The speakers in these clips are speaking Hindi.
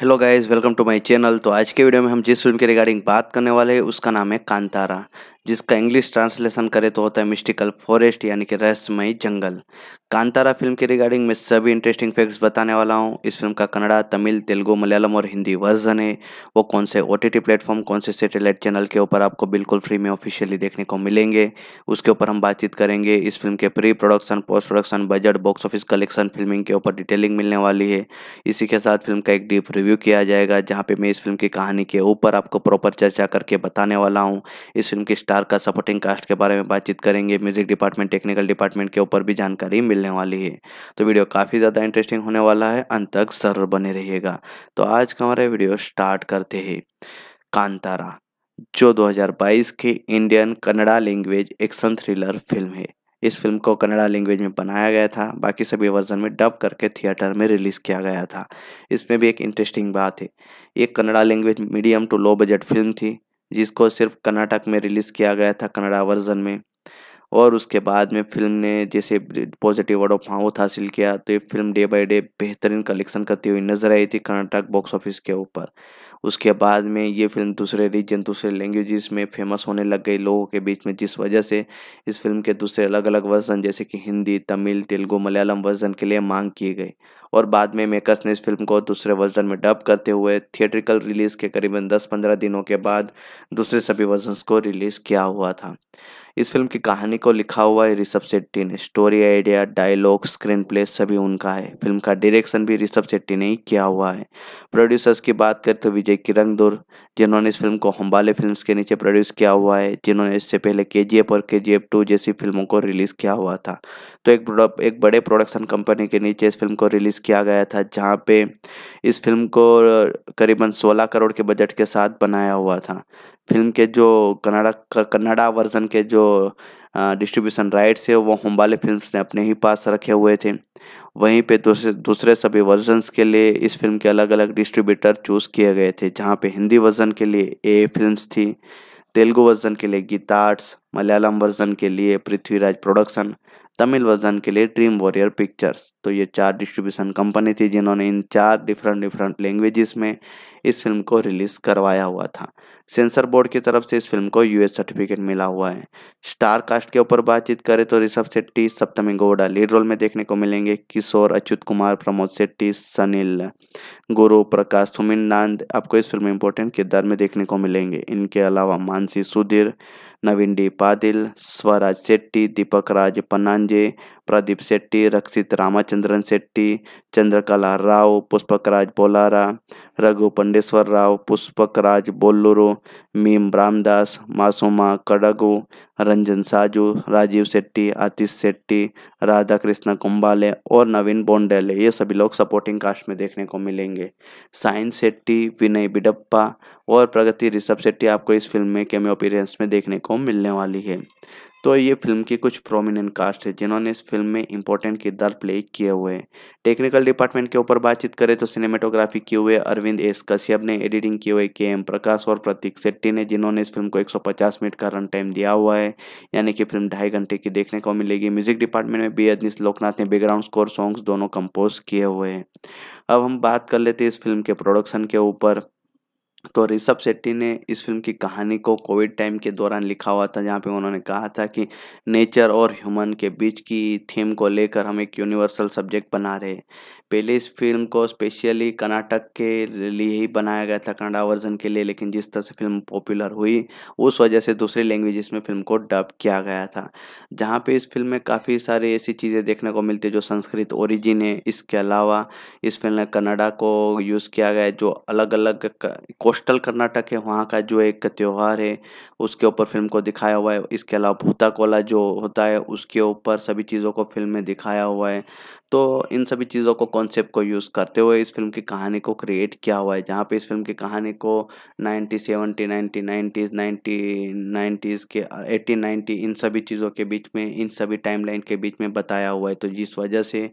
hello guys welcome to my channel तो आज के वीडियो में हम जिस फिल्म के रिगार्डिंग बात करने वाले हैं उसका नाम है कांतारा जिसका इंग्लिश ट्रांसलेशन करें तो होता है मिस्टिकल फॉरेस्ट यानी कि रहस्यमय जंगल कांतारा फिल्म के रिगार्डिंग मैं सभी इंटरेस्टिंग फैक्ट्स बताने वाला हूँ इस फिल्म का कन्नड़ा तमिल तेलुगु मलयालम और हिंदी वर्जन है वो कौन से ओ टी प्लेटफॉर्म कौन से सेटेलाइट चैनल के ऊपर आपको बिल्कुल फ्री में ऑफिशियली देखने को मिलेंगे उसके ऊपर हम बातचीत करेंगे इस फिल्म के pre production post production budget box office collection filming के ऊपर डिटेलिंग मिलने वाली है इसी के साथ फिल्म का एक डीप रिव्यू किया जाएगा जहाँ पर मैं इस फिल्म की कहानी के ऊपर आपको प्रॉपर चर्चा करके बताने वाला हूँ इस फिल्म की प्रकार का सपोर्टिंग कास्ट के बारे में बातचीत करेंगे म्यूजिक डिपार्टमेंट टेक्निकल डिपार्टमेंट के ऊपर भी जानकारी मिलने वाली है तो वीडियो काफ़ी ज़्यादा इंटरेस्टिंग होने वाला है अंत तक सर बने रहिएगा तो आज का हमारा वीडियो स्टार्ट करते हैं कांतारा जो 2022 के Indian Kannada language action thriller film है इस फिल्म को कन्नड़ा लैंग्वेज में बनाया गया था बाकी सभी वर्जन में डब करके थिएटर में रिलीज़ किया गया था इसमें भी एक इंटरेस्टिंग बात है एक Kannada language medium to low budget film थी जिसको सिर्फ कर्नाटक में रिलीज़ किया गया था कन्नड़ा वर्जन में और उसके बाद में फिल्म ने जैसे पॉजिटिव वर्ड ऑफ माउथ हासिल किया तो ये फिल्म डे बाय डे बेहतरीन कलेक्शन करती हुई नज़र आई थी कर्नाटक बॉक्स ऑफिस के ऊपर उसके बाद में ये फिल्म दूसरे रीजन दूसरे लैंग्वेजेस में फेमस होने लग गई लोगों के बीच में जिस वजह से इस फिल्म के दूसरे अलग अलग वर्जन जैसे कि हिंदी तमिल तेलुगू मलयालम वर्जन के लिए मांग की गई और बाद में मेकर्स ने इस फिल्म को दूसरे वर्जन में डब करते हुए थिएट्रिकल रिलीज़ के करीबन 10-15 दिनों के बाद दूसरे सभी वर्जन को रिलीज़ किया हुआ था इस फिल्म की कहानी को लिखा हुआ है ऋषभ शेट्टी ने story idea dialogue screenplay सभी उनका है फिल्म का डायरेक्शन भी ऋषभ शेट्टी ने ही किया हुआ है प्रोड्यूसर्स की बात करें तो विजय दूर जिन्होंने इस फिल्म को हम्बाले फिल्म के नीचे प्रोड्यूस किया हुआ है जिन्होंने इससे पहले के जी एफ और के जी एफ टू जैसी फिल्मों को रिलीज़ किया हुआ था तो एक एक बड़े प्रोडक्शन कंपनी के नीचे इस फिल्म को रिलीज़ किया गया था जहाँ पे इस फिल्म को करीबन सोलह करोड़ के बजट के साथ बनाया हुआ था फिल्म के जो कन्नाडा कन्नाडा वर्जन के जो डिस्ट्रीब्यूशन राइट्स है वो होम्बाले फिल्म्स ने अपने ही पास रखे हुए थे वहीं पे दूसरे दूसरे सभी वर्जन्स के लिए इस फिल्म के अलग अलग डिस्ट्रीब्यूटर चूज़ किए गए थे जहाँ पे हिंदी वर्जन के लिए ए फिल्म्स थी तेलुगु वर्जन के लिए गीतार्ट्स मलयालम वर्जन के लिए पृथ्वीराज प्रोडक्शन तमिल वर्जन के लिए ड्रीम वॉरियर पिक्चर्स तो ये चार डिस्ट्रीब्यूशन कंपनी थी जिन्होंने इन चार डिफरेंट डिफरेंट लैंग्वेजेस में इस फिल्म को रिलीज़ करवाया हुआ था सेंसर बोर्ड की तरफ से इस फिल्म को यूएस सर्टिफिकेट मिला हुआ है स्टार कास्ट के ऊपर बातचीत करें तो ऋषभ सेट्टी सप्तमी गौडा लीड रोल में देखने को मिलेंगे किशोर अच्युत कुमार प्रमोद सेट्टी सनील गुरु प्रकाश सुमिन नांद आपको इस फिल्म में इंपॉर्टेंट किरदार में देखने को मिलेंगे इनके अलावा मानसी सुधीर नवीन डी पादिल स्वराज शेट्टी दीपक राज पनांजे प्रदीप शेट्टी रक्षित रामाचंद्रन शेट्टी चंद्रकला राव पुष्पकराज बोलारा रघु पंडेश्वर राव पुष्पकराज बोलूरो मीम रामदास मासुमा कडगु रंजन साजू राजीव शेट्टी आतिश शेट्टी राधा कृष्ण कुंबाले और नवीन बोंडेले ये सभी लोग सपोर्टिंग कास्ट में देखने को मिलेंगे साइन शेट्टी विनय बिडप्पा और प्रगति ऋषभ शेट्टी आपको इस फिल्म में कैमियो अपीरेंस में देखने को मिलने वाली है तो ये फिल्म के कुछ प्रोमिनेंट कास्ट है जिन्होंने इस फिल्म में इंपॉर्टेंट किरदार प्ले किए हुए हैं टेक्निकल डिपार्टमेंट के ऊपर बातचीत करें तो सिनेमेटोग्राफी किए हुए अरविंद एस कश्यप ने एडिटिंग किए हुए के एम प्रकाश और प्रतीक सेट्टी ने जिन्होंने इस फिल्म को 150 मिनट का रन टाइम दिया हुआ है यानी कि फिल्म ढाई घंटे की देखने को मिलेगी म्यूजिक डिपार्टमेंट में बी अजनीश लोकनाथ ने बैकग्राउंड स्कोर सॉन्ग्स दोनों कंपोज किए हुए हैं अब हम बात कर लेते हैं इस फिल्म के प्रोडक्शन के ऊपर तो ऋषभ शेट्टी ने इस फिल्म की कहानी को कोविड टाइम के दौरान लिखा हुआ था जहाँ पे उन्होंने कहा था कि नेचर और ह्यूमन के बीच की थीम को लेकर हम एक यूनिवर्सल सब्जेक्ट बना रहे पहले इस फिल्म को स्पेशली कर्नाटक के लिए ही बनाया गया था कनाडा वर्जन के लिए लेकिन जिस तरह से फिल्म पॉपुलर हुई उस वजह से दूसरी लैंग्वेज में फिल्म को डब किया गया था जहाँ पे इस फिल्म में काफ़ी सारी ऐसी चीज़ें देखने को मिलती है जो संस्कृत ओरिजिन है इसके अलावा इस फिल्म में कनाडा को यूज़ किया गया जो अलग अलग कोस्टल कर्नाटक है वहाँ का जो एक त्यौहार है उसके ऊपर फिल्म को दिखाया हुआ है इसके अलावा भूता कोला जो होता है उसके ऊपर सभी चीज़ों को फिल्म में दिखाया हुआ है तो इन सभी चीज़ों को कॉन्सेप्ट को यूज़ करते हुए इस फिल्म की कहानी को क्रिएट किया हुआ है जहाँ पे इस फिल्म की कहानी को ninety seventy ninety nineties ninety nineties के एटीन नाइन्टी इन सभी चीज़ों के बीच में इन सभी टाइमलाइन के बीच में बताया हुआ है तो जिस वजह से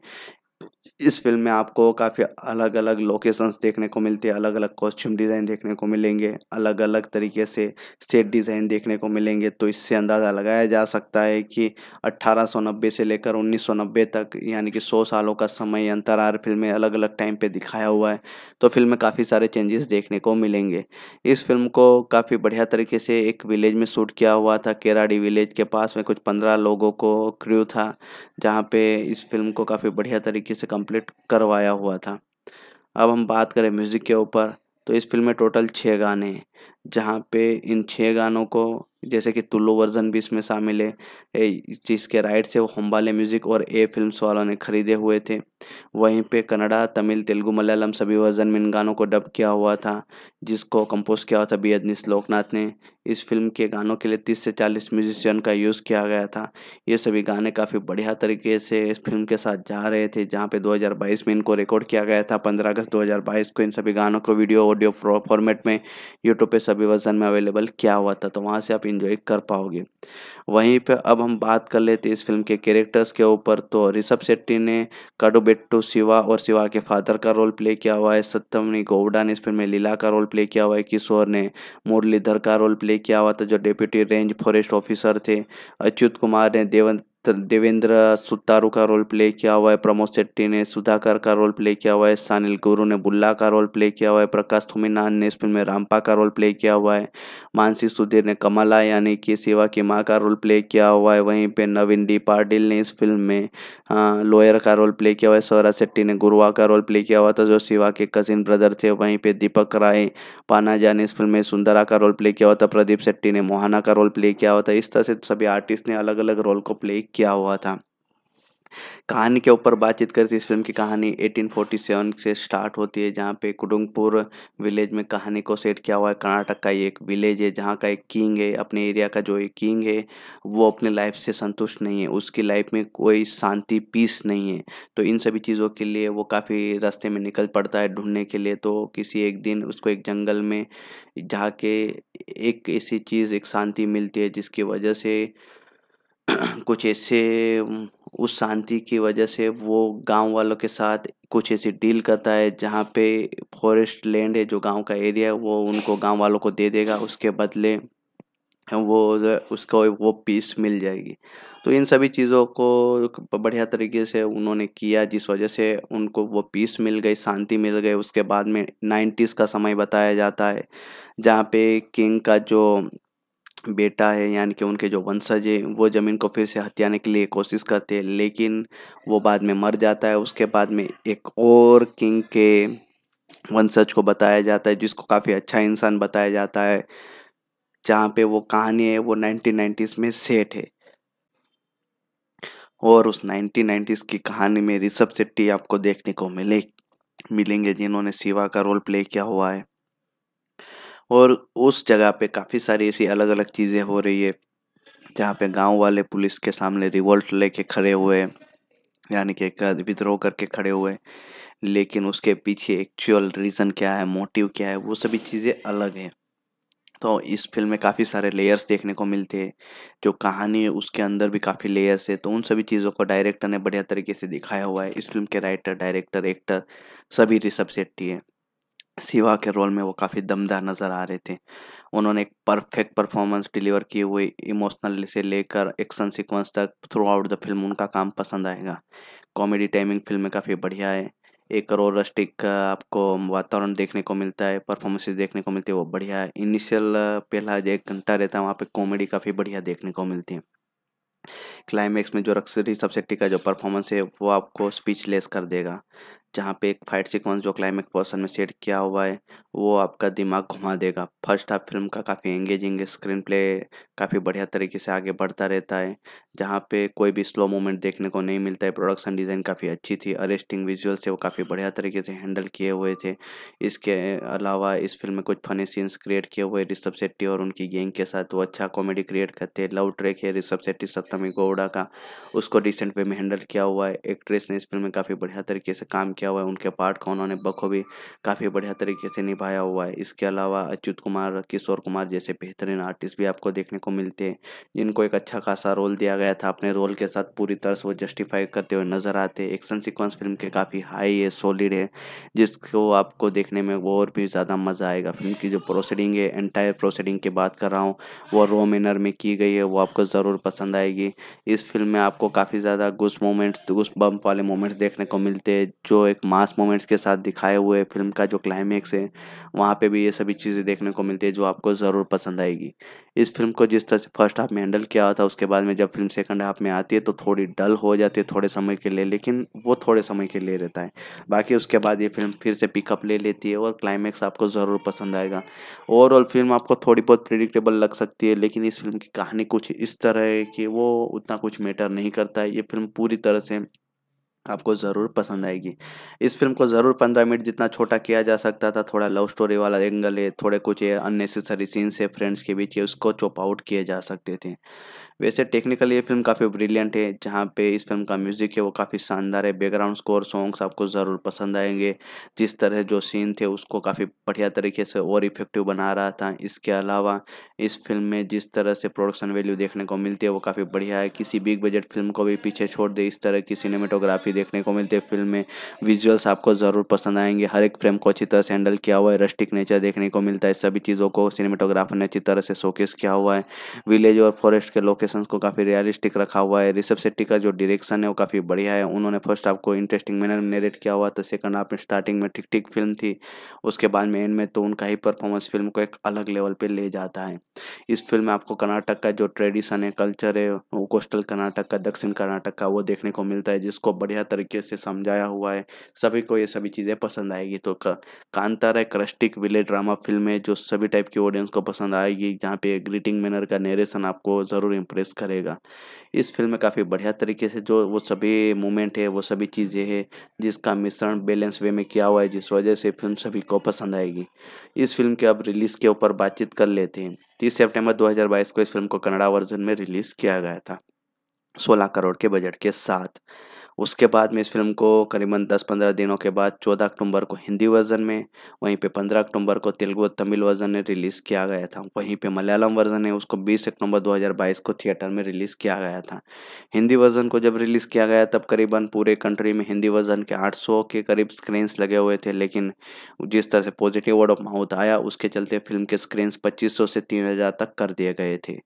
इस फिल्म में आपको काफ़ी अलग अलग लोकेशंस देखने को मिलते हैं अलग अलग कॉस्ट्यूम डिज़ाइन देखने को मिलेंगे अलग अलग तरीके से सेट डिज़ाइन देखने को मिलेंगे तो इससे अंदाज़ा लगाया जा सकता है कि अट्ठारह से लेकर उन्नीस तक यानी कि 100 सालों का समय अंतरार में अलग अलग टाइम पे दिखाया हुआ है तो फिल्म में काफ़ी सारे चेंजेस देखने को मिलेंगे इस फिल्म को काफ़ी बढ़िया तरीके से एक विलेज में शूट किया हुआ था केराडी विलेज के पास में कुछ पंद्रह लोगों को क्र्यू था जहाँ पर इस फिल्म को काफ़ी बढ़िया तरीके तरीके से कंप्लीट करवाया हुआ था अब हम बात करें म्यूज़िक के ऊपर तो इस फिल्म में टोटल छः गाने हैं जहाँ पे इन छः गानों को जैसे कि तुल्लु वर्जन भी इसमें शामिल है जिसके राइट से वो हम्बाले म्यूज़िक और ए फिल्म्स वालों ने खरीदे हुए थे वहीं पे कन्नड़ा तमिल तेलुगु मलयालम सभी वर्जन में इन गानों को डब किया हुआ था जिसको कंपोज किया हुआ था बी अदनीस लोकनाथ ने इस फिल्म के गानों के लिए तीस से चालीस म्यूजिशियन का यूज़ किया गया था ये सभी गाने काफ़ी बढ़िया तरीके से इस फिल्म के साथ जा रहे थे जहाँ पे 2022 में इनको रिकॉर्ड किया गया था 15 अगस्त 2022 को इन सभी गानों को वीडियो ऑडियो फॉर्मेट में यूट्यूब पे सभी वर्जन में अवेलेबल किया हुआ था तो वहाँ से आप इन्जॉय कर पाओगे वहीं पे अब हम बात कर लेते इस फिल्म के कैरेक्टर्स के ऊपर तो ऋषभ शेट्टी ने काडोबेट्टो शिवा और शिवा के फादर का रोल प्ले किया हुआ है सत्यमनी गौडा ने इस फिल्म में लीला का रोल प्ले किया हुआ है किशोर ने मुरलीधर का रोल प्ले किया हुआ था जो डिप्यूटी रेंज फॉरेस्ट ऑफिसर थे अच्युत कुमार ने देवंत तो देवेंद्र सुतारू का रोल प्ले किया हुआ है प्रमोद शेट्टी ने सुधाकर का रोल प्ले किया हुआ है सानिल गुरु ने बुल्ला का रोल प्ले किया हुआ है प्रकाश थुमीनान ने इस फिल्म में रामपा का रोल प्ले किया हुआ है मानसी सुधीर ने कमला यानी कि सेवा की माँ का रोल प्ले किया हुआ है वहीं पे नवीन डी पाटिल ने इस फिल्म में लोयर का रोल प्ले किया हुआ है सौरा शेट्टी ने गुरुआ का रोल प्ले किया हुआ था जो सेवा के कजिन ब्रदर थे वहीं पर दीपक राय पानाजा ने इस फिल्म में सुंदरा का रोल प्ले किया हुआ था प्रदीप शेट्टी ने मोहाना का रोल प्ले किया हुआ था इस तरह से सभी आर्टिस्ट ने अलग अलग रोल को प्ले किया हुआ था कहानी के ऊपर बातचीत करती इस फिल्म की कहानी 1847 से स्टार्ट होती है जहाँ पे कुडुंगपुर विलेज में कहानी को सेट किया हुआ है कर्नाटक का एक विलेज है जहाँ का एक किंग है अपने एरिया का जो एक किंग है वो अपने लाइफ से संतुष्ट नहीं है उसकी लाइफ में कोई शांति पीस नहीं है तो इन सभी चीज़ों के लिए वो काफ़ी रास्ते में निकल पड़ता है ढूंढने के लिए तो किसी एक दिन उसको एक जंगल में जाके एक ऐसी चीज़ एक शांति मिलती है जिसकी वजह से कुछ ऐसे उस शांति की वजह से वो गांव वालों के साथ कुछ ऐसी डील करता है जहाँ पे फॉरेस्ट लैंड है जो गांव का एरिया है वो उनको गांव वालों को दे देगा उसके बदले वो उसको वो पीस मिल जाएगी तो इन सभी चीज़ों को बढ़िया तरीके से उन्होंने किया जिस वजह से उनको वो पीस मिल गई शांति मिल गई उसके बाद में नाइन्टीज़ का समय बताया जाता है जहाँ पे किंग का जो बेटा है यानी कि उनके जो वंशज है वो ज़मीन को फिर से हत्याने के लिए कोशिश करते हैं लेकिन वो बाद में मर जाता है उसके बाद में एक और किंग के वंशज को बताया जाता है जिसको काफ़ी अच्छा इंसान बताया जाता है जहाँ पे वो कहानी है वो नाइनटीन नाइन्टीज़ में सेट है और उस नाइनटीन नाइन्टीज़ की कहानी में ऋषभ शेट्टी आपको देखने को मिले मिलेंगे जिन्होंने शिवा का रोल प्ले किया हुआ है और उस जगह पे काफ़ी सारी ऐसी अलग अलग चीज़ें हो रही है जहाँ पे गांव वाले पुलिस के सामने रिवोल्ट लेके खड़े हुए यानी कि विद्रोह करके खड़े हुए लेकिन उसके पीछे एक्चुअल रीज़न क्या है मोटिव क्या है वो सभी चीज़ें अलग हैं तो इस फिल्म में काफ़ी सारे लेयर्स देखने को मिलते हैं जो कहानी है उसके अंदर भी काफ़ी लेयर्स है तो उन सभी चीज़ों को डायरेक्टर ने बढ़िया तरीके से दिखाया हुआ है इस फिल्म के राइटर डायरेक्टर एक्टर सभी ऋषभ सेट्टी हैं सिवा के रोल में वो काफ़ी दमदार नज़र आ रहे थे उन्होंने एक परफेक्ट परफॉर्मेंस डिलीवर की हुई इमोशनल से लेकर एक्शन सीक्वेंस तक थ्रू आउट द फिल्म उनका काम पसंद आएगा कॉमेडी टाइमिंग फिल्म में काफ़ी बढ़िया है एक करोड़ रस्टिक का आपको वातावरण देखने को मिलता है परफॉर्मेंसेज देखने को मिलती है वो बढ़िया है इनिशियल पहला जो एक घंटा रहता है वहाँ पे कॉमेडी काफ़ी बढ़िया देखने को मिलती है क्लाइमैक्स में जो रक्सरी सबसेट्टी का जो परफॉर्मेंस है वो आपको स्पीचलेस कर देगा जहाँ पे एक फाइट सीक्वेंस जो क्लाइमेक्स पोर्सन में सेट किया हुआ है वो आपका दिमाग घुमा देगा फर्स्ट हाफ फिल्म का काफ़ी एंगेजिंग स्क्रीन प्ले काफ़ी बढ़िया तरीके से आगे बढ़ता रहता है जहाँ पे कोई भी स्लो मोमेंट देखने को नहीं मिलता है प्रोडक्शन डिज़ाइन काफ़ी अच्छी थी अरेस्टिंग विजुअल से वो काफ़ी बढ़िया तरीके से हैंडल किए हुए थे इसके अलावा इस फिल्म में कुछ फनी सीन्स क्रिएट किए हुए ऋषभ शेट्टी और उनकी गेंग के साथ वो अच्छा कॉमेडी क्रिएट करते हैं लव ट्रैक है ऋषभ शेट्टी सप्तमी गौड़ा का उसको डिसेंट वे में हैंडल किया हुआ है एक्ट्रेस ने इस फिल्म में काफ़ी बढ़िया तरीके से काम किया हुआ है उनके पार्ट का उन्होंने बखूबी काफ़ी बढ़िया तरीके से निभाया हुआ है इसके अलावा अच्युत कुमार किशोर कुमार जैसे बेहतरीन आर्टिस्ट भी आपको देखने को मिलते हैं जिनको एक अच्छा खासा रोल दिया गया था अपने रोल के साथ पूरी तरह से वो जस्टिफाई करते हुए नज़र आते हैं एक्शन सिक्वेंस फिल्म के काफ़ी हाई है सॉलिड है जिसको आपको देखने में और भी ज़्यादा मज़ा आएगा फिल्म की जो प्रोसीडिंग है एंटायर प्रोसीडिंग की बात कर रहा हूँ वो रो मैनर में की गई है वो आपको ज़रूर पसंद आएगी इस फिल्म में आपको काफ़ी ज़्यादा गुस मोमेंट्स गुस बम्प वाले मोमेंट्स देखने को मिलते हैं जो एक मास मोमेंट्स के साथ दिखाए हुए फिल्म का जो क्लाइमैक्स है वहाँ पे भी ये सभी चीज़ें देखने को मिलती है जो आपको ज़रूर पसंद आएगी इस फिल्म को जिस तरह फर्स्ट हाफ में हैंडल किया था उसके बाद में जब फिल्म सेकंड हाफ में आती है तो थोड़ी डल हो जाती है थोड़े समय के लिए लेकिन वो थोड़े समय के लिए रहता है बाकी उसके बाद ये फिल्म फिर से पिकअप ले लेती है और क्लाइमेक्स आपको ज़रूर पसंद आएगा ओवरऑल फिल्म आपको थोड़ी बहुत प्रिडिक्टेबल लग सकती है लेकिन इस फिल्म की कहानी कुछ इस तरह है कि वो उतना कुछ मैटर नहीं करता है ये फिल्म पूरी तरह से आपको ज़रूर पसंद आएगी इस फिल्म को ज़रूर पंद्रह मिनट जितना छोटा किया जा सकता था थोड़ा लव स्टोरी वाला एंगल है थोड़े कुछ अननेसेसरी सीन्स है फ्रेंड्स के बीच है उसको चॉप आउट किए जा सकते थे वैसे टेक्निकली ये फिल्म काफ़ी ब्रिलियंट है जहाँ पे इस फिल्म का म्यूज़िक है वो काफ़ी शानदार है बैकग्राउंड स्कोर सॉन्ग्स आपको ज़रूर पसंद आएंगे जिस तरह जो सीन थे उसको काफ़ी बढ़िया तरीके से और इफेक्टिव बना रहा था इसके अलावा इस फिल्म में जिस तरह से प्रोडक्शन वैल्यू देखने को मिलती है वो काफ़ी बढ़िया है किसी बिग बजट फिल्म को भी पीछे छोड़ दे इस तरह की सिनेमेटोग्राफी देखने को मिलती है फिल्म में विजुअल्स आपको ज़रूर पसंद आएंगे हर एक फ्रेम को अच्छी तरह से हैंडल किया हुआ है रस्टिक नेचर देखने को मिलता है सभी चीज़ों को सिनेमेटोग्राफर ने अच्छी तरह से शोकेस किया हुआ है विलेज और फॉरेस्ट के लोकेशन लोकेशंस को काफ़ी रियलिस्टिक रखा हुआ है ऋषभ सेट्टी का जो डायरेक्शन है वो काफ़ी बढ़िया है उन्होंने फर्स्ट हाफ को इंटरेस्टिंग मैनर में नरेट किया हुआ था सेकंड हाफ में स्टार्टिंग में ठीक ठीक फिल्म थी उसके बाद में एंड में तो उनका ही परफॉर्मेंस फिल्म को एक अलग लेवल पर ले जाता है इस फिल्म में आपको कर्नाटक का जो ट्रेडिशन है कल्चर है वो कोस्टल कर्नाटक का दक्षिण कर्नाटक का वो देखने को मिलता है जिसको बढ़िया तरीके से समझाया हुआ है सभी को ये सभी चीज़ें पसंद आएगी तो कांतारा एक रस्टिक विले ड्रामा फिल्म है जो सभी टाइप की ऑडियंस को पसंद आएगी जहाँ पे ग्रीटिंग मैनर का नरेशन आपको ज़रूर इम्प्रेस पेश करेगा इस फिल्म में काफ़ी बढ़िया तरीके से जो वो सभी मोमेंट है वो सभी चीज़ें हैं जिसका मिश्रण बैलेंस वे में किया हुआ है जिस वजह से फिल्म सभी को पसंद आएगी इस फिल्म के अब रिलीज़ के ऊपर बातचीत कर लेते हैं तीस सेप्टेम्बर दो को इस फिल्म को कन्नड़ा वर्जन में रिलीज़ किया गया था सोलह करोड़ के बजट के साथ उसके बाद में इस फिल्म को करीबन 10-15 दिनों के बाद 14 अक्टूबर को हिंदी वर्जन में वहीं पे 15 अक्टूबर को तेलुगु और तमिल वर्जन में रिलीज़ किया गया था वहीं पे मलयालम वर्जन है उसको 20 अक्टूबर 2022 को थिएटर में रिलीज़ किया गया था हिंदी वर्जन को जब रिलीज़ किया गया तब करीबन पूरे कंट्री में हिंदी वर्जन के आठ के करीब स्क्रीन्स लगे हुए थे लेकिन जिस तरह से पॉजिटिव वर्ड ऑफ माउथ आया उसके चलते फिल्म के स्क्रीन्स पच्चीस से तीन तक कर दिए गए थे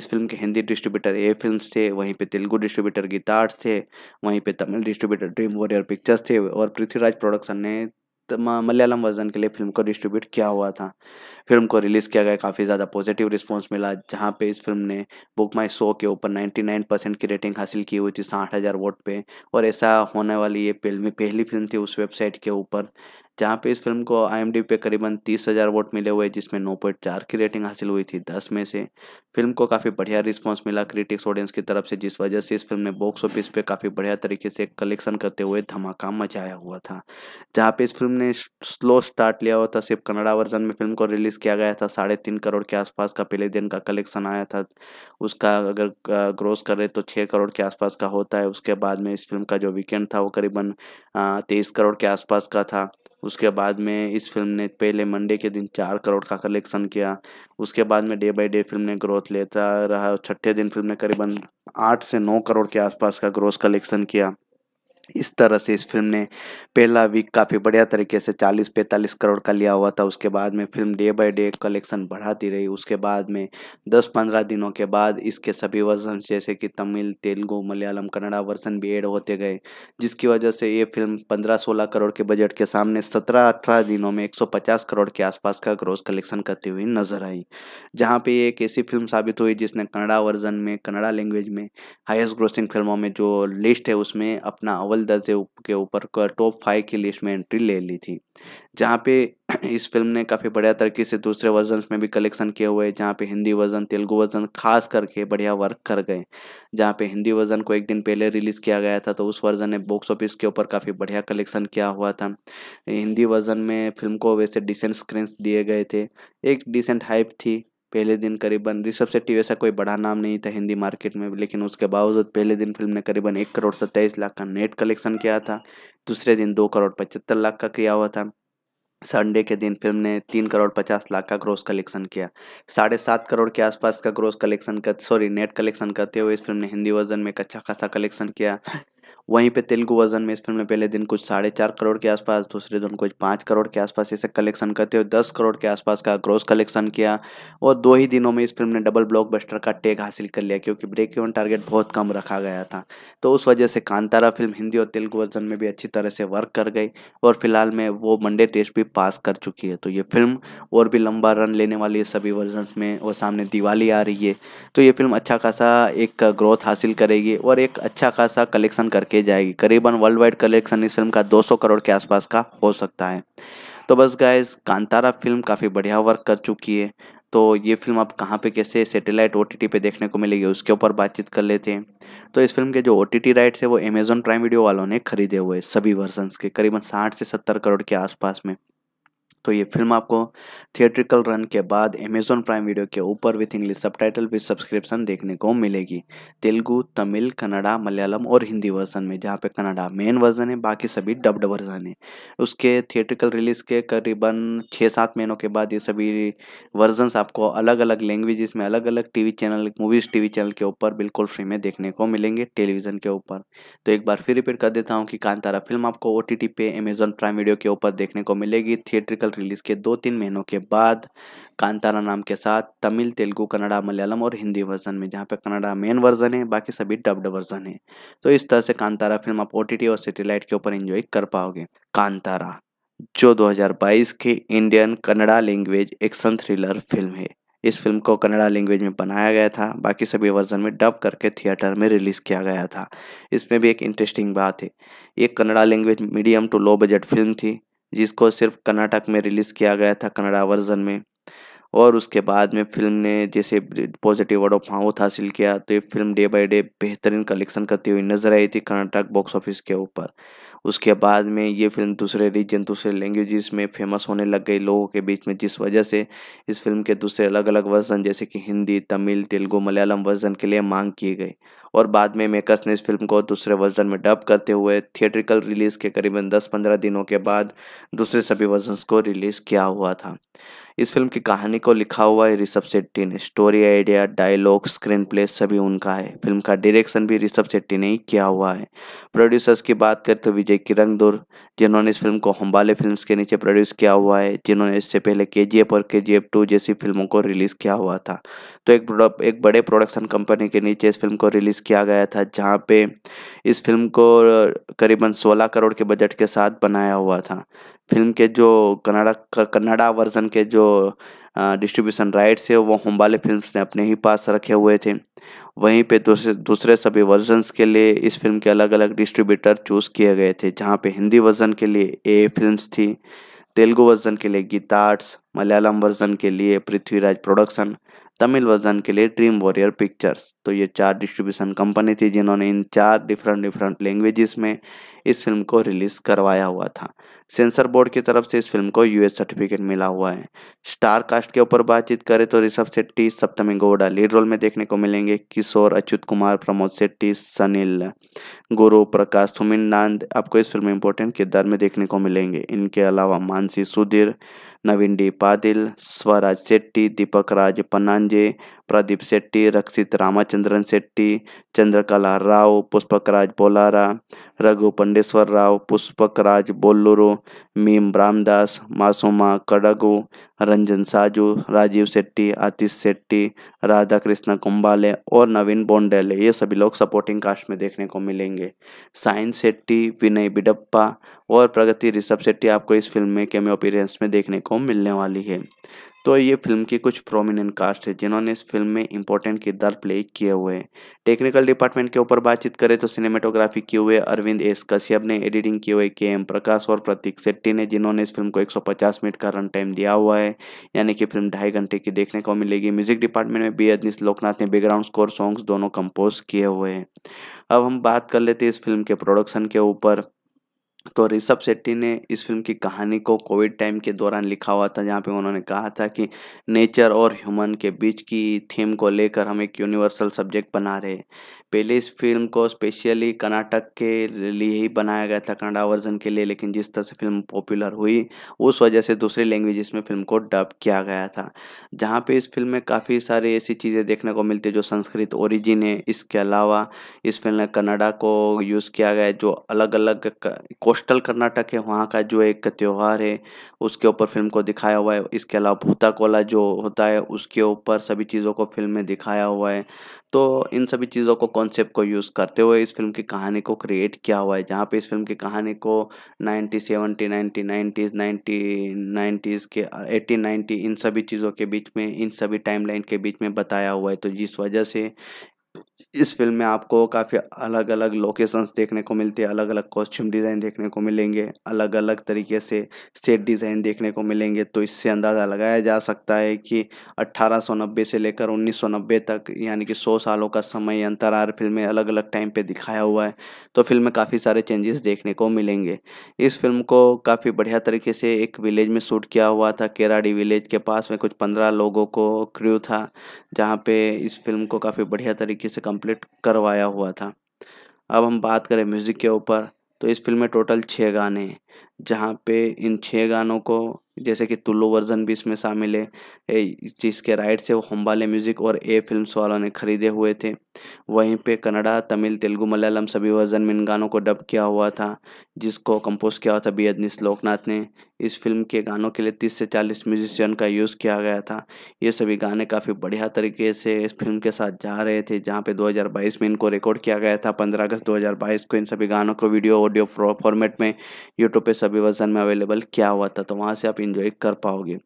इस फिल्म के हिंदी डिस्ट्रीब्यूटर ए फिल्म थे वहीं पर तेलुगु डिस्ट्रीब्यूटर गीतार्थ थे वहीं पर Tamil distributor dream warrior pictures थे और पृथ्वीराज प्रोडक्शन ने मलयालम वर्जन के लिए फिल्म को डिस्ट्रीब्यूट किया हुआ था फिल्म को रिलीज़ किया गया काफ़ी ज़्यादा पॉजिटिव रिस्पांस मिला जहाँ पे इस फिल्म ने बुक माई शो के ऊपर 99 परसेंट की रेटिंग हासिल की हुई थी साठ हज़ार वोट पे और ऐसा होने वाली ये फिल्म पहली फिल्म थी उस वेबसाइट के ऊपर जहाँ पे इस फिल्म को आई पे करीबन तीस हज़ार वोट मिले हुए जिसमें नौ पॉइंट चार की रेटिंग हासिल हुई थी दस में से फिल्म को काफ़ी बढ़िया रिस्पॉन्स मिला क्रिटिक्स ऑडियंस की तरफ से जिस वजह से इस फिल्म ने बॉक्स ऑफिस पे काफ़ी बढ़िया तरीके से कलेक्शन करते हुए धमाका मचाया हुआ था जहाँ पे इस फिल्म ने स्लो स्टार्ट लिया हुआ था सिर्फ कन्नड़ा वर्जन में फिल्म को रिलीज़ किया गया था साढ़े तीन करोड़ के आसपास का पहले दिन का कलेक्शन आया था उसका अगर ग्रोस करें तो छः करोड़ के आसपास का होता है उसके बाद में इस फिल्म का जो वीकेंड था वो करीबन तेईस करोड़ के आसपास का था उसके बाद में इस फिल्म ने पहले मंडे के दिन चार करोड़ का कलेक्शन किया उसके बाद में डे बाय डे फिल्म ने ग्रोथ लेता रहा छठे दिन फिल्म ने करीबन आठ से नौ करोड़ के आसपास का ग्रोथ कलेक्शन किया इस तरह से इस फिल्म ने पहला वीक काफ़ी बढ़िया तरीके से 40-45 करोड़ का लिया हुआ था उसके बाद में film day by day collection बढ़ाती रही उसके बाद में 10-15 दिनों के बाद इसके सभी वर्जन जैसे कि तमिल तेलुगु मलयालम कन्नड़ा वर्जन भी एड होते गए जिसकी वजह से ये फिल्म 15-16 करोड़ के बजट के सामने सत्रह अठारह दिनों में एक करोड़ के आसपास का ग्रोस कलेक्शन करती हुई नजर आई जहाँ पर एक ऐसी फिल्म साबित हुई जिसने कन्नड़ा वर्जन में कन्नड़ा लैंग्वेज में हाइस्ट ग्रोसिंग फिल्मों में जो लिस्ट है उसमें अपना अव्वल दस के ऊपर टॉप फाइव की लिस्ट में एंट्री ले ली थी जहाँ पे इस फिल्म ने काफ़ी बढ़िया तरीके से दूसरे वर्जन में भी कलेक्शन किए हुए जहाँ पे हिंदी वर्जन तेलुगु वर्जन खास करके बढ़िया वर्क कर गए जहाँ पे हिंदी वर्जन को एक दिन पहले रिलीज़ किया गया था तो उस वर्जन ने बॉक्स ऑफिस के ऊपर काफ़ी बढ़िया कलेक्शन किया हुआ था हिंदी वर्जन में फिल्म को वैसे डिसेंट स्क्रीन दिए गए थे एक डिसेंट हाइप थी पहले दिन करीबन ऋषभ शेट्टी वैसा कोई बड़ा नाम नहीं था हिंदी मार्केट में लेकिन उसके बावजूद पहले दिन फिल्म ने करीबन एक करोड़ सत्ताईस लाख का नेट कलेक्शन किया था दूसरे दिन दो करोड़ पचहत्तर लाख का किया हुआ था संडे के दिन फिल्म ने तीन करोड़ पचास लाख का ग्रोस कलेक्शन किया साढ़े सात करोड़ के आसपास का ग्रोस कलेक्शन कर सॉरी नेट कलेक्शन करते हुए इस फिल्म ने हिंदी वर्जन में एक अच्छा खासा कलेक्शन किया वहीं पे तेलुगु वर्जन में इस फिल्म ने पहले दिन कुछ साढ़े चार करोड़ के आसपास दूसरे दिन कुछ पाँच करोड़ के आसपास ऐसे कलेक्शन करते हुए दस करोड़ के आसपास का ग्रोस कलेक्शन किया और दो ही दिनों में इस फिल्म ने डबल ब्लॉकबस्टर का टैग हासिल कर लिया क्योंकि ब्रेक इवन टारगेट बहुत कम रखा गया था तो उस वजह से कांतारा फिल्म हिंदी और तेलुगु वर्जन में भी अच्छी तरह से वर्क कर गई और फिलहाल में वो मंडे टेस्ट भी पास कर चुकी है तो ये फिल्म और भी लंबा रन लेने वाली है सभी वर्जन में और सामने दिवाली आ रही है तो ये फिल्म अच्छा खासा एक ग्रोथ हासिल करेगी और एक अच्छा खासा कलेक्शन करके की जाएगी करीबन वर्ल्ड वाइड कलेक्शन इस फिल्म का 200 करोड़ के आसपास का हो सकता है तो बस गाइज कांतारा फिल्म काफ़ी बढ़िया वर्क कर चुकी है तो ये फिल्म आप कहाँ पे कैसे सैटेलाइट ओ टी पे देखने को मिलेगी उसके ऊपर बातचीत कर लेते हैं तो इस फिल्म के जो ओ टी राइट्स है वो अमेजोन प्राइम वीडियो वालों ने खरीदे हुए सभी वर्जन्स के करीबन साठ से सत्तर करोड़ के आसपास में तो ये फिल्म आपको थिएट्रिकल रन के बाद अमेजोन प्राइम वीडियो के ऊपर with English subtitle with subscription देखने को मिलेगी तेलुगू तमिल कन्नडा मलयालम और हिंदी वर्जन में जहाँ पे कन्नडा मेन वर्जन है बाकी सभी डब्ड वर्जन है उसके थिएट्रिकल रिलीज के करीबन छः सात महीनों के बाद ये सभी वर्जन आपको अलग अलग लैंग्वेज में अलग अलग T channel movies T channel के ऊपर बिल्कुल फ्री में देखने को मिलेंगे टेलीविज़न के ऊपर तो एक बार फिर रिपीट कर देता हूँ कि कांतारा फिल्म आपको ओ पे अमेजोन प्राइम वीडियो के ऊपर देखने को मिलेगी थिएट्रिकल रिलीज़ के दो तीन महीनों के बाद कांतारा नाम के साथ तमिल तेलुगु कन्नड़ा मलयालम और हिंदी वर्जन में जहाँ पे कन्नड़ा मेन वर्जन है बाकी सभी डब्ड वर्जन है तो इस तरह से कांतारा फिल्म आप ओ और सेटेलाइट के ऊपर इंजॉय कर पाओगे कांतारा जो 2022 के Indian Kannada language action thriller film है इस फिल्म को कन्नड़ा लैंग्वेज में बनाया गया था बाकी सभी वर्जन में डब करके थिएटर में रिलीज़ किया गया था इसमें भी एक इंटरेस्टिंग बात है एक Kannada language medium to low budget film थी जिसको सिर्फ कर्नाटक में रिलीज़ किया गया था कन्नड़ा वर्जन में और उसके बाद में फिल्म ने जैसे पॉजिटिव वर्ड ऑफ माउथ हासिल किया तो ये फिल्म डे बाय डे बेहतरीन कलेक्शन करती हुई नज़र आई थी कर्नाटक बॉक्स ऑफिस के ऊपर उसके बाद में ये फिल्म दूसरे रीजन दूसरे लैंग्वेजेस में फेमस होने लग गई लोगों के बीच में जिस वजह से इस फिल्म के दूसरे अलग अलग वर्जन जैसे कि हिंदी तमिल तेलुगू मलयालम वर्जन के लिए मांग की गई और बाद में मेकर्स ने इस फिल्म को दूसरे वर्जन में डब करते हुए थिएट्रिकल रिलीज़ के करीबन 10-15 दिनों के बाद दूसरे सभी वर्जन को रिलीज़ किया हुआ था इस फिल्म की कहानी को लिखा हुआ है ऋषभ शेट्टी ने story idea dialogue screenplay सभी उनका है फिल्म का डायरेक्शन भी ऋषभ शेट्टी ने ही किया हुआ है प्रोड्यूसर्स की बात करें तो विजय दूर जिन्होंने इस फिल्म को हम्बाले फिल्म के नीचे प्रोड्यूस किया हुआ है जिन्होंने इससे पहले के जी एफ और के जी एफ टू जैसी फिल्मों को रिलीज़ किया हुआ था तो एक एक बड़े प्रोडक्शन कंपनी के नीचे इस फिल्म को रिलीज़ किया गया था जहाँ पे इस फिल्म को करीबन सोलह करोड़ के बजट के साथ बनाया हुआ था फिल्म के जो कन्नाडा कन्नाडा वर्जन के जो डिस्ट्रीब्यूशन राइट्स है वो होम्बाले फिल्म्स ने अपने ही पास रखे हुए थे वहीं पे दूसरे दूसरे सभी वर्जन्स के लिए इस फिल्म के अलग अलग डिस्ट्रीब्यूटर चूज़ किए गए थे जहाँ पे हिंदी वर्जन के लिए ए फिल्म्स थी तेलुगु वर्जन के लिए गीतार्ट्स मलयालम वर्जन के लिए पृथ्वीराज प्रोडक्शन तमिल वर्जन के लिए ड्रीम वॉरियर पिक्चर्स तो ये चार डिस्ट्रीब्यूशन कंपनी थी जिन्होंने इन चार डिफरेंट डिफरेंट लैंग्वेजेस में इस फिल्म को रिलीज़ करवाया हुआ था सेंसर बोर्ड की तरफ से इस फिल्म को यूएस सर्टिफिकेट मिला हुआ है स्टार कास्ट के ऊपर बातचीत करें तो ऋषभ सेट्टी सप्तमी गौड़ा लीड रोल में देखने को मिलेंगे किशोर अच्युत कुमार प्रमोद सेट्टी सनील गुरु प्रकाश सुमिन नांद आपको इस फिल्म में इंपॉर्टेंट किरदार में देखने को मिलेंगे इनके अलावा मानसी सुधीर नवीन डी पादिल स्वराज शेट्टी दीपक राज पनांजे प्रदीप शेट्टी रक्षित रामाचंद्रन शेट्टी चंद्रकला राव पुष्पकराज बोलारा रघु पंडेश्वर राव पुष्पकराज बोलूरो मीम रामदास मासूमा कड़गू रंजन साजू राजीव शेट्टी आतिश शेट्टी राधा कृष्ण कुंबाले और नवीन बोंडेले ये सभी लोग सपोर्टिंग कास्ट में देखने को मिलेंगे साइन शेट्टी विनय बिडप्पा और प्रगति ऋषभ शेट्टी आपको इस फिल्म में कैमियो अपीरेंस में देखने को मिलने वाली है तो ये फिल्म के कुछ प्रोमिनेंट कास्ट है जिन्होंने इस फिल्म में इंपॉर्टेंट किरदार प्ले किए हुए हैं टेक्निकल डिपार्टमेंट के ऊपर बातचीत करें तो सिनेमाटोग्राफी किए हुए अरविंद एस कश्यप ने एडिटिंग किए हुए के एम प्रकाश और प्रतीक सेट्टी ने जिन्होंने इस फिल्म को 150 मिनट का रन टाइम दिया हुआ है यानी कि फिल्म ढाई घंटे की देखने को मिलेगी म्यूजिक डिपार्टमेंट में बी अजनीश लोकनाथ ने बैकग्राउंड स्कोर सॉन्ग्स दोनों कंपोज किए हुए हैं अब हम बात कर लेते हैं इस फिल्म के प्रोडक्शन के ऊपर तो ऋषभ शेट्टी ने इस फिल्म की कहानी को कोविड टाइम के दौरान लिखा हुआ था जहाँ पे उन्होंने कहा था कि नेचर और ह्यूमन के बीच की थीम को लेकर हम एक यूनिवर्सल सब्जेक्ट बना रहे पहले इस फिल्म को स्पेशली कर्नाटक के लिए ही बनाया गया था कनाडा वर्जन के लिए लेकिन जिस तरह से फिल्म पॉपुलर हुई उस वजह से दूसरी लैंग्वेजेस में फिल्म को डब किया गया था जहाँ पे इस फिल्म में काफ़ी सारी ऐसी चीज़ें देखने को मिलती है जो संस्कृत ओरिजिन है इसके अलावा इस फिल्म में कनाडा को यूज़ किया गया है जो अलग अलग कोस्टल कर्नाटक है वहाँ का जो एक त्यौहार है उसके ऊपर फिल्म को दिखाया हुआ है इसके अलावा भूता कोला जो होता है उसके ऊपर सभी चीज़ों को फिल्म में दिखाया हुआ है तो इन सभी चीज़ों को कॉन्सेप्ट को यूज़ करते हुए इस फिल्म की कहानी को क्रिएट किया हुआ है जहाँ पे इस फिल्म की कहानी को ninety seventy ninety nineties ninety nineties के एटीन नाइन्टी इन सभी चीज़ों के बीच में इन सभी टाइमलाइन के बीच में बताया हुआ है तो जिस वजह से इस फिल्म में आपको काफ़ी अलग अलग लोकेशंस देखने को मिलते हैं अलग अलग कॉस्ट्यूम डिज़ाइन देखने को मिलेंगे अलग अलग तरीके से सेट डिज़ाइन देखने को मिलेंगे तो इससे अंदाज़ा लगाया जा सकता है कि अट्ठारह से लेकर उन्नीस तक यानी कि 100 सालों का समय अंतरार फिल्म में अलग अलग टाइम पे दिखाया हुआ है तो फिल्म में काफ़ी सारे चेंजेस देखने को मिलेंगे इस फिल्म को काफ़ी बढ़िया तरीके से एक विलेज में शूट किया हुआ था केराडी विलेज के पास में कुछ पंद्रह लोगों को क्र्यू था जहाँ पर इस फिल्म को काफ़ी बढ़िया तरीके तरीके से कंप्लीट करवाया हुआ था अब हम बात करें म्यूज़िक के ऊपर तो इस फिल्म में टोटल छः गाने हैं जहाँ पे इन छः गानों को जैसे कि तुल्लु वर्जन भी इसमें शामिल है इस चीज़ के राइट्स है वो हम्बाले म्यूज़िक और ए फिल्म्स वालों ने खरीदे हुए थे वहीं पे कन्नड़ा तमिल तेलुगु मलयालम सभी वर्जन में इन गानों को डब किया हुआ था जिसको कंपोज किया हुआ था बी अदनिस लोकनाथ ने इस फिल्म के गानों के लिए तीस से चालीस म्यूजिशियन का यूज़ किया गया था ये सभी गाने काफ़ी बढ़िया तरीके से इस फिल्म के साथ जा रहे थे जहाँ पे 2022 में इनको रिकॉर्ड किया गया था 15 अगस्त 2022 को इन सभी गानों को वीडियो ऑडियो फॉर्मेट में यूट्यूब पे सभी वर्जन में अवेलेबल क्या हुआ था तो वहाँ से आप इन्जॉय कर पाओगे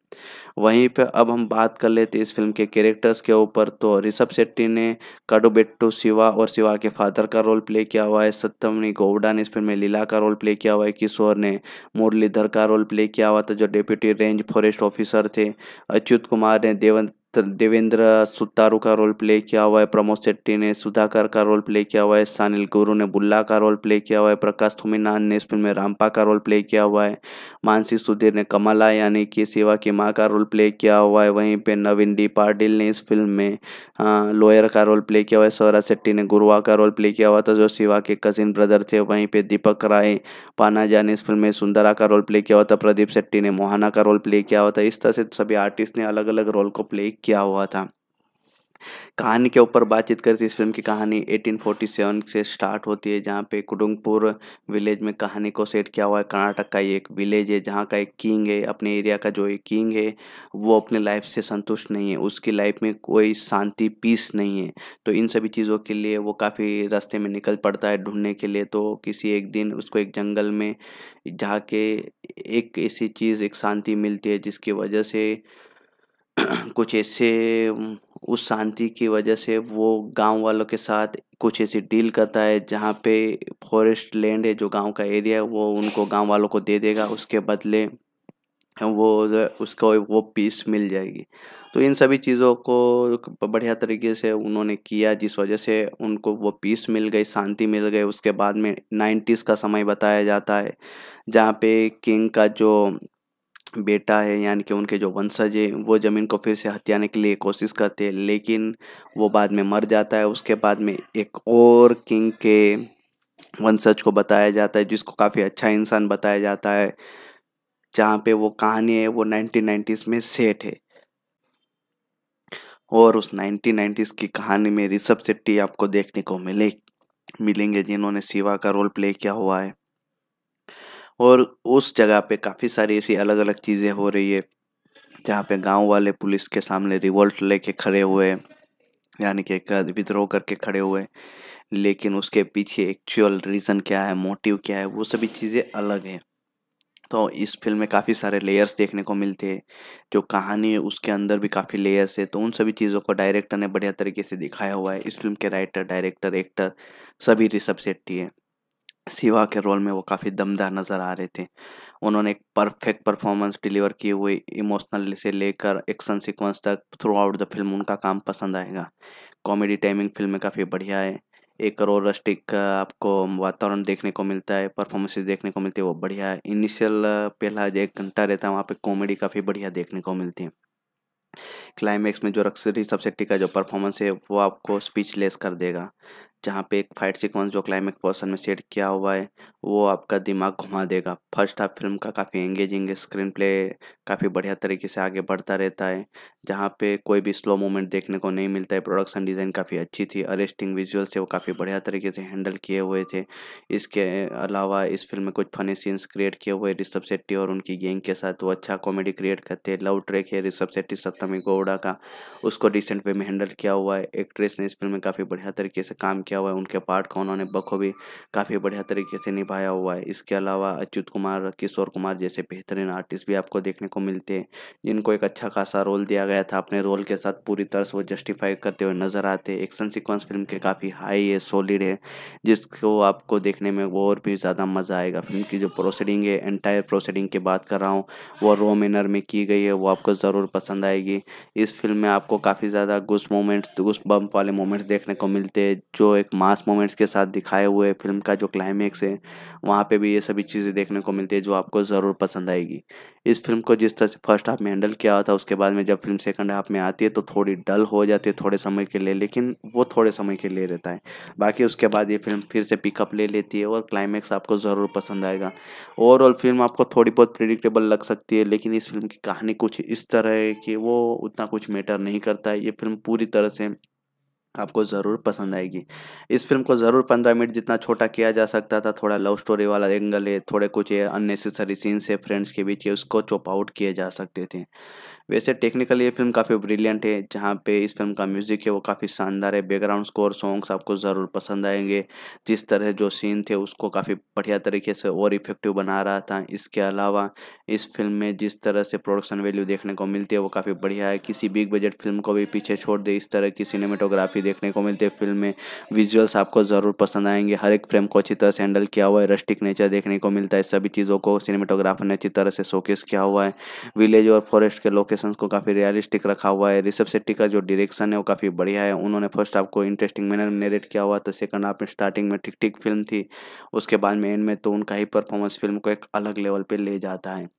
वहीं पे अब हम बात कर लेते इस फिल्म के कैरेक्टर्स के ऊपर तो ऋषभ शेट्टी ने काडोबेट्टू शिवा और शिवा के फादर का रोल प्ले किया हुआ है सत्यमणि गौडा ने इस फिल्म में लीला का रोल प्ले किया हुआ है किशोर ने मुरलीधर का रोल प्ले किया हुआ था जो डिप्यूटी रेंज फॉरेस्ट ऑफिसर थे अच्युत कुमार ने देवंत तो देवेंद्र सुतारू का रोल प्ले किया हुआ है प्रमोद शेट्टी ने सुधाकर का रोल प्ले किया हुआ है सानिल गुरु ने बुल्ला का रोल प्ले किया हुआ है प्रकाश थुमिनान ने इस फिल्म में रामपा का रोल प्ले किया हुआ है मानसी सुधीर ने कमला यानी कि सेवा की माँ का रोल प्ले किया हुआ है वहीं पे नवीन डी पाटिल ने इस फिल्म में लॉयर का रोल प्ले किया हुआ है सौरा शेट्टी ने गुरुआ का रोल प्ले किया हुआ था जो सेवा के कजिन ब्रदर थे वहीं पर दीपक राय पानाजा ने इस फिल्म में सुंदरा का रोल प्ले किया हुआ था प्रदीप शेट्टी ने मोहाना का रोल प्ले किया हुआ था इस तरह से सभी आर्टिस्ट ने अलग अलग रोल को प्ले किया हुआ था कहानी के ऊपर बातचीत करती इस फिल्म की कहानी 1847 से स्टार्ट होती है जहाँ पे कुडुंगपुर विलेज में कहानी को सेट किया हुआ है कर्नाटक का एक विलेज है जहाँ का एक किंग है अपने एरिया का जो एक किंग है वो अपने लाइफ से संतुष्ट नहीं है उसकी लाइफ में कोई शांति पीस नहीं है तो इन सभी चीज़ों के लिए वो काफ़ी रास्ते में निकल पड़ता है ढूंढने के लिए तो किसी एक दिन उसको एक जंगल में जाके एक ऐसी चीज़ एक शांति मिलती है जिसकी वजह से कुछ ऐसे उस शांति की वजह से वो गांव वालों के साथ कुछ ऐसी डील करता है जहाँ पे फॉरेस्ट लैंड है जो गांव का एरिया है वो उनको गांव वालों को दे देगा उसके बदले वो उसको वो पीस मिल जाएगी तो इन सभी चीज़ों को बढ़िया तरीके से उन्होंने किया जिस वजह से उनको वो पीस मिल गई शांति मिल गई उसके बाद में नाइन्टीज़ का समय बताया जाता है जहाँ पे किंग का जो बेटा है यानी कि उनके जो वंशज है वो ज़मीन को फिर से हत्याने के लिए कोशिश करते हैं लेकिन वो बाद में मर जाता है उसके बाद में एक और किंग के वंशज को बताया जाता है जिसको काफ़ी अच्छा इंसान बताया जाता है जहाँ पे वो कहानी है वो नाइनटीन नाइन्टीज़ में सेट है और उस नाइनटीन नाइन्टीज़ की कहानी में ऋषभ शेट्टी आपको देखने को मिले मिलेंगे जिन्होंने शिवा का रोल प्ले किया हुआ है और उस जगह पे काफ़ी सारी ऐसी अलग अलग चीज़ें हो रही है जहाँ पे गांव वाले पुलिस के सामने रिवोल्ट लेके खड़े हुए यानी कि विद्रोह करके खड़े हुए लेकिन उसके पीछे एक्चुअल रीज़न क्या है मोटिव क्या है वो सभी चीज़ें अलग हैं तो इस फिल्म में काफ़ी सारे लेयर्स देखने को मिलते हैं जो कहानी है उसके अंदर भी काफ़ी लेयर्स है तो उन सभी चीज़ों को डायरेक्टर ने बढ़िया तरीके से दिखाया हुआ है इस फिल्म के राइटर डायरेक्टर एक्टर सभी ऋषभ सेट्टी हैं सिवा के रोल में वो काफ़ी दमदार नज़र आ रहे थे उन्होंने एक परफेक्ट परफॉर्मेंस डिलीवर की हुई इमोशनल से लेकर एक्शन सीक्वेंस तक थ्रू आउट द फिल्म उनका काम पसंद आएगा कॉमेडी टाइमिंग फिल्म में काफ़ी बढ़िया है एक करोड़ रस्टिक का आपको वातावरण देखने को मिलता है परफॉर्मेंसेज देखने को मिलती है वो बढ़िया है इनिशियल पहला जो एक घंटा रहता है वहाँ पे कॉमेडी काफ़ी बढ़िया देखने को मिलती है क्लाइमैक्स में जो रक्सरी सबसेट्टी का जो परफॉर्मेंस है वो आपको स्पीचलेस कर देगा जहाँ पे एक फाइट सीक्वेंस जो क्लाइमेक्स पोर्सन में सेट किया हुआ है वो आपका दिमाग घुमा देगा फर्स्ट हाफ फिल्म का काफ़ी एंगेजिंग स्क्रीन प्ले काफ़ी बढ़िया तरीके से आगे बढ़ता रहता है जहाँ पे कोई भी स्लो मूवमेंट देखने को नहीं मिलता है प्रोडक्शन डिज़ाइन काफ़ी अच्छी थी अरेस्टिंग विजुअल से वो काफ़ी बढ़िया तरीके से हैंडल किए हुए थे इसके अलावा इस फिल्म में कुछ फनी सीन्स क्रिएट किए हुए ऋषभ शेट्टी और उनकी गेंग के साथ वो अच्छा कॉमेडी क्रिएट करते हैं लव ट्रैक है ऋषभ शेट्टी सप्तमी गौड़ा का उसको रिसेंट वे में हैंडल किया हुआ है एक्ट्रेस ने इस फिल्म में काफ़ी बढ़िया तरीके से काम किया हुआ है उनके पार्ट का उन्होंने बखूबी काफ़ी बढ़िया तरीके से निभाया हुआ है इसके अलावा अच्युत कुमार किशोर कुमार जैसे बेहतरीन आर्टिस्ट भी आपको देखने को मिलते हैं जिनको एक अच्छा खासा रोल दिया गया था अपने रोल के साथ पूरी तरह से वो जस्टिफाई करते हुए नज़र आते हैं एक्शन सिक्वेंस फिल्म के काफ़ी हाई है सॉलिड है जिसको आपको देखने में और भी ज़्यादा मज़ा आएगा फिल्म की जो प्रोसीडिंग है एंटायर प्रोसीडिंग की बात कर रहा हूँ वो रो मिनर में की गई है वो आपको ज़रूर पसंद आएगी इस फिल्म में आपको काफ़ी ज़्यादा गुस मोमेंट्स गुस बम वाले मोमेंट्स देखने को मिलते हैं जो एक मास मोमेंट्स के साथ दिखाए हुए फिल्म का जो क्लाइमेक्स है वहाँ पे भी ये सभी चीज़ें देखने को मिलती है जो आपको ज़रूर पसंद आएगी इस फिल्म को जिस तरह फर्स्ट हाफ में हैंडल किया हुआ था उसके बाद में जब फिल्म सेकंड हाफ में आती है तो थोड़ी डल हो जाती है थोड़े समय के लिए लेकिन वो थोड़े समय के लिए रहता है बाकी उसके बाद ये फिल्म फिर से पिकअप ले लेती है और क्लाइमैक्स आपको ज़रूर पसंद आएगा ओवरऑल फिल्म आपको थोड़ी बहुत प्रिडिक्टेबल लग सकती है लेकिन इस फिल्म की कहानी कुछ इस तरह है कि वो उतना कुछ मैटर नहीं करता है ये फिल्म पूरी तरह से आपको ज़रूर पसंद आएगी इस फिल्म को ज़रूर पंद्रह मिनट जितना छोटा किया जा सकता था थोड़ा लव स्टोरी वाला एंगल है थोड़े कुछ ये अननेसेसरी सीन्स है फ्रेंड्स के बीच उसको चॉप आउट किए जा सकते थे वैसे टेक्निकली ये फिल्म काफ़ी ब्रिलियंट है जहाँ पे इस फिल्म का म्यूज़िक है वो काफ़ी शानदार है बैकग्राउंड स्कोर सॉन्ग्स आपको ज़रूर पसंद आएंगे जिस तरह जो सीन थे उसको काफ़ी बढ़िया तरीके से और इफेक्टिव बना रहा था इसके अलावा इस फिल्म में जिस तरह से प्रोडक्शन वैल्यू देखने को मिलती है वो काफ़ी बढ़िया है किसी बिग बजट फिल्म को भी पीछे छोड़ दे इस तरह की सिनेमाटोग्राफी काफ़ी देखने को मिलते हैं फिल्म में विजुअल्स आपको ज़रूर पसंद आएंगे हर एक फ्रेम को अच्छी तरह से हैंडल किया हुआ है रस्टिक नेचर देखने को मिलता है सभी चीज़ों को सिनेमाटोग्राफर ने अच्छी तरह से शोकेस किया हुआ है विलेज और फॉरेस्ट के लोकेशंस को काफ़ी रियलिस्टिक रखा हुआ है रिषभ सेट्टी का जो डायरेक्शन है वो काफ़ी बढ़िया है उन्होंने फर्स्ट आपको इंटरेस्टिंग मैनर में नेरेट किया हुआ था सेकंड आपने में स्टार्टिंग में ठीक ठीक फिल्म थी उसके बाद में एंड में तो उनका ही परफॉर्मेंस फिल्म को एक अलग लेवल पर ले जाता है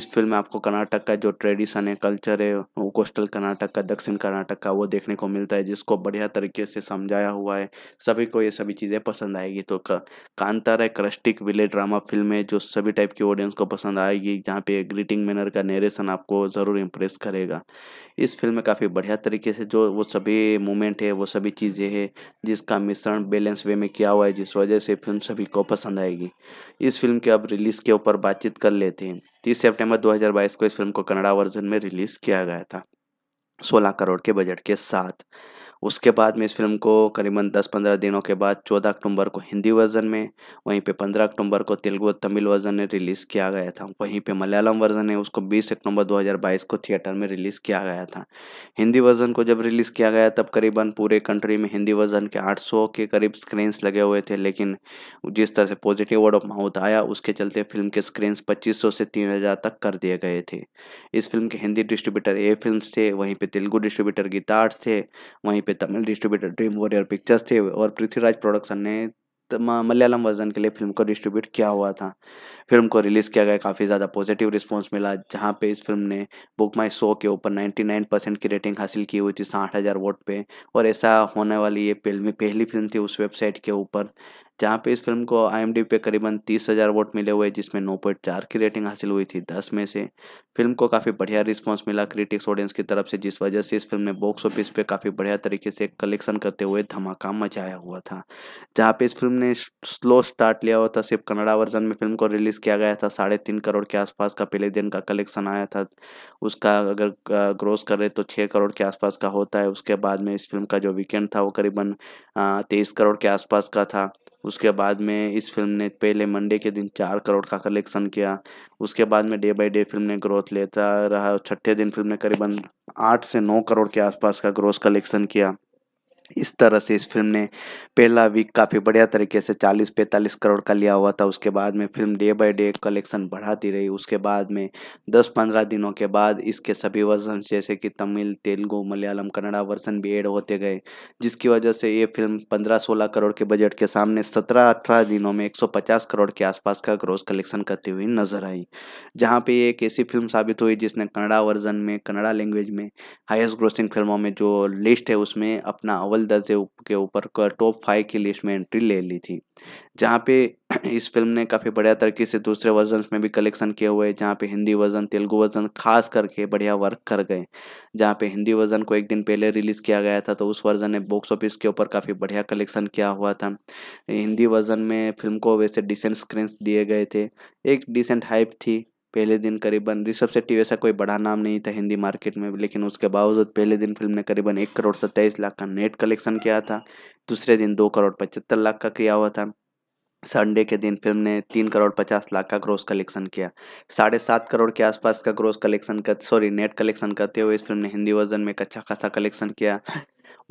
इस फिल्म में आपको कर्नाटक का जो ट्रेडिशन है कल्चर है वो कोस्टल कर्नाटक का दक्षिण कर्नाटक का वो देखने को मिलता है जिसको बढ़िया बढ़िया तरीके से समझाया हुआ है सभी को ये सभी चीज़ें पसंद आएगी तो कांतारा एक रस्टिक विले ड्रामा फिल्म है जो सभी टाइप के ऑडियंस को पसंद आएगी जहाँ पे ग्रीटिंग मैनर का नरेशन आपको ज़रूर इम्प्रेस करेगा इस फिल्म में काफ़ी बढ़िया तरीके से जो वो सभी मोमेंट है वो सभी चीज़ें है जिसका मिश्रण बैलेंस वे में किया हुआ है जिस वजह से फिल्म सभी को पसंद आएगी इस फिल्म के अब रिलीज़ के ऊपर बातचीत कर लेते हैं तीस सितंबर 2022 को इस फिल्म को कन्नड़ा वर्जन में रिलीज़ किया गया था 16 करोड़ के बजट के साथ उसके बाद में इस फिल्म को करीबन 10-15 दिनों के बाद 14 अक्टूबर को हिंदी वर्जन में वहीं पे 15 अक्टूबर को तेलुगु और तमिल वर्जन में रिलीज़ किया गया था वहीं पे मलयालम वर्जन है उसको 20 अक्टूबर 2022 को थिएटर में रिलीज़ किया गया था हिंदी वर्जन को जब रिलीज़ किया गया तब करीबन पूरे कंट्री में हिंदी वर्जन के आठ के करीब स्क्रीन्स लगे हुए थे लेकिन जिस तरह से पॉजिटिव वर्ड ऑफ माउथ आया उसके चलते फिल्म के स्क्रीन्स पच्चीस से तीन तक कर दिए गए थे इस फिल्म के हिंदी डिस्ट्रीब्यूटर ए फिल्म थे वहीं पर तेलुगु डिस्ट्रीब्यूटर गीतार्थ थे वहीं पर Tamil distributor dream warrior pictures थे और पृथ्वीराज प्रोडक्शन ने मलयालम वर्जन के लिए फिल्म को डिस्ट्रीब्यूट किया हुआ था फिल्म को रिलीज़ किया गया काफ़ी ज़्यादा पॉजिटिव रिस्पांस मिला जहाँ पे इस फिल्म ने बुक माई शो के ऊपर 99 परसेंट की रेटिंग हासिल की हुई थी साठ हज़ार वोट पे और ऐसा होने वाली ये फिल्म पहली फिल्म थी उस वेबसाइट के ऊपर जहाँ पे इस फिल्म को आई पे करीबन तीस हज़ार वोट मिले हुए जिसमें नौ पॉइंट चार की रेटिंग हासिल हुई थी दस में से फिल्म को काफ़ी बढ़िया रिस्पॉन्स मिला क्रिटिक्स ऑडियंस की तरफ से जिस वजह से इस फिल्म ने बॉक्स ऑफिस पे काफ़ी बढ़िया तरीके से कलेक्शन करते हुए धमाका मचाया हुआ था जहाँ पे इस फिल्म ने स्लो स्टार्ट लिया हुआ था सिर्फ कन्नड़ा वर्जन में फिल्म को रिलीज़ किया गया था साढ़े तीन करोड़ के आसपास का पहले दिन का कलेक्शन आया था उसका अगर ग्रोस करें तो छः करोड़ के आसपास का होता है उसके बाद में इस फिल्म का जो वीकेंड था वो करीबन तेईस करोड़ के आसपास का था उसके बाद में इस फिल्म ने पहले मंडे के दिन चार करोड़ का कलेक्शन किया उसके बाद में डे बाय डे फिल्म ने ग्रोथ लेता रहा छठे दिन फिल्म ने करीबन आठ से नौ करोड़ के आसपास का ग्रोथ कलेक्शन किया इस तरह से इस फिल्म ने पहला वीक काफ़ी बढ़िया तरीके से 40-45 करोड़ का लिया हुआ था उसके बाद में film day by day collection बढ़ाती रही उसके बाद में 10-15 दिनों के बाद इसके सभी वर्जन जैसे कि तमिल तेलुगू मलयालम कन्नड़ा वर्जन भी एड होते गए जिसकी वजह से ये फिल्म 15-16 करोड़ के बजट के सामने सत्रह अठारह दिनों में एक करोड़ के आसपास का ग्रोस कलेक्शन करती हुई नजर आई जहाँ पर एक ऐसी फिल्म साबित हुई जिसने कन्नड़ा वर्जन में कन्नड़ा लैंग्वेज में हाइस्ट ग्रोसिंग फिल्मों में जो लिस्ट है उसमें अपना अव्वल फिल के ऊपर टॉप फाइव की लिस्ट में एंट्री ले ली थी जहाँ पे इस फिल्म ने काफ़ी बढ़िया तरीके से दूसरे वर्जन में भी कलेक्शन किए हुए जहाँ पे हिंदी वर्जन तेलुगु वर्जन खास करके बढ़िया वर्क कर गए जहाँ पे हिंदी वर्जन को एक दिन पहले रिलीज़ किया गया था तो उस वर्जन ने बॉक्स ऑफिस के ऊपर काफ़ी बढ़िया कलेक्शन किया हुआ था हिंदी वर्जन में फिल्म को वैसे डिसेंट स्क्रीन दिए गए थे एक डिसेंट हाइप थी पहले दिन करीबन ऋषभ शेट्टी वैसा कोई बड़ा नाम नहीं था हिंदी मार्केट में लेकिन उसके बावजूद पहले दिन फिल्म ने करीबन एक करोड़ सत्ताईस लाख का नेट कलेक्शन किया था दूसरे दिन दो करोड़ पचहत्तर लाख का किया हुआ था संडे के दिन फिल्म ने तीन करोड़ पचास लाख का ग्रोस कलेक्शन किया साढ़े सात करोड़ के आसपास का ग्रोस कलेक्शन कर सॉरी नेट कलेक्शन करते हुए इस फिल्म ने हिंदी वर्जन में एक अच्छा खासा कलेक्शन किया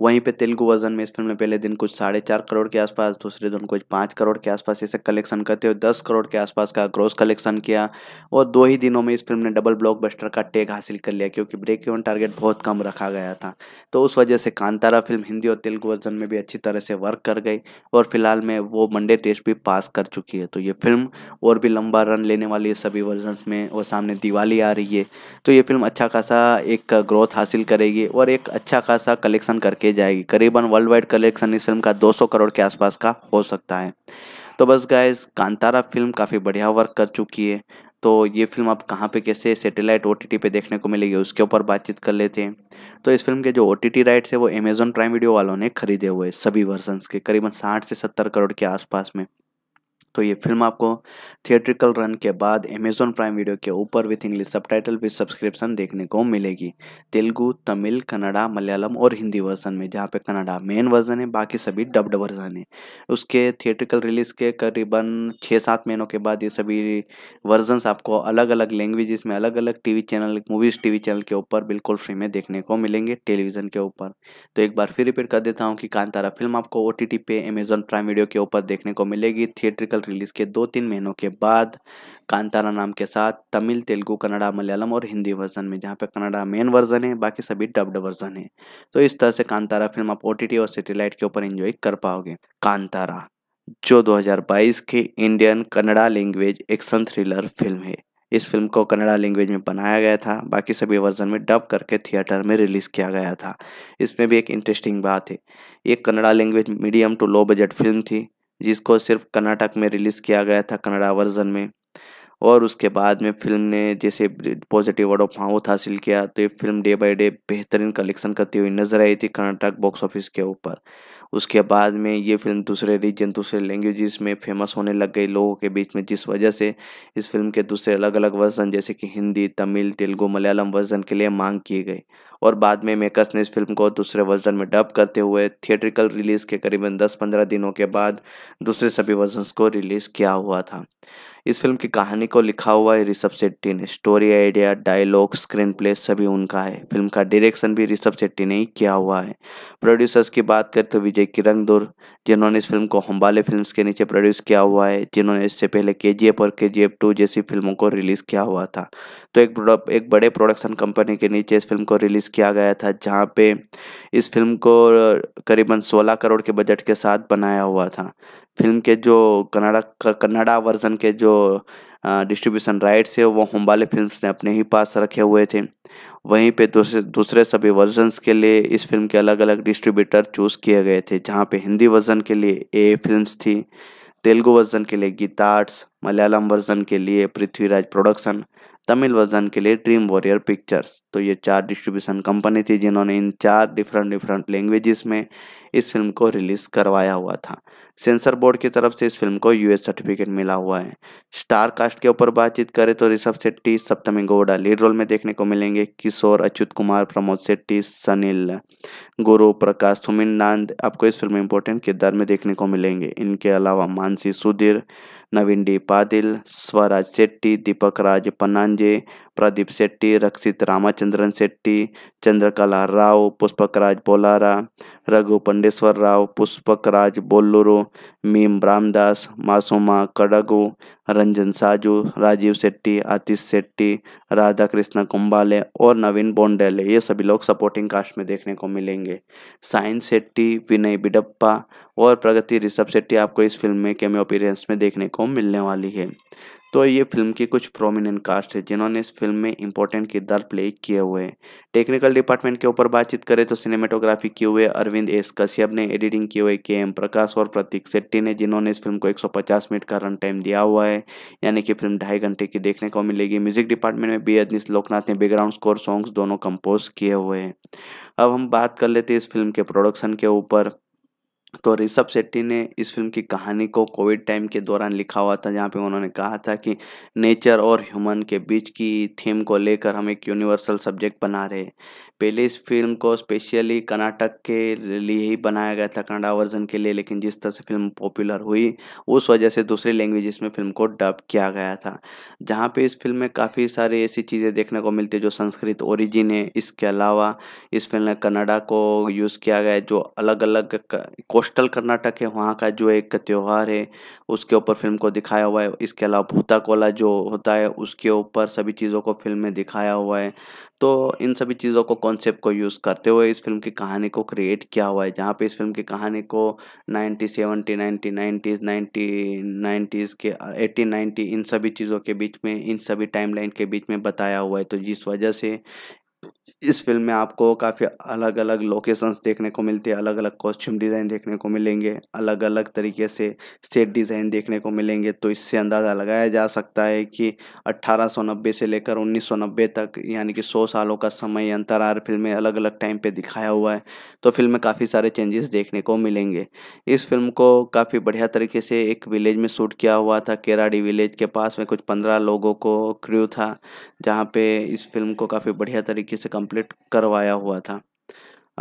वहीं पे तेलुगु वर्जन में इस फिल्म ने पहले दिन कुछ साढ़े चार करोड़ के आसपास दूसरे दिन कुछ पाँच करोड़ के आसपास इसे कलेक्शन करते हुए दस करोड़ के आसपास का ग्रोस कलेक्शन किया और दो ही दिनों में इस फिल्म ने डबल ब्लॉकबस्टर का टेग हासिल कर लिया क्योंकि ब्रेक इवन टारगेट बहुत कम रखा गया था तो उस वजह से कांतारा फिल्म हिंदी और तेलुगु वर्जन में भी अच्छी तरह से वर्क कर गई और फिलहाल में वो मंडे टेस्ट भी पास कर चुकी है तो ये फिल्म और भी लंबा रन लेने वाली है सभी वर्जन में और सामने दिवाली आ रही है तो ये फिल्म अच्छा खासा एक ग्रोथ हासिल करेगी और एक अच्छा खासा कलेक्शन करके के जाएगी करीबन वर्ल्ड वाइड कलेक्शन इस फिल्म का 200 करोड़ के आसपास का हो सकता है तो बस गाइज कांतारा फिल्म काफ़ी बढ़िया वर्क कर चुकी है तो ये फिल्म आप कहाँ पे कैसे सैटेलाइट ओ पे देखने को मिलेगी उसके ऊपर बातचीत कर लेते हैं तो इस फिल्म के जो ओ राइट्स है वो अमेजोन प्राइम वीडियो वालों ने खरीदे हुए सभी वर्जन्स के करीबन साठ से सत्तर करोड़ के आसपास में तो ये फिल्म आपको थिएट्रिकल रन के बाद अमेजोन प्राइम वीडियो के ऊपर with English subtitle with subscription देखने को मिलेगी तेलुगू तमिल कन्नडा मलयालम और हिंदी वर्जन में जहाँ पे कन्नडा मेन वर्जन है बाकी सभी डब्ड वर्जन है उसके थिएट्रिकल रिलीज के करीबन छः सात महीनों के बाद ये सभी वर्जन आपको अलग अलग लैंग्वेजेस में अलग अलग T channel movies TV channel के ऊपर बिल्कुल फ्री में देखने को मिलेंगे टेलीविज़न के ऊपर तो एक बार फिर रिपीट कर देता हूँ कि कांतारा फिल्म आपको ओ पे अमेजोन प्राइम वीडियो के ऊपर देखने को मिलेगी थिएट्रिकल रिलीज के दो तीन महीनों के बाद कांतारा नाम के साथ तमिल तेलुगु कन्नड़ा मलयालम और हिंदी वर्जन में जहाँ पे कन्नड़ा मेन वर्जन है बाकी सभी डब्ड वर्जन है तो इस तरह से कांतारा फिल्म आप ओ और सेटेलाइट के ऊपर इंजॉय कर पाओगे कांतारा जो 2022 के Indian Kannada language action thriller film है इस फिल्म को कन्नड़ा लैंग्वेज में बनाया गया था बाकी सभी वर्जन में डब करके थिएटर में रिलीज़ किया गया था इसमें भी एक इंटरेस्टिंग बात है एक Kannada language medium to low budget film थी जिसको सिर्फ कर्नाटक में रिलीज़ किया गया था कन्नड़ा वर्जन में और उसके बाद में फिल्म ने जैसे पॉजिटिव वर्ड ऑफ माउथ हासिल किया तो ये फिल्म डे बाय डे बेहतरीन कलेक्शन करती हुई नज़र आई थी कर्नाटक बॉक्स ऑफिस के ऊपर उसके बाद में ये फिल्म दूसरे रीजन दूसरे लैंग्वेजेस में फेमस होने लग गई लोगों के बीच में जिस वजह से इस फिल्म के दूसरे अलग अलग वर्जन जैसे कि हिंदी तमिल तेलुगू मलयालम वर्जन के लिए मांग की गई और बाद में मेकर्स ने इस फिल्म को दूसरे वर्जन में डब करते हुए थिएट्रिकल रिलीज़ के करीबन 10-15 दिनों के बाद दूसरे सभी वर्जन को रिलीज़ किया हुआ था इस फिल्म की कहानी को लिखा हुआ है ऋषभ शेट्टी ने story idea dialogue screenplay सभी उनका है फिल्म का डायरेक्शन भी ऋषभ शेट्टी ने ही किया हुआ है प्रोड्यूसर्स की बात करें तो विजय दूर जिन्होंने इस फिल्म को हम्बाले फिल्म के नीचे प्रोड्यूस किया हुआ है जिन्होंने इससे पहले के जी एफ और के जी एफ टू जैसी फिल्मों को रिलीज़ किया हुआ था तो एक एक बड़े प्रोडक्शन कंपनी के नीचे इस फिल्म को रिलीज़ किया गया था जहाँ पे इस फिल्म को करीबन सोलह करोड़ के बजट के साथ बनाया हुआ था फिल्म के जो कन्नाडा कन्नाडा वर्जन के जो डिस्ट्रीब्यूशन राइट्स है वो होम्बाले फिल्म्स ने अपने ही पास रखे हुए थे वहीं पे दूसरे दूसरे सभी वर्जन्स के लिए इस फिल्म के अलग अलग डिस्ट्रीब्यूटर चूज़ किए गए थे जहाँ पे हिंदी वर्जन के लिए ए फिल्म्स थी तेलुगु वर्जन के लिए गीतार्ट्स मलयालम वर्जन के लिए पृथ्वीराज प्रोडक्शन तमिल वर्जन के लिए ड्रीम वॉरियर पिक्चर्स तो ये चार डिस्ट्रीब्यूशन कंपनी थी जिन्होंने इन चार डिफरेंट डिफरेंट लैंग्वेजेस में इस फिल्म को रिलीज़ करवाया हुआ था सेंसर बोर्ड की तरफ से इस फिल्म को यूएस सर्टिफिकेट मिला हुआ है स्टार कास्ट के ऊपर बातचीत करें तो ऋषभ सेट्टी सप्तमी गौड़ा लीड रोल में देखने को मिलेंगे किशोर अच्युत कुमार प्रमोद सेट्टी सनील गुरु प्रकाश सुमिन नांद आपको इस फिल्म में इंपॉर्टेंट किरदार में देखने को मिलेंगे इनके अलावा मानसी सुधीर नवीन डी पादिल स्वराज शेट्टी दीपक राज पनांजे प्रदीप शेट्टी रक्षित रामाचंद्रन शेट्टी चंद्रकला राव पुष्पक राज बोलारा रघु पंडेश्वर राव पुष्पक राज बोलूरो मीम रामदास मासुमा कड़गो रंजन साजू राजीव शेट्टी आतिश शेट्टी राधा कृष्ण कुंबाले और नवीन बोंडेले ये सभी लोग सपोर्टिंग कास्ट में देखने को मिलेंगे साइन शेट्टी विनय बिडप्पा और प्रगति ऋषभ शेट्टी आपको इस फिल्म में कैमियो में देखने को मिलने वाली है तो ये फिल्म के कुछ प्रोमिनेंट कास्ट है जिन्होंने इस फिल्म में इंपॉर्टेंट किरदार प्ले किए हुए हैं टेक्निकल डिपार्टमेंट के ऊपर बातचीत करें तो सिनेमेटोग्राफी किए हुए अरविंद एस कश्यप ने एडिटिंग किए हुए के एम प्रकाश और प्रतीक सेट्टी ने जिन्होंने इस फिल्म को 150 मिनट का रन टाइम दिया हुआ है यानी कि फिल्म ढाई घंटे की देखने को मिलेगी म्यूजिक डिपार्टमेंट में बी अजनीश लोकनाथ ने बैकग्राउंड स्कोर सॉन्ग्स दोनों कंपोज किए हुए हैं अब हम बात कर लेते हैं इस फिल्म के प्रोडक्शन के ऊपर तो ऋषभ शेट्टी ने इस फिल्म की कहानी को कोविड टाइम के दौरान लिखा हुआ था जहाँ पे उन्होंने कहा था कि नेचर और ह्यूमन के बीच की थीम को लेकर हम एक यूनिवर्सल सब्जेक्ट बना रहे पहले इस फिल्म को स्पेशली कर्नाटक के लिए ही बनाया गया था कनाडा वर्जन के लिए लेकिन जिस तरह से फिल्म पॉपुलर हुई उस वजह से दूसरी लैंग्वेजेस में फिल्म को डब किया गया था जहाँ पे इस फिल्म में काफ़ी सारी ऐसी चीज़ें देखने को मिलती है जो संस्कृत ओरिजिन है इसके अलावा इस फिल्म में कनाडा को यूज़ किया गया है जो अलग अलग कोस्टल कर्नाटक है वहाँ का जो एक त्यौहार है उसके ऊपर फिल्म को दिखाया हुआ है इसके अलावा भूता कोला जो होता है उसके ऊपर सभी चीज़ों को फिल्म में दिखाया हुआ है तो इन सभी चीज़ों को कॉन्सेप्ट को यूज़ करते हुए इस फिल्म की कहानी को क्रिएट किया हुआ है जहाँ पे इस फिल्म की कहानी को ninety seventy ninety nineties ninety nineties के एटीन नाइन्टी इन सभी चीज़ों के बीच में इन सभी टाइमलाइन के बीच में बताया हुआ है तो जिस वजह से इस फिल्म में आपको काफ़ी अलग अलग लोकेशंस देखने को मिलते हैं अलग अलग कॉस्ट्यूम डिज़ाइन देखने को मिलेंगे अलग अलग तरीके से सेट डिज़ाइन देखने को मिलेंगे तो इससे अंदाज़ा लगाया जा सकता है कि अट्ठारह से लेकर उन्नीस तक यानी कि 100 सालों का समय अंतरार में अलग अलग टाइम पर दिखाया हुआ है तो फिल्म में काफ़ी सारे चेंजेस देखने को मिलेंगे इस फिल्म को काफ़ी बढ़िया तरीके से एक विलेज में शूट किया हुआ था केराडी विलेज के पास में कुछ पंद्रह लोगों को क्र्यू था जहाँ पे इस फिल्म को काफ़ी बढ़िया तरीके से कम्प्लीट कंप्लीट करवाया हुआ था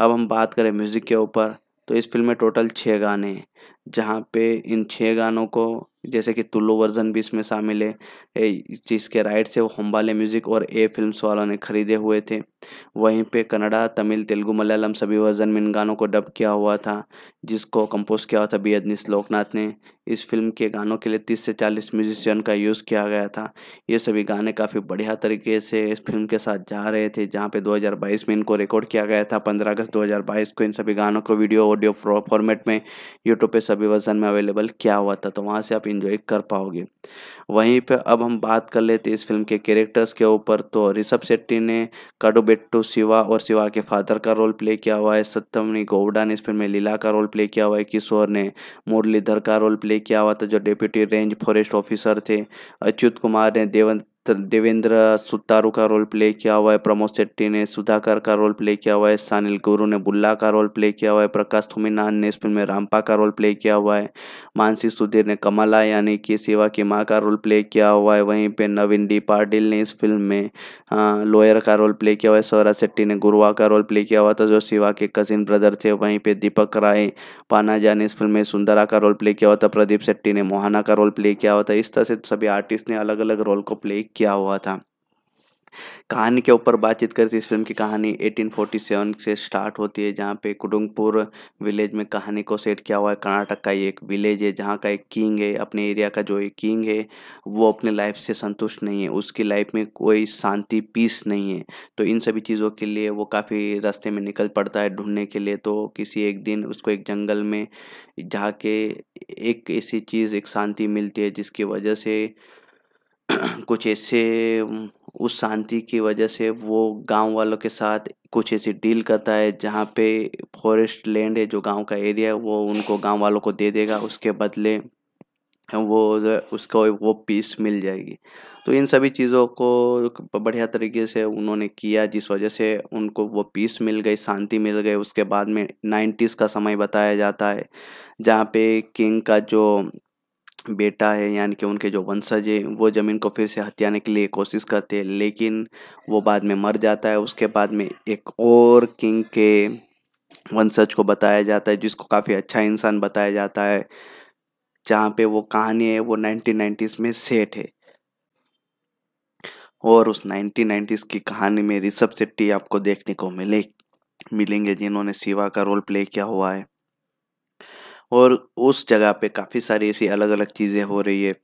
अब हम बात करें म्यूज़िक के ऊपर तो इस फिल्म में टोटल छः गाने हैं जहाँ पे इन छः गानों को जैसे कि तुल्लु वर्जन भी इसमें शामिल है जिसके राइट से वो हम्बाले म्यूज़िक और ए फिल्म्स वालों ने खरीदे हुए थे वहीं पे कन्नड़ा तमिल तेलुगु मलयालम सभी वर्जन में इन गानों को डब किया हुआ था जिसको कंपोज किया हुआ था बी अदनीस लोकनाथ ने इस फिल्म के गानों के लिए तीस से चालीस म्यूजिशियन का यूज़ किया गया था ये सभी गाने काफ़ी बढ़िया तरीके से इस फिल्म के साथ जा रहे थे जहाँ पे 2022 में इनको रिकॉर्ड किया गया था 15 अगस्त 2022 को इन सभी गानों को वीडियो ऑडियो फॉर्मेट में यूट्यूब पे सभी वर्जन में अवेलेबल क्या हुआ था तो वहाँ से आप इन्जॉय कर पाओगे वहीं पे अब हम बात कर लेते इस फिल्म के कैरेक्टर्स के ऊपर तो ऋषभ शेट्टी ने काडोबेट्टू शिवा और शिवा के फादर का रोल प्ले किया हुआ है सत्यमनी गौडा ने इस फिल्म में लीला का रोल प्ले किया हुआ है किशोर ने मुरलीधर का रोल प्ले किया हुआ था जो डिप्यूटी रेंज फॉरेस्ट ऑफिसर थे अच्युत कुमार ने देवंत तो देवेंद्र सुतारू का रोल प्ले किया हुआ है प्रमोद शेट्टी ने सुधाकर का रोल प्ले किया हुआ है सानिल गुरु ने बुल्ला का रोल प्ले किया हुआ है प्रकाश थुमीनान ने इस फिल्म में रामपा का रोल प्ले किया हुआ है मानसी सुधीर ने कमला यानी कि सेवा की माँ का रोल प्ले किया हुआ है वहीं पे नवीन डी पाटिल ने इस फिल्म में लोयर का रोल प्ले किया हुआ है सौरा शेट्टी ने गुरुआ का रोल प्ले किया हुआ था जो सेवा के कजिन ब्रदर थे वहीं पर दीपक राय पानाजा ने इस फिल्म में सुंदरा का रोल प्ले किया हुआ था प्रदीप शेट्टी ने मोहाना का रोल प्ले किया हुआ था इस तरह से सभी आर्टिस्ट ने अलग अलग रोल को प्ले किया हुआ था कहानी के ऊपर बातचीत करती इस फिल्म की कहानी 1847 से स्टार्ट होती है जहाँ पे कुडुंगपुर विलेज में कहानी को सेट किया हुआ है कर्नाटक का एक विलेज है जहाँ का एक किंग है अपने एरिया का जो एक किंग है वो अपने लाइफ से संतुष्ट नहीं है उसकी लाइफ में कोई शांति पीस नहीं है तो इन सभी चीज़ों के लिए वो काफ़ी रास्ते में निकल पड़ता है ढूंढने के लिए तो किसी एक दिन उसको एक जंगल में जाके एक ऐसी चीज़ एक शांति मिलती है जिसकी वजह से कुछ ऐसे उस शांति की वजह से वो गांव वालों के साथ कुछ ऐसी डील करता है जहाँ पे फॉरेस्ट लैंड है जो गांव का एरिया है वो उनको गांव वालों को दे देगा उसके बदले वो उसको वो पीस मिल जाएगी तो इन सभी चीज़ों को बढ़िया तरीके से उन्होंने किया जिस वजह से उनको वो पीस मिल गई शांति मिल गई उसके बाद में नाइन्टीज़ का समय बताया जाता है जहाँ पे किंग का जो बेटा है यानी कि उनके जो वंशज है वो ज़मीन को फिर से हत्याने के लिए कोशिश करते हैं लेकिन वो बाद में मर जाता है उसके बाद में एक और किंग के वंशज को बताया जाता है जिसको काफ़ी अच्छा इंसान बताया जाता है जहाँ पे वो कहानी है वो नाइनटीन नाइन्टीज़ में सेट है और उस नाइनटीन नाइन्टीज़ की कहानी में ऋषभ शेट्टी आपको देखने को मिले मिलेंगे जिन्होंने शिवा का रोल प्ले किया हुआ है और उस जगह पे काफ़ी सारी ऐसी अलग अलग चीज़ें हो रही है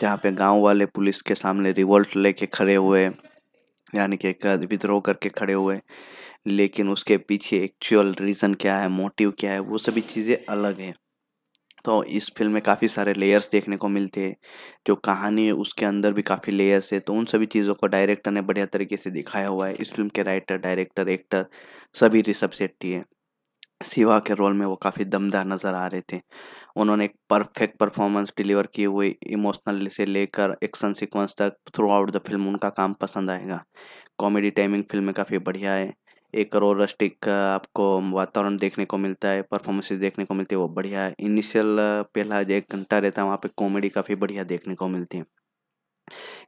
जहाँ पे गांव वाले पुलिस के सामने रिवोल्ट लेके खड़े हुए यानी कि विद्रोह करके खड़े हुए लेकिन उसके पीछे एक्चुअल रीज़न क्या है मोटिव क्या है वो सभी चीज़ें अलग हैं तो इस फिल्म में काफ़ी सारे लेयर्स देखने को मिलते हैं जो कहानी है उसके अंदर भी काफ़ी लेयर्स है तो उन सभी चीज़ों को डायरेक्टर ने बढ़िया तरीके से दिखाया हुआ है इस फिल्म के राइटर डायरेक्टर एक्टर सभी ऋषभ सेट्टी हैं सिवा के रोल में वो काफ़ी दमदार नज़र आ रहे थे उन्होंने एक परफेक्ट परफॉर्मेंस डिलीवर किए हुए इमोशनल से लेकर एक्शन सीक्वेंस तक थ्रू आउट द फिल्म उनका काम पसंद आएगा कॉमेडी टाइमिंग फिल्म में काफ़ी बढ़िया है एक करोड़ रस्टिक आपको वातावरण देखने को मिलता है परफॉर्मेंसेज देखने को मिलती है वो बढ़िया है इनिशियल पहला जो एक घंटा रहता है वहाँ पे कॉमेडी काफ़ी बढ़िया देखने को मिलती है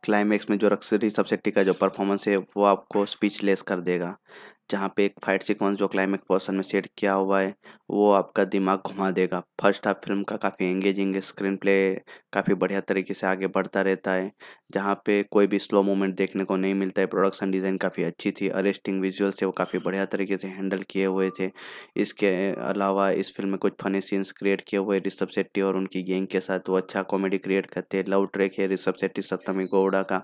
क्लाइमैक्स में जो रक्सरी सबसेट्टी का जो परफॉर्मेंस है वो आपको स्पीचलेस कर देगा जहाँ पे एक फाइट सीक्वेंस जो क्लाइमेक्स पोर्सन में सेट किया हुआ है वो आपका दिमाग घुमा देगा फर्स्ट हाफ फिल्म का काफ़ी एंगेजिंग स्क्रीन प्ले काफ़ी बढ़िया तरीके से आगे बढ़ता रहता है जहाँ पे कोई भी स्लो मोमेंट देखने को नहीं मिलता है प्रोडक्शन डिज़ाइन काफ़ी अच्छी थी अरेस्टिंग विजुअल से वो काफ़ी बढ़िया तरीके से हैंडल किए हुए थे इसके अलावा इस फिल्म में कुछ फनी सीन्स क्रिएट किए हुए ऋषभ शेट्टी और उनकी गैंग के साथ वो अच्छा कॉमेडी क्रिएट करते हैं लव ट्रैक है ऋषभ शेट्टी सप्तमी गौड़ा का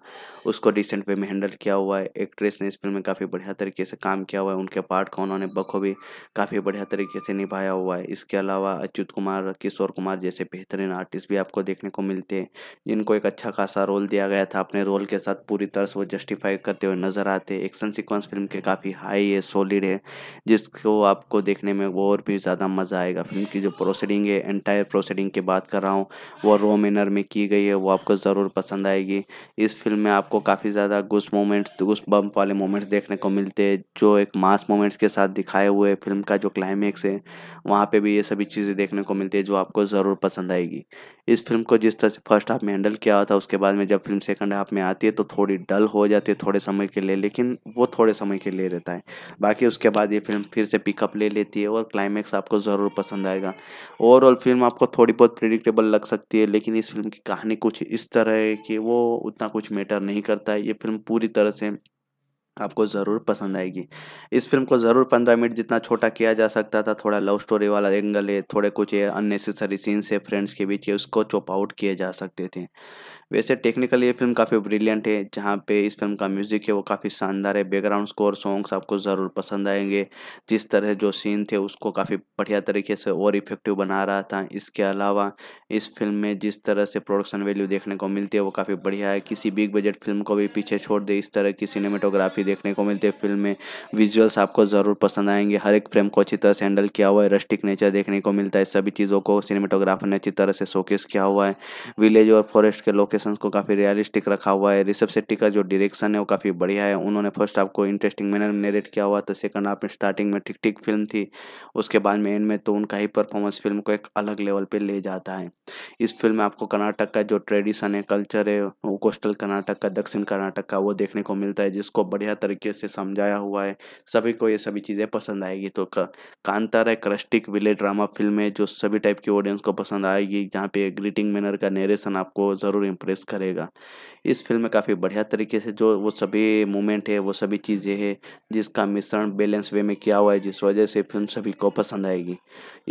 उसको डिसेंट वे में हैंडल किया हुआ है एक्ट्रेस ने इस फिल्म में काफ़ी बढ़िया तरीके से काम किया हुआ है उनके पार्ट का उन्होंने बखूबी काफ़ी बढ़िया तरीके से निभाया हुआ है इसके अलावा अच्युत कुमार किशोर कुमार जैसे बेहतरीन आर्टिस्ट भी आपको देखने को मिलते हैं जिनको एक अच्छा खासा रोल दिया गया था अपने रोल के साथ पूरी तरह से वो जस्टिफाई करते हुए नज़र आते एक्शन सिक्वेंस फिल्म के काफ़ी हाई है सॉलिड है जिसको आपको देखने में और भी ज़्यादा मज़ा आएगा फिल्म की जो प्रोसीडिंग है एंटायर प्रोसीडिंग की बात कर रहा हूँ वो रो मैनर में की गई है वो आपको ज़रूर पसंद आएगी इस फिल्म में आपको काफ़ी ज़्यादा गुस मोमेंट्स गुस बम वाले मोमेंट्स देखने को मिलते हैं जो एक मास मोमेंट्स के साथ दिखाए हुए फिल्म का जो क्लाइमैक्स है वहाँ पे भी ये सभी चीज़ें देखने को मिलती है जो आपको ज़रूर पसंद आएगी इस फिल्म को जिस तरह फर्स्ट हाफ में हैंडल किया था उसके बाद में जब फिल्म सेकंड हाफ में आती है तो थोड़ी डल हो जाती है थोड़े समय के लिए लेकिन वो थोड़े समय के लिए रहता है बाकी उसके बाद ये फिल्म फिर से पिकअप ले लेती है और क्लाइमैक्स आपको ज़रूर पसंद आएगा ओवरऑल फिल्म आपको थोड़ी बहुत प्रिडिक्टेबल लग सकती है लेकिन इस फिल्म की कहानी कुछ इस तरह है कि वो उतना कुछ मैटर नहीं करता है ये फिल्म पूरी तरह से आपको ज़रूर पसंद आएगी इस फिल्म को ज़रूर पंद्रह मिनट जितना छोटा किया जा सकता था थोड़ा लव स्टोरी वाला एंगल है थोड़े कुछ अननेसेसरी सीन्स है फ्रेंड्स के बीच उसको चॉप आउट किए जा सकते थे वैसे टेक्निकली ये फिल्म काफ़ी ब्रिलियंट है जहाँ पे इस फिल्म का म्यूज़िक है वो काफ़ी शानदार है बैकग्राउंड स्कोर सॉन्ग्स आपको ज़रूर पसंद आएंगे जिस तरह जो सीन थे उसको काफ़ी बढ़िया तरीके से और इफेक्टिव बना रहा था इसके अलावा इस फिल्म में जिस तरह से प्रोडक्शन वैल्यू देखने को मिलती है वो काफ़ी बढ़िया है किसी बिग बजट फिल्म को भी पीछे छोड़ दे इस तरह की सिनेमेटोग्राफी देखने को मिलती है फिल्म में विजुअल्स आपको ज़रूर पसंद आएंगे हर एक फ्रेम को अच्छी तरह से हैंडल किया हुआ है रस्टिक नेचर देखने को मिलता है सभी चीज़ों को सिनेमेटोग्राफर ने अच्छी तरह से शोकेस किया हुआ है विलेज और फॉरेस्ट के लोकेशन लोकेशंस को काफ़ी रियलिस्टिक रखा हुआ है ऋषभ सेट्टी का जो डायरेक्शन है वो काफ़ी बढ़िया है उन्होंने फर्स्ट हाफ को इंटरेस्टिंग मैनर में नरेट किया हुआ तो सेकंड हाफ में स्टार्टिंग में ठीक ठीक फिल्म थी उसके बाद में एंड में तो उनका ही परफॉर्मेंस फिल्म को एक अलग लेवल पर ले जाता है इस फिल्म में आपको कर्नाटक का जो ट्रेडिशन है कल्चर है वो कोस्टल कर्नाटक का दक्षिण कर्नाटक का वो देखने को मिलता है जिसको बढ़िया तरीके से समझाया हुआ है सभी को ये सभी चीज़ें पसंद आएगी तो कांतारा एक रस्टिक विले ड्रामा फिल्म है जो सभी टाइप की ऑडियंस को पसंद आएगी जहाँ पे ग्रीटिंग मैनर का नेरेशन आपको ज़रूर इम्प्रेस करेगा इस फिल्म में काफ़ी बढ़िया तरीके से जो वो सभी मोमेंट है वो सभी चीज़ें हैं जिसका मिश्रण बैलेंस वे में किया हुआ है जिस वजह से फिल्म सभी को पसंद आएगी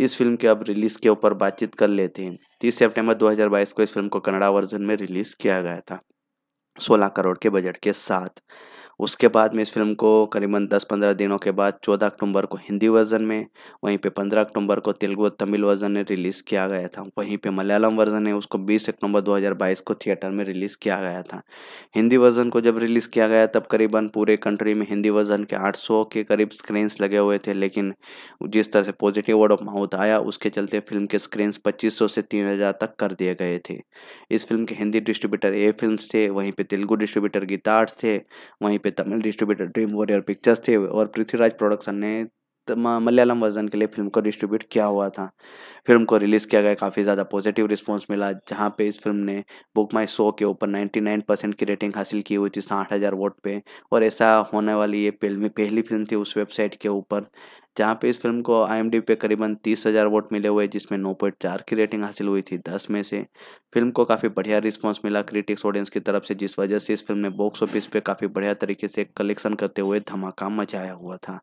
इस फिल्म के अब रिलीज़ के ऊपर बातचीत कर लेते हैं तीस सेप्टेम्बर दो को इस फिल्म को कनाडा वर्जन में रिलीज़ किया गया था सोलह करोड़ के बजट के साथ उसके बाद में इस फिल्म को करीबन 10-15 दिनों के बाद 14 अक्टूबर को हिंदी वर्जन में वहीं पे 15 अक्टूबर को तेलुगु और तमिल वर्जन में रिलीज़ किया गया था वहीं पे मलयालम वर्जन है उसको 20 अक्टूबर 2022 को थिएटर में रिलीज़ किया गया था हिंदी वर्जन को जब रिलीज़ किया गया तब करीबन पूरे कंट्री में हिंदी वर्जन के आठ के करीब स्क्रीन्स लगे हुए थे लेकिन जिस तरह से पॉजिटिव वर्ड ऑफ माउथ आया उसके चलते फिल्म के स्क्रीन्स पच्चीस से तीन तक कर दिए गए थे इस फिल्म के हिंदी डिस्ट्रीब्यूटर ए फिल्म थे वहीं पर तेलुगु डिस्ट्रीब्यूटर गीतार्थ थे वहीं पर Tamil distributor dream warrior pictures थे और पृथ्वीराज प्रोडक्शन ने मलयालम वर्जन के लिए फिल्म को डिस्ट्रीब्यूट किया हुआ था फिल्म को रिलीज़ किया गया काफ़ी ज़्यादा पॉजिटिव रिस्पांस मिला जहाँ पे इस फिल्म ने बुक माई शो के ऊपर 99 परसेंट की रेटिंग हासिल की हुई थी साठ हज़ार वोट पे और ऐसा होने वाली ये फिल्म पहली फिल्म थी उस वेबसाइट के ऊपर जहाँ पे इस फिल्म को आई पे करीबन तीस हज़ार वोट मिले हुए जिसमें नौ पॉइंट चार की रेटिंग हासिल हुई थी दस में से फिल्म को काफ़ी बढ़िया रिस्पॉन्स मिला क्रिटिक्स ऑडियंस की तरफ से जिस वजह से इस फिल्म ने बॉक्स ऑफिस पे काफ़ी बढ़िया तरीके से कलेक्शन करते हुए धमाका मचाया हुआ था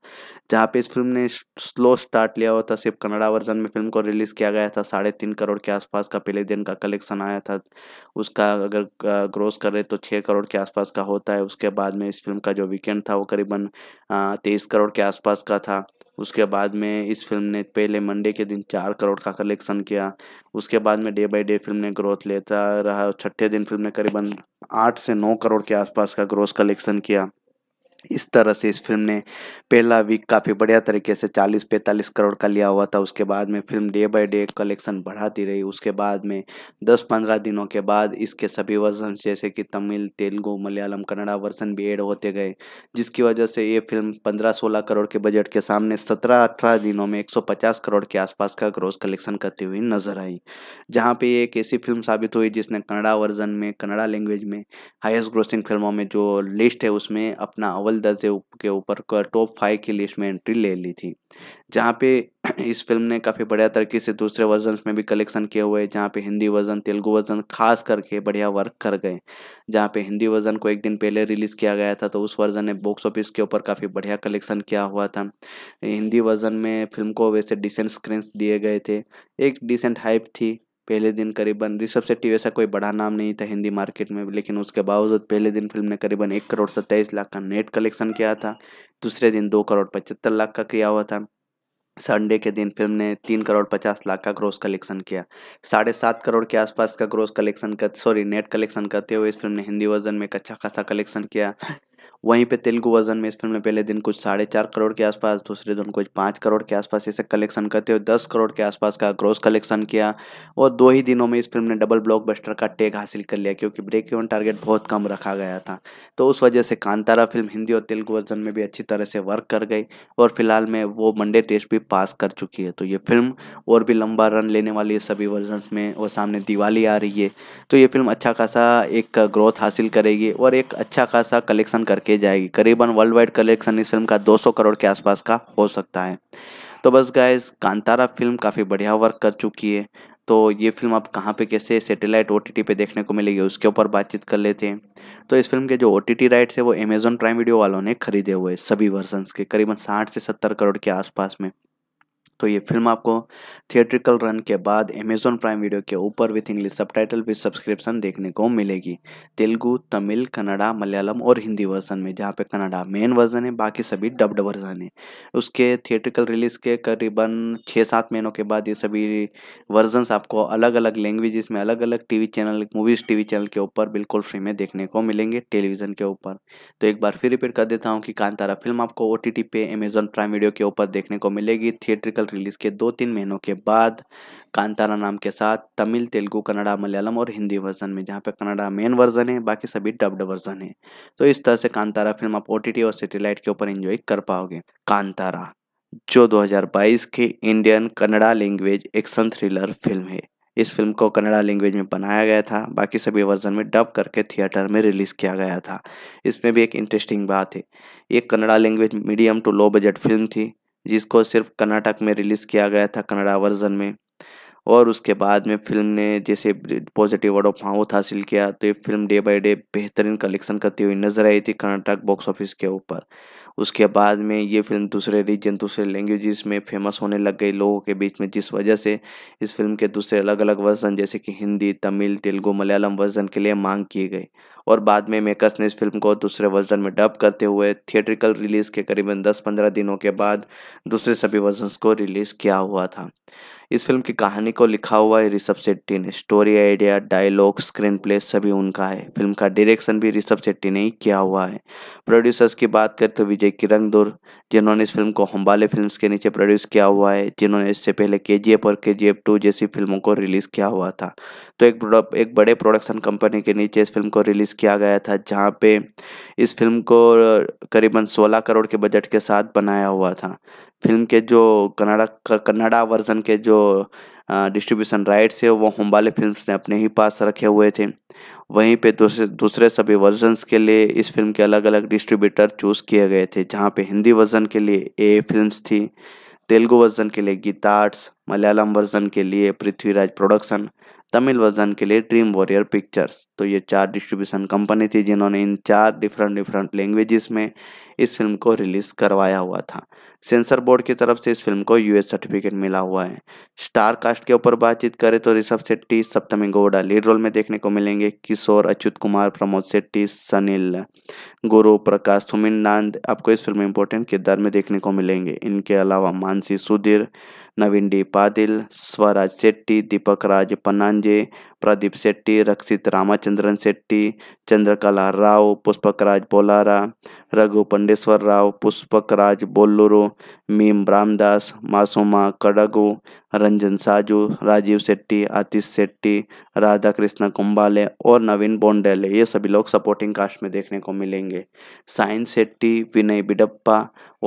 जहाँ पे इस फिल्म ने स्लो स्टार्ट लिया हुआ था सिर्फ कन्नड़ा वर्जन में फिल्म को रिलीज़ किया गया था साढ़े तीन करोड़ के आसपास का पहले दिन का कलेक्शन आया था उसका अगर ग्रोस करें तो छः करोड़ के आसपास का होता है उसके बाद में इस फिल्म का जो वीकेंड था वो करीबन तेईस करोड़ के आसपास का था उसके बाद में इस फिल्म ने पहले मंडे के दिन चार करोड़ का कलेक्शन किया उसके बाद में डे बाय डे फिल्म ने ग्रोथ लेता रहा छठे दिन फिल्म ने करीबन आठ से नौ करोड़ के आसपास का ग्रोथ कलेक्शन किया इस तरह से इस फिल्म ने पहला वीक काफ़ी बढ़िया तरीके से 40-45 करोड़ का लिया हुआ था उसके बाद में film day by day collection बढ़ाती रही उसके बाद में 10-15 दिनों के बाद इसके सभी वर्जन जैसे कि तमिल तेलुगू मलयालम कन्नड़ा वर्जन भी एड होते गए जिसकी वजह से ये फिल्म 15-16 करोड़ के बजट के सामने सत्रह अठारह दिनों में एक करोड़ के आसपास का ग्रोस कलेक्शन करती हुई नजर आई जहाँ पर एक ऐसी फिल्म साबित हुई जिसने कन्नड़ा वर्जन में कन्नड़ा लैंग्वेज में हाइस्ट ग्रोसिंग फिल्मों में जो लिस्ट है उसमें अपना अव्वल दर्जे के ऊपर टॉप फाइव की लिस्ट में एंट्री ले ली थी जहाँ पे इस फिल्म ने काफ़ी बढ़िया तरीके से दूसरे वर्जन में भी कलेक्शन किए हुए जहाँ पे हिंदी वर्जन तेलुगु वर्जन खास करके बढ़िया वर्क कर गए जहाँ पे हिंदी वर्जन को एक दिन पहले रिलीज़ किया गया था तो उस वर्जन ने बॉक्स ऑफिस के ऊपर काफ़ी बढ़िया कलेक्शन किया हुआ था हिंदी वर्जन में फिल्म को वैसे डिसेंट स्क्रीन दिए गए थे एक डिसेंट हाइप थी पहले दिन करीबन ऋषभ शेट्टी वैसा कोई बड़ा नाम नहीं था हिंदी मार्केट में लेकिन उसके बावजूद पहले दिन फिल्म ने करीबन एक करोड़ सत्ताईस लाख का नेट कलेक्शन किया था दूसरे दिन दो करोड़ पचहत्तर लाख का किया हुआ था संडे के दिन फिल्म ने तीन करोड़ पचास लाख का ग्रोस कलेक्शन किया साढ़े सात करोड़ के आसपास का ग्रोस कलेक्शन कर सॉरी नेट कलेक्शन करते हुए इस फिल्म ने हिंदी वर्जन में एक अच्छा खासा कलेक्शन किया वहीं पे तेलुगु वर्जन में इस फिल्म ने पहले दिन कुछ साढ़े चार करोड़ के आसपास दूसरे दिन कुछ पाँच करोड़ के आसपास इसे कलेक्शन करते हुए दस करोड़ के आसपास का ग्रोस कलेक्शन किया और दो ही दिनों में इस फिल्म ने डबल ब्लॉकबस्टर का टेग हासिल कर लिया क्योंकि ब्रेक इवन टारगेट बहुत कम रखा गया था तो उस वजह से कांतारा फिल्म हिंदी और तेलुगु वर्जन में भी अच्छी तरह से वर्क कर गई और फिलहाल में वो मंडे टेस्ट भी पास कर चुकी है तो ये फिल्म और भी लंबा रन लेने वाली है सभी वर्जन में और सामने दिवाली आ रही है तो ये फिल्म अच्छा खासा एक ग्रोथ हासिल करेगी और एक अच्छा खासा कलेक्शन करके के जाएगी करीबन वर्ल्ड वाइड कलेक्शन इस फिल्म का 200 करोड़ के आसपास का हो सकता है तो बस गाइस कांतारा फिल्म काफ़ी बढ़िया वर्क कर चुकी है तो ये फिल्म आप कहाँ पे कैसे सैटेलाइट ओ टी पे देखने को मिलेगी उसके ऊपर बातचीत कर लेते हैं तो इस फिल्म के जो ओ टी राइट्स है वो अमेजोन प्राइम वीडियो वालों ने खरीदे हुए सभी वर्जन्स के करीबन साठ से सत्तर करोड़ के आसपास में तो ये फिल्म आपको थिएट्रिकल रन के बाद अमेजोन प्राइम वीडियो के ऊपर with English subtitle with subscription देखने को मिलेगी तेलुगू तमिल कन्नड़ा मलयालम और हिंदी वर्जन में जहाँ पे कन्नड़ा मेन वर्जन है बाकी सभी डब्ड वर्जन है उसके थिएट्रिकल रिलीज के करीबन छः सात महीनों के बाद ये सभी वर्जन आपको अलग अलग लैंग्वेज में अलग अलग T channel movies T channel के ऊपर बिल्कुल फ्री में देखने को मिलेंगे टेलीविज़न के ऊपर तो एक बार फिर रिपीट कर देता हूँ कि कांतारा फिल्म आपको ओ पे अमेजोन प्राइम वीडियो के ऊपर देखने को मिलेगी थिएट्रिकल रिलीज़ के दो तीन महीनों के बाद कांतारा नाम के साथ तमिल तेलुगु कन्नड़ा मलयालम और हिंदी वर्जन में जहाँ पे कन्नड़ा मेन वर्जन है बाकी सभी डब्ड वर्जन है तो इस तरह से कांतारा फिल्म आप ओ और सेटेलाइट के ऊपर इंजॉय कर पाओगे कांतारा जो 2022 के Indian Kannada language action thriller film है इस फिल्म को कन्नड़ा लैंग्वेज में बनाया गया था बाकी सभी वर्जन में डब करके थिएटर में रिलीज़ किया गया था इसमें भी एक इंटरेस्टिंग बात है एक Kannada language medium to low budget film थी जिसको सिर्फ कर्नाटक में रिलीज़ किया गया था कन्नड़ा वर्जन में और उसके बाद में फिल्म ने जैसे पॉजिटिव वर्ड ऑफ माउथ हासिल किया तो ये फिल्म डे बाय डे बेहतरीन कलेक्शन करती हुई नज़र आई थी कर्नाटक बॉक्स ऑफिस के ऊपर उसके बाद में ये फिल्म दूसरे रीजन दूसरे लैंग्वेज़ में फेमस होने लग गई लोगों के बीच में जिस वजह से इस फिल्म के दूसरे अलग अलग वर्जन जैसे कि हिंदी तमिल तेलुगू मलयालम वर्जन के लिए मांग की गई और बाद में मेकर्स ने इस फिल्म को दूसरे वर्जन में डब करते हुए थिएट्रिकल रिलीज़ के करीबन 10-15 दिनों के बाद दूसरे सभी वर्जन को रिलीज़ किया हुआ था इस फिल्म की कहानी को लिखा हुआ है ऋषभ शेट्टी ने story idea dialogue screenplay सभी उनका है फिल्म का डायरेक्शन भी ऋषभ शेट्टी ने ही किया हुआ है प्रोड्यूसर्स की बात करें तो विजय दूर जिन्होंने इस फिल्म को हम्बाले फिल्म के नीचे प्रोड्यूस किया हुआ है जिन्होंने इससे पहले के जी एफ़ और के जी एफ़ टू जैसी फिल्मों को रिलीज़ किया हुआ था तो एक एक बड़े प्रोडक्शन कंपनी के नीचे इस फिल्म को रिलीज़ किया गया था जहाँ पे इस फिल्म को करीबन सोलह करोड़ के बजट के साथ बनाया हुआ था फिल्म के जो कन्नाडा कन्नाडा वर्जन के जो डिस्ट्रीब्यूशन राइट्स है वो होम्बाले फिल्म्स ने अपने ही पास रखे हुए थे वहीं पे दूसरे दूसरे सभी वर्जन्स के लिए इस फिल्म के अलग अलग डिस्ट्रीब्यूटर चूज़ किए गए थे जहाँ पे हिंदी वर्जन के लिए ए फिल्म्स थी तेलुगु वर्जन के लिए गीता मलयालम वर्जन के लिए पृथ्वीराज प्रोडक्शन तमिल वर्जन के लिए ड्रीम वॉरियर पिक्चर्स तो ये चार डिस्ट्रीब्यूशन कंपनी थी जिन्होंने इन चार डिफरेंट डिफरेंट लैंग्वेजेस में इस फिल्म को रिलीज़ करवाया हुआ था सेंसर बोर्ड की तरफ से इस फिल्म को यूएस सर्टिफिकेट मिला हुआ है स्टार कास्ट के ऊपर बातचीत करें तो ऋषभ सेट्टी सप्तमी गौड़ा लीड रोल में देखने को मिलेंगे किशोर अच्युत कुमार प्रमोद सेट्टी सनील गुरु प्रकाश सुमिन नांद आपको इस फिल्म में इंपॉर्टेंट किरदार में देखने को मिलेंगे इनके अलावा मानसी सुधीर नवीन डी पादिल स्वराज शेट्टी दीपक राज पनांजे प्रदीप शेट्टी रक्षित रामाचंद्रन शेट्टी चंद्रकला राव पुष्पक राज बोलारा रघु पंडेश्वर राव पुष्पक राज बोलूरो मीम रामदास मासुमा कड़गो रंजन साजू राजीव शेट्टी आतिश शेट्टी राधा कृष्ण कुंबाले और नवीन बोंडेले ये सभी लोग सपोर्टिंग कास्ट में देखने को मिलेंगे साइन शेट्टी विनय बिडप्पा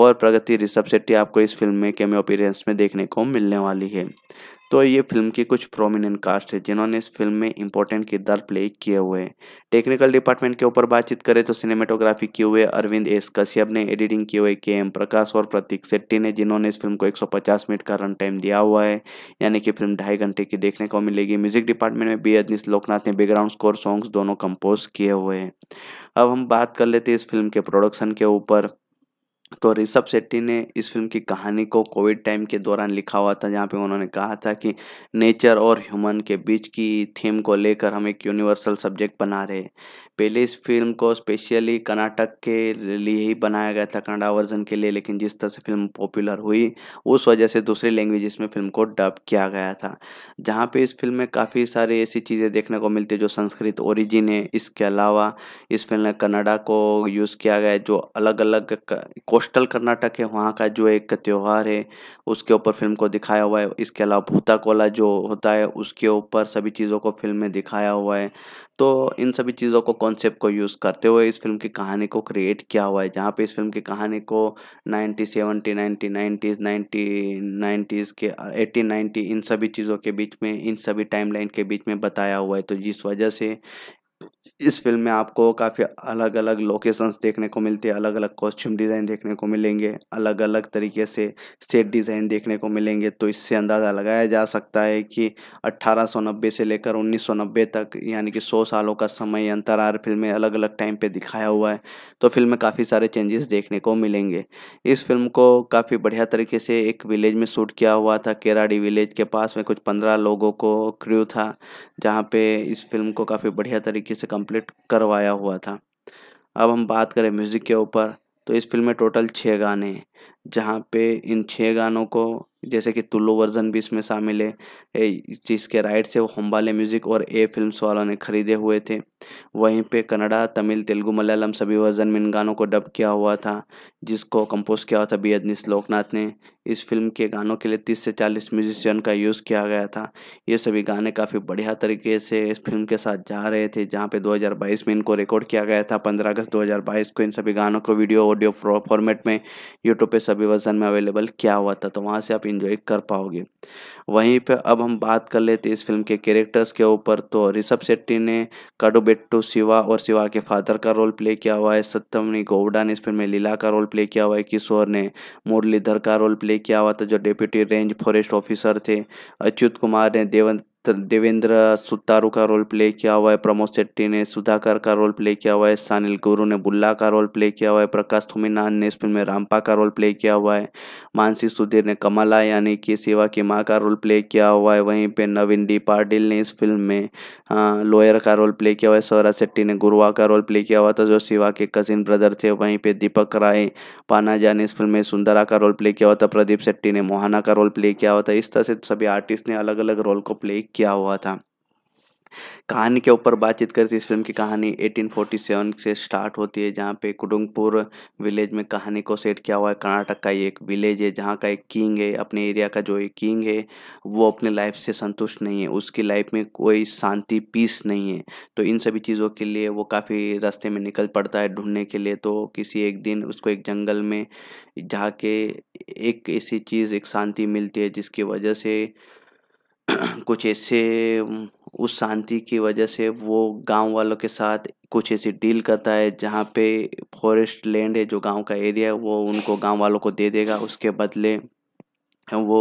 और प्रगति ऋषभ शेट्टी आपको इस फिल्म में कैमियो अपीरेंस में देखने को मिलने वाली है तो ये फिल्म के कुछ प्रोमिनेंट कास्ट है जिन्होंने इस फिल्म में इंपॉर्टेंट किरदार प्ले किए हुए हैं टेक्निकल डिपार्टमेंट के ऊपर बातचीत करें तो सिनेमेटोग्राफी किए हुए अरविंद एस कश्यप ने एडिटिंग किए हुए के एम प्रकाश और प्रतीक सेट्टी ने जिन्होंने इस फिल्म को 150 मिनट का रन टाइम दिया हुआ है यानी कि फिल्म ढाई घंटे की देखने को मिलेगी म्यूजिक डिपार्टमेंट में बी अजनीश लोकनाथ ने बैकग्राउंड स्कोर सॉन्ग्स दोनों कंपोज किए हुए हैं अब हम बात कर लेते हैं इस फिल्म के प्रोडक्शन के ऊपर तो ऋषभ शेट्टी ने इस फिल्म की कहानी को कोविड टाइम के दौरान लिखा हुआ था जहाँ पे उन्होंने कहा था कि नेचर और ह्यूमन के बीच की थीम को लेकर हम एक यूनिवर्सल सब्जेक्ट बना रहे पहले इस फिल्म को स्पेशली कर्नाटक के लिए ही बनाया गया था कनाडा वर्जन के लिए लेकिन जिस तरह से फिल्म पॉपुलर हुई उस वजह से दूसरी लैंग्वेजेस में फिल्म को डब किया गया था जहाँ पे इस फिल्म में काफ़ी सारी ऐसी चीज़ें देखने को मिलती है जो संस्कृत ओरिजिन है इसके अलावा इस फिल्म में कनाडा को यूज़ किया गया है जो अलग अलग कोस्टल कर्नाटक है वहाँ का जो एक त्यौहार है उसके ऊपर फिल्म को दिखाया हुआ है इसके अलावा भूता कोला जो होता है उसके ऊपर सभी चीज़ों को फिल्म में दिखाया हुआ है तो इन सभी चीज़ों को कॉन्सेप्ट को यूज़ करते हुए इस फिल्म की कहानी को क्रिएट किया हुआ है जहाँ पे इस फिल्म की कहानी को ninety seventy ninety nineties ninety nineties के एटीन नाइन्टी इन सभी चीज़ों के बीच में इन सभी टाइमलाइन के बीच में बताया हुआ है तो जिस वजह से इस फिल्म में आपको काफ़ी अलग अलग लोकेशंस देखने को मिलते हैं अलग अलग कॉस्ट्यूम डिज़ाइन देखने को मिलेंगे अलग अलग तरीके से सेट डिज़ाइन देखने को मिलेंगे तो इससे अंदाज़ा लगाया जा सकता है कि अट्ठारह से लेकर उन्नीस तक यानी कि 100 सालों का समय अंतरार फिल्म में अलग अलग टाइम पे दिखाया हुआ है तो फिल्म में काफ़ी सारे चेंजेस देखने को मिलेंगे इस फिल्म को काफ़ी बढ़िया तरीके से एक विलेज में शूट किया हुआ था केराडी विलेज के पास में कुछ पंद्रह लोगों को क्र्यू था जहाँ पर इस फिल्म को काफ़ी बढ़िया तरीके तरीके से कंप्लीट करवाया हुआ था अब हम बात करें म्यूज़िक के ऊपर तो इस फिल्म में टोटल छः गाने हैं जहाँ पे इन छः गानों को जैसे कि तुल्लु वर्जन भी इसमें शामिल है जिसके राइट से वो हम्बाले म्यूज़िक और ए फिल्म्स वालों ने खरीदे हुए थे वहीं पे कन्नड़ा तमिल तेलुगु मलयालम सभी वर्जन में इन गानों को डब किया हुआ था जिसको कंपोज किया हुआ था बी अदनीस लोकनाथ ने इस फिल्म के गानों के लिए तीस से चालीस म्यूजिशियन का यूज़ किया गया था ये सभी गाने काफ़ी बढ़िया तरीके से इस फिल्म के साथ जा रहे थे जहाँ पे 2022 में इनको रिकॉर्ड किया गया था 15 अगस्त 2022 को इन सभी गानों को वीडियो ऑडियो फॉर्मेट में यूट्यूब पे सभी वर्जन में अवेलेबल किया हुआ था तो वहाँ से आप इन्जॉय कर पाओगे वहीं पे अब हम बात कर लेते इस फिल्म के कैरेक्टर्स के ऊपर तो ऋषभ शेट्टी ने काडोबेट्टो शिवा और शिवा के फादर का रोल प्ले किया हुआ है सत्यमनी गौडा ने इस फिल्म में लीला का रोल प्ले किया हुआ है किशोर ने मुरलीधर का रोल प्ले किया हुआ था जो डिप्यूटी रेंज फॉरेस्ट ऑफिसर थे अच्युत कुमार ने देवंत तो देवेंद्र सुतारू का रोल प्ले किया हुआ है प्रमोद शेट्टी ने सुधाकर का रोल प्ले किया हुआ है सानिल गुरु ने बुल्ला का रोल प्ले किया हुआ है प्रकाश थुमिनान ने इस फिल्म में रामपा का रोल प्ले किया हुआ है मानसी सुधीर ने कमला यानी कि सेवा की माँ का रोल प्ले किया हुआ है वहीं पे नवीन डी पाटिल ने इस फिल्म में लोयर का रोल प्ले किया हुआ है सौरा शेट्टी ने गुरुआ का रोल प्ले किया हुआ था जो सेवा के कजिन ब्रदर थे वहीं पर दीपक राय पानाजा ने इस फिल्म में सुंदरा का रोल प्ले किया हुआ था प्रदीप शेट्टी ने मोहाना का रोल प्ले किया हुआ था इस तरह से सभी आर्टिस्ट ने अलग अलग रोल को प्ले क्या हुआ था कहानी के ऊपर बातचीत करती इस फिल्म की कहानी 1847 से स्टार्ट होती है जहाँ पे कुडुंगपुर विलेज में कहानी को सेट किया हुआ है कर्नाटक का एक विलेज है जहाँ का एक किंग है अपने एरिया का जो एक किंग है वो अपने लाइफ से संतुष्ट नहीं है उसकी लाइफ में कोई शांति पीस नहीं है तो इन सभी चीज़ों के लिए वो काफ़ी रास्ते में निकल पड़ता है ढूंढने के लिए तो किसी एक दिन उसको एक जंगल में जाके एक ऐसी चीज़ एक शांति मिलती है जिसकी वजह से कुछ ऐसे उस शांति की वजह से वो गांव वालों के साथ कुछ ऐसी डील करता है जहाँ पे फॉरेस्ट लैंड है जो गांव का एरिया है वो उनको गांव वालों को दे देगा उसके बदले वो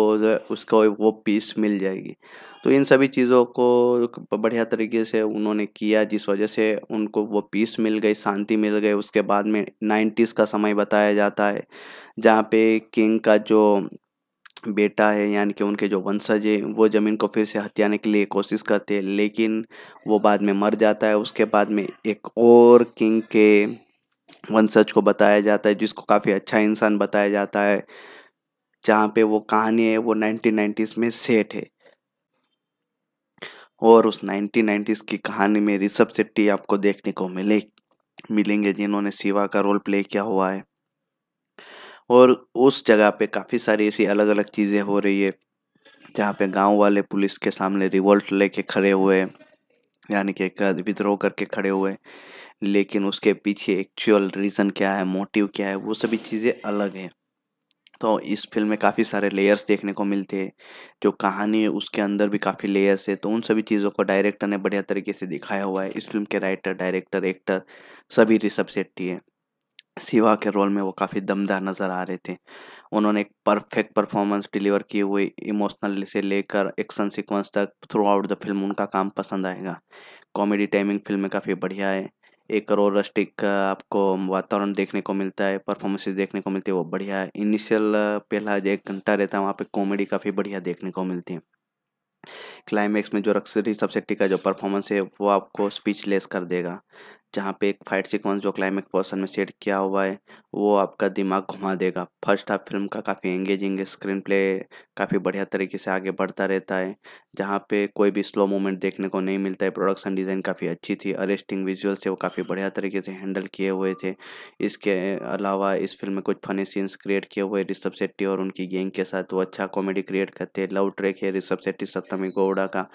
उसको वो पीस मिल जाएगी तो इन सभी चीज़ों को बढ़िया तरीके से उन्होंने किया जिस वजह से उनको वो पीस मिल गई शांति मिल गई उसके बाद में नाइन्टीज़ का समय बताया जाता है जहाँ पे किंग का जो बेटा है यानी कि उनके जो वंशज है वो ज़मीन को फिर से हत्याने के लिए कोशिश करते हैं लेकिन वो बाद में मर जाता है उसके बाद में एक और किंग के वंशज को बताया जाता है जिसको काफ़ी अच्छा इंसान बताया जाता है जहाँ पे वो कहानी है वो नाइनटीन नाइन्टीज़ में सेट है और उस नाइनटीन नाइन्टीज़ की कहानी में ऋषभ शेट्टी आपको देखने को मिले मिलेंगे जिन्होंने शिवा का रोल प्ले किया हुआ है और उस जगह पे काफ़ी सारी ऐसी अलग अलग चीज़ें हो रही है जहाँ पे गांव वाले पुलिस के सामने रिवोल्ट लेके खड़े हुए यानी कि विद्रोह करके खड़े हुए लेकिन उसके पीछे एक्चुअल रीज़न क्या है मोटिव क्या है वो सभी चीज़ें अलग हैं तो इस फिल्म में काफ़ी सारे लेयर्स देखने को मिलते हैं जो कहानी है उसके अंदर भी काफ़ी लेयर्स है तो उन सभी चीज़ों को डायरेक्टर ने बढ़िया तरीके से दिखाया हुआ है इस फिल्म के राइटर डायरेक्टर एक्टर सभी ऋषभ सेट्टी है सिवा के रोल में वो काफ़ी दमदार नज़र आ रहे थे उन्होंने एक परफेक्ट परफॉर्मेंस डिलीवर की हुई इमोशनल से लेकर एक्शन सीक्वेंस तक थ्रू आउट द फिल्म उनका काम पसंद आएगा कॉमेडी टाइमिंग फिल्म में काफ़ी बढ़िया है एक करोड़ रस्टिक का आपको वातावरण देखने को मिलता है परफॉर्मेंसेज देखने को मिलती है वो बढ़िया है इनिशियल पहला जो एक घंटा रहता है वहाँ पे कॉमेडी काफ़ी बढ़िया देखने को मिलती है क्लाइमैक्स में जो रक्सरी सबसेट्टी का जो परफॉर्मेंस है वो आपको स्पीचलेस कर देगा जहाँ पे एक फाइट सीक्वेंस जो क्लाइमेक्स पोर्सन में सेट किया हुआ है वो आपका दिमाग घुमा देगा फर्स्ट हाफ फिल्म का काफ़ी एंगेजिंग स्क्रीन प्ले काफ़ी बढ़िया तरीके से आगे बढ़ता रहता है जहाँ पे कोई भी स्लो मूवमेंट देखने को नहीं मिलता है प्रोडक्शन डिज़ाइन काफ़ी अच्छी थी अरेस्टिंग विजुअल से वो काफ़ी बढ़िया तरीके से हैंडल किए हुए थे इसके अलावा इस फिल्म में कुछ फनी सीन्स क्रिएट किए हुए ऋषभ शेट्टी और उनकी गैंग के साथ वो अच्छा कॉमेडी क्रिएट करते हैं लव ट्रैक है ऋषभ शेट्टी सप्तमी गौड़ा का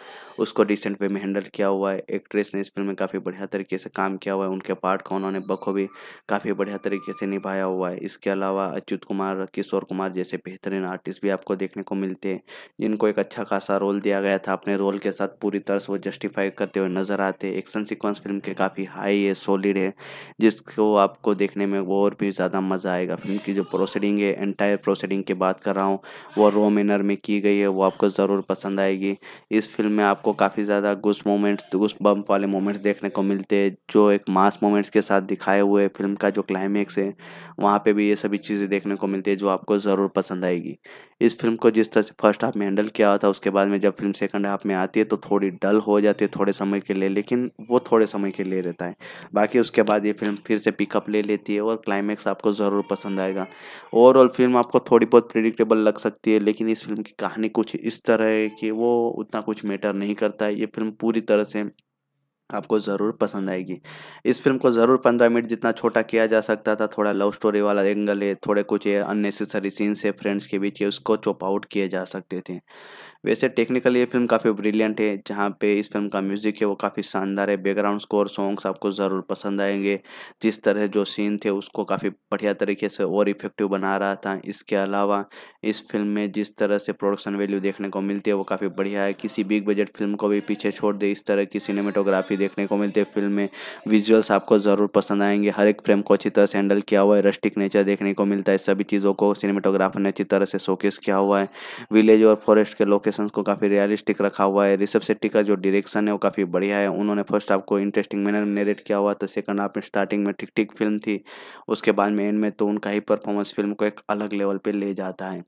उसको डिसेंट वे में हैंडल किया हुआ है एक्ट्रेस ने इस फिल्म में काफ़ी बढ़िया तरीके से काम किया हुआ है उनके पार्ट का उन्होंने बखूबी काफ़ी बढ़िया तरीके से निभाया हुआ है इसके अलावा अच्युत कुमार किशोर कुमार जैसे बेहतरीन आर्टिस्ट भी आपको देखने को मिलते हैं जिनको एक अच्छा खासा रोल दिया गया था अपने रोल के साथ पूरी तरह से वो जस्टिफाई करते हुए नज़र आते एक्शन सिक्वेंस फिल्म के काफ़ी हाई है सॉलिड है जिसको आपको देखने में और भी ज़्यादा मज़ा आएगा फिल्म की जो प्रोसीडिंग है एंटायर प्रोसीडिंग की बात कर रहा हूँ वो रो इनर में की गई है वो आपको ज़रूर पसंद आएगी इस फिल्म में आपको काफ़ी ज़्यादा गुस मोमेंट्स गुस बम वाले मोमेंट्स देखने को मिलते हैं जो एक मास मोमेंट्स के साथ दिखाए हुए फिल्म का जो क्लाइमेक्स है वहाँ पे भी ये सभी चीज़ें देखने को मिलती है जो आपको ज़रूर पसंद आएगी इस फिल्म को जिस तरह से फर्स्ट हाफ में हैंडल किया था उसके बाद में जब फिल्म सेकंड हाफ में आती है तो थोड़ी डल हो जाती है थोड़े समय के लिए लेकिन वो थोड़े समय के लिए रहता है बाकी उसके बाद ये फिल्म फिर से पिकअप ले लेती है और क्लाइमैक्स आपको ज़रूर पसंद आएगा ओवरऑल फिल्म आपको थोड़ी बहुत प्रिडिक्टेबल लग सकती है लेकिन इस फिल्म की कहानी कुछ इस तरह है कि वो उतना कुछ मैटर नहीं करता है ये फिल्म पूरी तरह से आपको ज़रूर पसंद आएगी इस फिल्म को ज़रूर पंद्रह मिनट जितना छोटा किया जा सकता था थोड़ा लव स्टोरी वाला एंगल है थोड़े कुछ अननेसेसरी सीन्स है फ्रेंड्स के बीच उसको चॉप आउट किए जा सकते थे वैसे टेक्निकली ये फिल्म काफ़ी ब्रिलियंट है जहाँ पे इस फिल्म का म्यूज़िक है वो काफ़ी शानदार है बैकग्राउंड स्कोर सॉन्ग्स आपको ज़रूर पसंद आएंगे जिस तरह जो सीन थे उसको काफ़ी बढ़िया तरीके से और इफेक्टिव बना रहा था इसके अलावा इस फिल्म में जिस तरह से प्रोडक्शन वैल्यू देखने को मिलती है वो काफ़ी बढ़िया है किसी बिग बजट फिल्म को भी पीछे छोड़ दे इस तरह की सिनेमेटोग्राफी देखने को मिलती है फिल्म में विजुअल्स आपको ज़रूर पसंद आएंगे हर एक फ्रेम को अच्छी तरह से हैंडल किया हुआ है रस्टिक नेचर देखने को मिलता है सभी चीज़ों को सिनेमेटोग्राफर ने अच्छी तरह से शोकेस किया हुआ है विलेज और फॉरेस्ट के लोकेशन लोकेशंस को काफ़ी रियलिस्टिक रखा हुआ है ऋषभ सेट्टी का जो डायरेक्शन है वो काफ़ी बढ़िया है उन्होंने फर्स्ट आपको इंटरेस्टिंग मैनर में नेरेट किया हुआ था सेकंड आप स्टार्टिंग में ठीक ठीक फिल्म थी उसके बाद में एंड में तो उनका ही परफॉर्मेंस फिल्म को एक अलग लेवल पर ले जाता है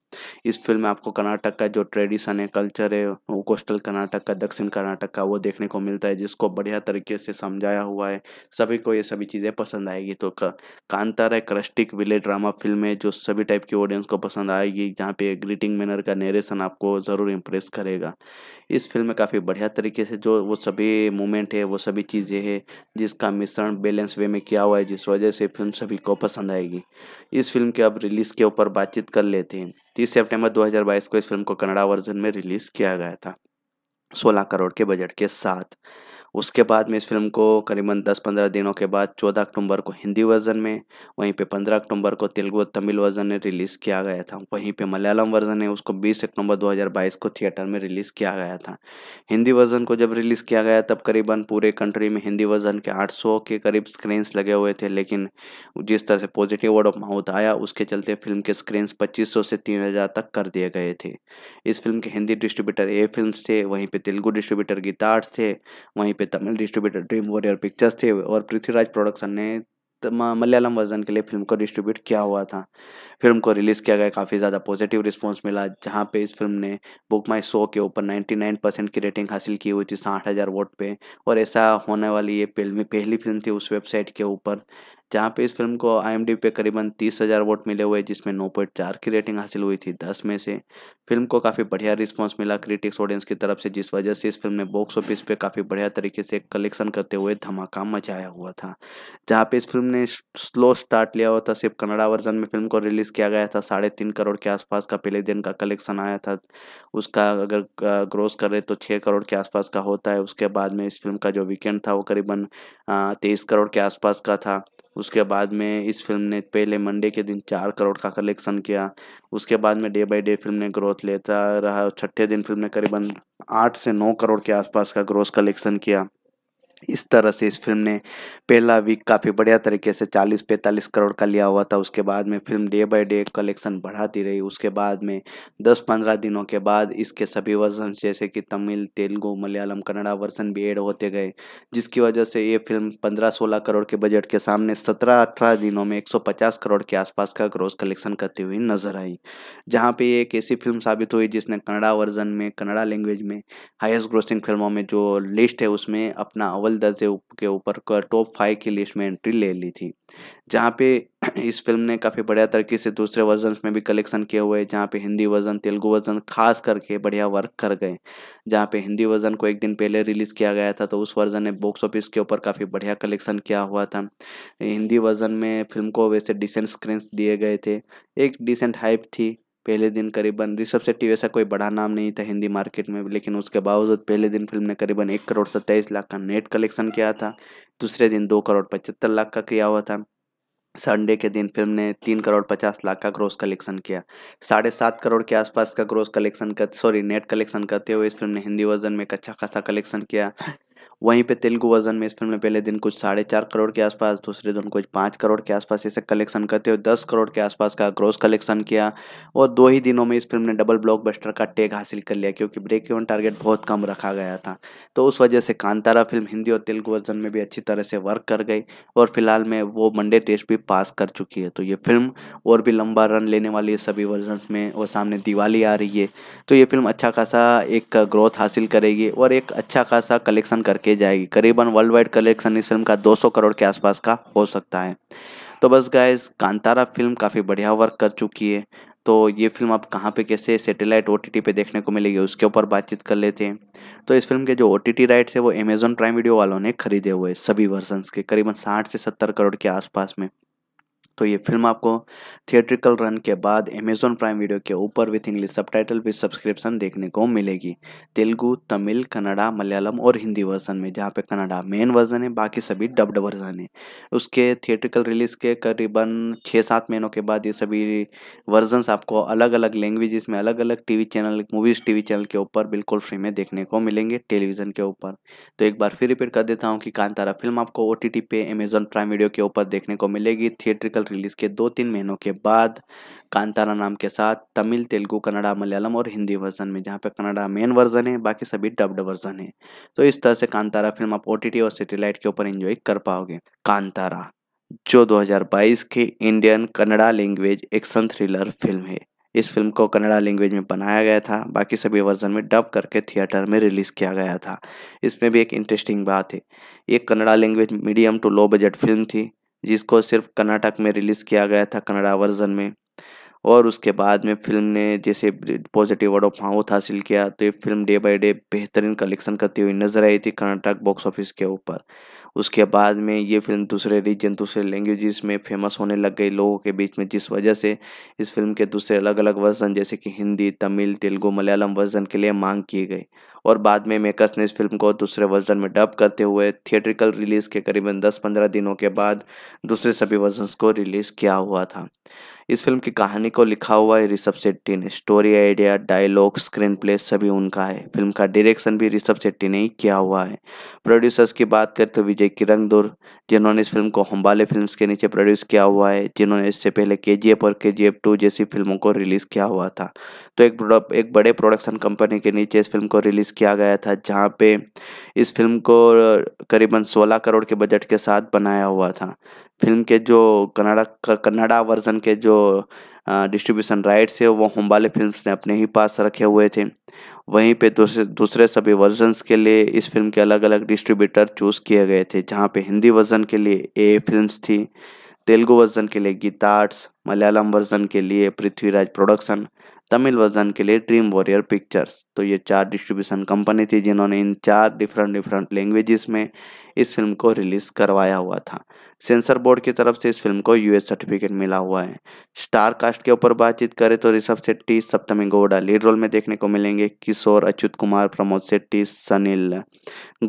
इस फिल्म में आपको कर्नाटक का जो ट्रेडिशन है कल्चर है वो कोस्टल कर्नाटक का दक्षिण कर्नाटक का वो देखने को मिलता है जिसको बढ़िया तरीके से समझाया हुआ है सभी को ये सभी चीज़ें पसंद आएगी तो कांतारा एक विले ड्रामा फिल्म है जो सभी टाइप की ऑडियंस को पसंद आएगी जहाँ पे ग्रीटिंग मैनर का नेरेशन आपको ज़रूर इम्प्रेस करेगा इस फिल्म में काफ़ी बढ़िया तरीके से जो वो सभी मोमेंट है वो सभी चीज़ें हैं जिसका मिश्रण बैलेंस वे में किया हुआ है जिस वजह से फिल्म सभी को पसंद आएगी इस फिल्म के अब रिलीज़ के ऊपर बातचीत कर लेते हैं तीस सेप्टेम्बर दो को इस फिल्म को कन्नड़ा वर्जन में रिलीज़ किया गया था सोलह करोड़ के बजट के साथ उसके बाद में इस फिल्म को करीबन 10-15 दिनों के बाद 14 अक्टूबर को हिंदी वर्जन में वहीं पे 15 अक्टूबर को तेलुगु और तमिल वर्जन में रिलीज़ किया गया था वहीं पे मलयालम वर्जन है उसको 20 अक्टूबर 2022 को थिएटर में रिलीज़ किया गया था हिंदी वर्जन को जब रिलीज़ किया गया तब करीबन पूरे कंट्री में हिंदी वर्जन के आठ के करीब स्क्रीन्स लगे हुए थे लेकिन जिस तरह से पॉजिटिव वर्ड ऑफ माउथ आया उसके चलते फिल्म के स्क्रीन्स पच्चीस से तीन तक कर दिए गए थे इस फिल्म के हिंदी डिस्ट्रीब्यूटर ए फिल्म थे वहीं पर तेलुगु डिस्ट्रीब्यूटर गीतार्थ थे वहीं पे Tamil distributor dream warrior pictures थे और पृथ्वीराज प्रोडक्शन ने मलयालम वर्जन के लिए फिल्म को डिस्ट्रीब्यूट किया हुआ था फिल्म को रिलीज़ किया गया काफ़ी ज़्यादा पॉजिटिव रिस्पांस मिला जहाँ पे इस फिल्म ने बुक माई शो के ऊपर 99 परसेंट की रेटिंग हासिल की हुई थी साठ हज़ार वोट पे और ऐसा होने वाली ये फिल्म पहली फिल्म थी उस वेबसाइट के ऊपर जहाँ पे इस फिल्म को आई पे करीबन तीस हज़ार वोट मिले हुए जिसमें नौ पॉइंट चार की रेटिंग हासिल हुई थी दस में से फिल्म को काफ़ी बढ़िया रिस्पॉन्स मिला क्रिटिक्स ऑडियंस की तरफ से जिस वजह से इस फिल्म ने बॉक्स ऑफिस पे काफ़ी बढ़िया तरीके से कलेक्शन करते हुए धमाका मचाया हुआ था जहाँ पे इस फिल्म ने स्लो स्टार्ट लिया हुआ था सिर्फ कन्नड़ा वर्जन में फिल्म को रिलीज़ किया गया था साढ़े तीन करोड़ के आसपास का पहले दिन का कलेक्शन आया था उसका अगर ग्रोस करें तो छः करोड़ के आसपास का होता है उसके बाद में इस फिल्म का जो वीकेंड था वो करीबन हाँ, तेईस करोड़ के आसपास का था उसके बाद में इस फिल्म ने पहले मंडे के दिन चार करोड़ का कलेक्शन किया उसके बाद में डे बाय डे फिल्म ने ग्रोथ लेता रहा छठे दिन फिल्म ने करीबन आठ से नौ करोड़ के आसपास का ग्रोथ कलेक्शन किया इस तरह से इस फिल्म ने पहला वीक काफ़ी बढ़िया तरीके से 40-45 करोड़ का लिया हुआ था उसके बाद में film day by day collection बढ़ाती रही उसके बाद में 10-15 दिनों के बाद इसके सभी वर्जन जैसे कि तमिल तेलुगु मलयालम कन्नड़ा वर्जन भी एड होते गए जिसकी वजह से ये फिल्म 15-16 करोड़ के बजट के सामने सत्रह अठारह दिनों में एक करोड़ के आसपास का ग्रोस कलेक्शन करती हुई नजर आई जहाँ पर एक ऐसी फिल्म साबित हुई जिसने कन्नड़ा वर्जन में कन्नड़ा लैंग्वेज में हाइस्ट ग्रोसिंग फिल्मों में जो लिस्ट है उसमें अपना अव्वल दर्जे के ऊपर टॉप फाइव की लिस्ट में एंट्री ले ली थी जहाँ पे इस फिल्म ने काफ़ी बढ़िया तरीके से दूसरे वर्जन में भी कलेक्शन किए हुए जहाँ पे हिंदी वर्जन तेलुगु वर्जन खास करके बढ़िया वर्क कर गए जहाँ पे हिंदी वर्जन को एक दिन पहले रिलीज़ किया गया था तो उस वर्जन ने बॉक्स ऑफिस के ऊपर काफ़ी बढ़िया कलेक्शन किया हुआ था हिंदी वर्जन में फिल्म को वैसे डिसेंट स्क्रीन दिए गए थे एक डिसेंट हाइप थी पहले दिन करीबन ऋषभ सेट्टी वैसा कोई बड़ा नाम नहीं था हिंदी मार्केट में लेकिन उसके बावजूद पहले दिन फिल्म ने करीबन एक करोड़ सत्ताईस लाख का नेट कलेक्शन किया था दूसरे दिन दो करोड़ पचहत्तर लाख का किया हुआ था संडे के दिन फिल्म ने तीन करोड़ पचास लाख का ग्रोस कलेक्शन किया साढ़े सात करोड़ के आसपास का ग्रोस कलेक्शन कर सॉरी नेट कलेक्शन करते हुए इस फिल्म ने हिंदी वर्जन में एक अच्छा खासा कलेक्शन किया वहीं पे तेलुगु वर्जन में इस फिल्म ने पहले दिन कुछ साढ़े चार करोड़ के आसपास दूसरे दिन कुछ पाँच करोड़ के आसपास इसे कलेक्शन करते हुए दस करोड़ के आसपास का ग्रोस कलेक्शन किया और दो ही दिनों में इस फिल्म ने डबल ब्लॉकबस्टर का टेग हासिल कर लिया क्योंकि ब्रेक इवन टारगेट बहुत कम रखा गया था तो उस वजह से कांतारा फिल्म हिंदी और तेलुगु वर्जन में भी अच्छी तरह से वर्क कर गई और फिलहाल में वो मंडे टेस्ट भी पास कर चुकी है तो ये फिल्म और भी लंबा रन लेने वाली है सभी वर्जन में और सामने दिवाली आ रही है तो ये फिल्म अच्छा खासा एक ग्रोथ हासिल करेगी और एक अच्छा खासा कलेक्शन करके की जाएगी करीबन वर्ल्ड वाइड कलेक्शन इस फिल्म का 200 करोड़ के आसपास का हो सकता है तो बस गाइस कांतारा फिल्म काफ़ी बढ़िया वर्क कर चुकी है तो ये फिल्म आप कहाँ पे कैसे सैटेलाइट ओटीटी पे देखने को मिलेगी उसके ऊपर बातचीत कर लेते हैं तो इस फिल्म के जो ओटीटी राइट्स है वो अमेजोन प्राइम वीडियो वालों ने खरीदे हुए सभी वर्जन्स के करीबन साठ से सत्तर करोड़ के आसपास में तो ये फिल्म आपको थिएट्रिकल रन के बाद अमेजोन प्राइम वीडियो के ऊपर with English subtitle with subscription देखने को मिलेगी तेलुगु तमिल कन्नडा मलयालम और हिंदी वर्जन में जहाँ पे कन्नडा मेन वर्जन है बाकी सभी डब्ड वर्जन है उसके थिएट्रिकल रिलीज के करीबन छः सात महीनों के बाद ये सभी वर्जन आपको अलग अलग लैंग्वेजेस में अलग अलग TV channel movies TV channel के ऊपर बिल्कुल फ्री में देखने को मिलेंगे टेलीविज़न के ऊपर तो एक बार फिर रिपीट कर देता हूँ कि कांतारा फिल्म आपको ओ पे अमेजोन प्राइम वीडियो के ऊपर देखने को मिलेगी थिएट्रिकल रिलीज़ के दो तीन महीनों के बाद कांतारा नाम के साथ तमिल तेलुगु कन्नड़ा मलयालम और हिंदी वर्जन में जहाँ पे कन्नड़ा मेन वर्जन है बाकी सभी डब्ड वर्जन है तो इस तरह से कांतारा फिल्म आप ओ और सेटेलाइट के ऊपर इंजॉय कर पाओगे कांतारा जो 2022 के Indian Kannada language action thriller film है इस फिल्म को कन्नड़ा लैंग्वेज में बनाया गया था बाकी सभी वर्जन में डब करके थिएटर में रिलीज़ किया गया था इसमें भी एक इंटरेस्टिंग बात है ये Kannada language medium to low budget film थी जिसको सिर्फ कर्नाटक में रिलीज़ किया गया था कन्नड़ा वर्जन में और उसके बाद में फिल्म ने जैसे पॉजिटिव वर्ड ऑफ माउथ हासिल किया तो ये फिल्म डे बाय डे बेहतरीन कलेक्शन करती हुई नज़र आई थी कर्नाटक बॉक्स ऑफिस के ऊपर उसके बाद में ये फिल्म दूसरे रीजन दूसरे लैंग्वेजेस में फेमस होने लग गई लोगों के बीच में जिस वजह से इस फिल्म के दूसरे अलग अलग वर्जन जैसे कि हिंदी तमिल तेलुगु मलयालम वर्जन के लिए मांग की गई और बाद में मेकर्स ने इस फिल्म को दूसरे वर्जन में डब करते हुए थिएट्रिकल रिलीज़ के करीबन 10-15 दिनों के बाद दूसरे सभी वर्जन को रिलीज़ किया हुआ था इस फिल्म की कहानी को लिखा हुआ है ऋषभ शेट्टी ने story idea dialogue screenplay सभी उनका है फिल्म का डायरेक्शन भी ऋषभ शेट्टी ने ही किया हुआ है प्रोड्यूसर्स की बात करें तो विजय किरंगदुर जिन्होंने इस फिल्म को हम्बाले फिल्म के नीचे प्रोड्यूस किया हुआ है जिन्होंने इससे पहले के जी एफ और के जी एफ टू जैसी फिल्मों को रिलीज़ किया हुआ था तो एक एक बड़े प्रोडक्शन कंपनी के नीचे इस फिल्म को रिलीज़ किया गया था जहाँ पे इस फिल्म को करीबन सोलह करोड़ के बजट के साथ बनाया हुआ था फिल्म के जो कन्नाडा कन्नाडा वर्जन के जो डिस्ट्रीब्यूशन राइट्स है वो होम्बाले फिल्म्स ने अपने ही पास रखे हुए थे वहीं पे दूसरे दूसरे सभी वर्जन्स के लिए इस फिल्म के अलग अलग डिस्ट्रीब्यूटर चूज़ किए गए थे जहाँ पे हिंदी वर्जन के लिए ए फिल्म्स थी तेलुगु वर्जन के लिए गीता मलयालम वर्जन के लिए पृथ्वीराज प्रोडक्शन तमिल वर्जन के लिए ड्रीम वॉरियर पिक्चर्स तो ये चार डिस्ट्रीब्यूशन कंपनी थी जिन्होंने इन चार डिफरेंट डिफरेंट लैंग्वेजेस में इस फिल्म को रिलीज़ करवाया हुआ था सेंसर बोर्ड की तरफ से इस फिल्म को यूएस सर्टिफिकेट मिला हुआ है स्टार कास्ट के ऊपर बातचीत करें तो ऋषभ सेट्टी सप्तमी गौड़ा लीड रोल में देखने को मिलेंगे किशोर अच्युत कुमार प्रमोद सेट्टी सनील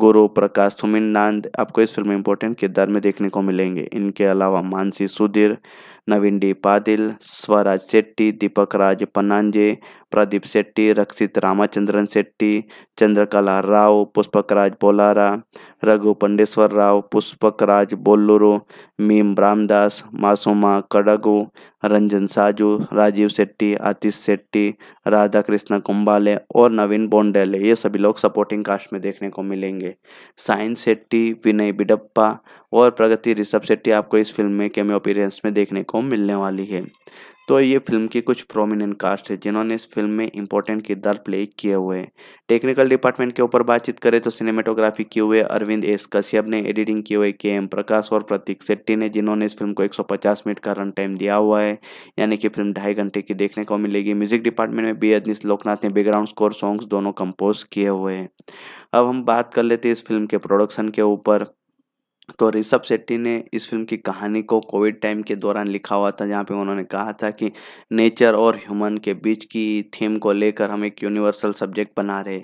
गुरु प्रकाश सुमिन नांद आपको इस फिल्म में इंपॉर्टेंट किरदार में देखने को मिलेंगे इनके अलावा मानसी सुधीर नवीन डी पादिल स्वराज शेट्टी दीपक राज पनांजे प्रदीप शेट्टी रक्षित रामाचंद्रन शेट्टी चंद्रकला राव पुष्पकराज बोलारा रघु पंडेश्वर राव पुष्पकराज बोलूरो मीम रामदास मासुमा कडगु रंजन साजू राजीव शेट्टी आतिश शेट्टी राधा कृष्ण कुंबाले और नवीन बोंडेले ये सभी लोग सपोर्टिंग कास्ट में देखने को मिलेंगे साइन शेट्टी विनय बिडप्पा और प्रगति ऋषभ शेट्टी आपको इस फिल्म में कैमियो में देखने को मिलने वाली है तो ये फिल्म के कुछ प्रोमिनेंट कास्ट है जिन्होंने इस फिल्म में इंपॉर्टेंट किरदार प्ले किए हुए हैं टेक्निकल डिपार्टमेंट के ऊपर बातचीत करें तो सिनेमाटोग्राफी किए हुए अरविंद एस कश्यप ने एडिटिंग किए हुए के एम प्रकाश और प्रतीक सेट्टी ने जिन्होंने इस फिल्म को 150 मिनट का रन टाइम दिया हुआ है यानी कि फिल्म ढाई घंटे की देखने को मिलेगी म्यूजिक डिपार्टमेंट में बी अजनीश लोकनाथ ने बैकग्राउंड स्कोर सॉन्ग्स दोनों कंपोज किए हुए हैं अब हम बात कर लेते हैं इस फिल्म के प्रोडक्शन के ऊपर तो ऋषभ शेट्टी ने इस फिल्म की कहानी को कोविड टाइम के दौरान लिखा हुआ था जहाँ पे उन्होंने कहा था कि नेचर और ह्यूमन के बीच की थीम को लेकर हम एक यूनिवर्सल सब्जेक्ट बना रहे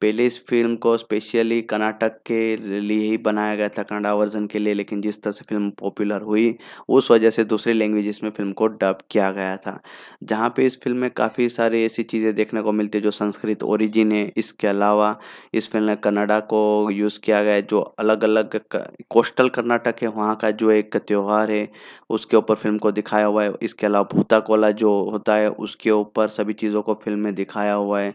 पहले इस फिल्म को स्पेशली कर्नाटक के लिए ही बनाया गया था कनाडा वर्जन के लिए लेकिन जिस तरह से फिल्म पॉपुलर हुई उस वजह से दूसरी लैंग्वेज में फिल्म को डब किया गया था जहाँ पे इस फिल्म में काफ़ी सारी ऐसी चीज़ें देखने को मिलती है जो संस्कृत ओरिजिन है इसके अलावा इस फिल्म में कनाडा को यूज़ किया गया जो अलग अलग कोस्टल कर्नाटक है वहाँ का जो एक त्यौहार है उसके ऊपर फिल्म को दिखाया हुआ है इसके अलावा भूता कोला जो होता है उसके ऊपर सभी चीज़ों को फिल्म में दिखाया हुआ है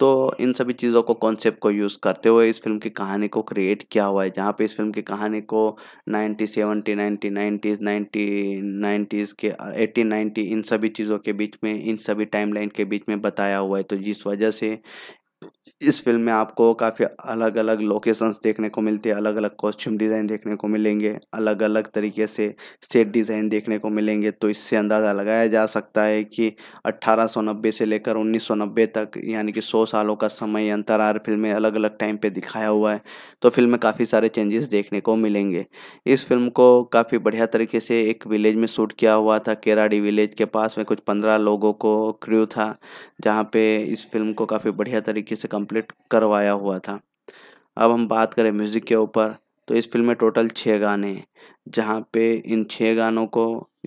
तो इन सभी चीज़ों को कॉन्सेप्ट को यूज़ करते हुए इस फिल्म की कहानी को क्रिएट किया हुआ है जहाँ पे इस फिल्म की कहानी को ninety seventy ninety nineties ninety nineties के एटीन नाइन्टी इन सभी चीज़ों के बीच में इन सभी टाइमलाइन के बीच में बताया हुआ है तो जिस वजह से इस फिल्म में आपको काफ़ी अलग अलग लोकेशंस देखने को मिलते हैं अलग अलग कॉस्ट्यूम डिज़ाइन देखने को मिलेंगे अलग अलग तरीके से सेट डिज़ाइन देखने को मिलेंगे तो इससे अंदाज़ा लगाया जा सकता है कि अट्ठारह से लेकर उन्नीस तक यानी कि 100 सालों का समय अंतरार में अलग अलग टाइम पे दिखाया हुआ है तो फिल्म में काफ़ी सारे चेंजेस देखने को मिलेंगे इस फिल्म को काफ़ी बढ़िया तरीके से एक विलेज में शूट किया हुआ था केराडी विलेज के पास में कुछ पंद्रह लोगों को क्र्यू था जहाँ पर इस फिल्म को काफ़ी बढ़िया तरीके से कंप्लीट करवाया हुआ था अब हम बात करें म्यूज़िक के ऊपर तो इस फिल्म में टोटल छः गाने हैं जहाँ पे इन छः गानों को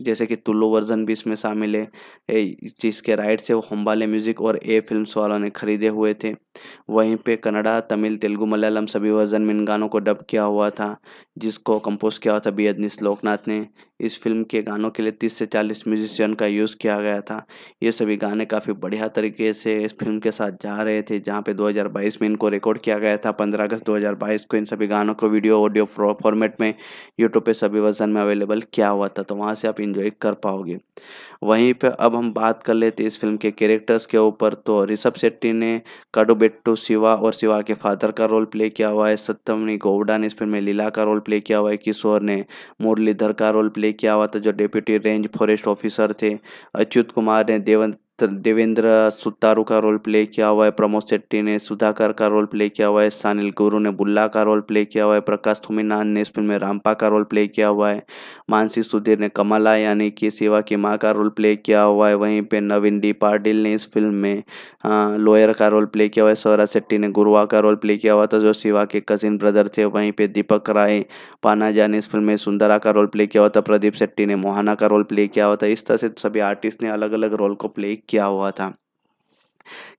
जैसे कि तुल्लू वर्जन भी इसमें शामिल है जिसके राइट से वो हम्बाले म्यूज़िक और ए फिल्म्स वालों ने खरीदे हुए थे वहीं पे कन्नड़ा तमिल तेलुगु मलयालम सभी वर्जन में इन गानों को डब किया हुआ था जिसको कंपोज किया हुआ था बी अदनीस लोकनाथ ने इस फिल्म के गानों के लिए 30 से 40 म्यूजिशियन का यूज़ किया गया था ये सभी गाने काफ़ी बढ़िया तरीके से इस फिल्म के साथ जा रहे थे जहाँ पे 2022 में इनको रिकॉर्ड किया गया था 15 अगस्त 2022 को इन सभी गानों को वीडियो ऑडियो फॉर्मेट में यूट्यूब पे सभी वर्जन में अवेलेबल किया हुआ था तो वहाँ से आप इंजॉय कर पाओगे वहीं पर अब हम बात कर लेते इस फिल्म के कैरेक्टर्स के ऊपर तो ऋषभ शेट्टी ने काडोबेट्टू शिवा और शिवा के फादर का रोल प्ले किया हुआ है सत्यमनी गौडा ने इस फिल्म में लीला का रोल प्ले किया हुआ है किशोर ने मुरलीधर का रोल प्ले लेके आवा था जो डेप्यूटी रेंज फॉरेस्ट ऑफिसर थे अच्युत कुमार ने देवंत तो देवेंद्र सुतारू का रोल प्ले किया हुआ है प्रमोद शेट्टी ने सुधाकर का रोल प्ले किया हुआ है सानिल गुरु ने बुल्ला का रोल प्ले किया हुआ है प्रकाश थुमिनान ने इस फिल्म में रामपा का रोल प्ले किया हुआ है मानसी सुधीर ने कमला यानी कि सेवा की माँ का रोल प्ले किया हुआ है वहीं पे नवीन डी पाटिल ने इस फिल्म में लोयर का रोल प्ले किया हुआ है सौरा शेट्टी ने गुरुआ का रोल प्ले किया हुआ था जो शिवा के कजिन ब्रदर थे वहीं पर दीपक राय पानाजा ने इस फिल्म में सुंदरा का रोल प्ले किया हुआ था प्रदीप शेट्टी ने मोहाना का रोल प्ले किया हुआ था इस तरह से सभी आर्टिस्ट ने अलग अलग रोल को प्ले किया हुआ था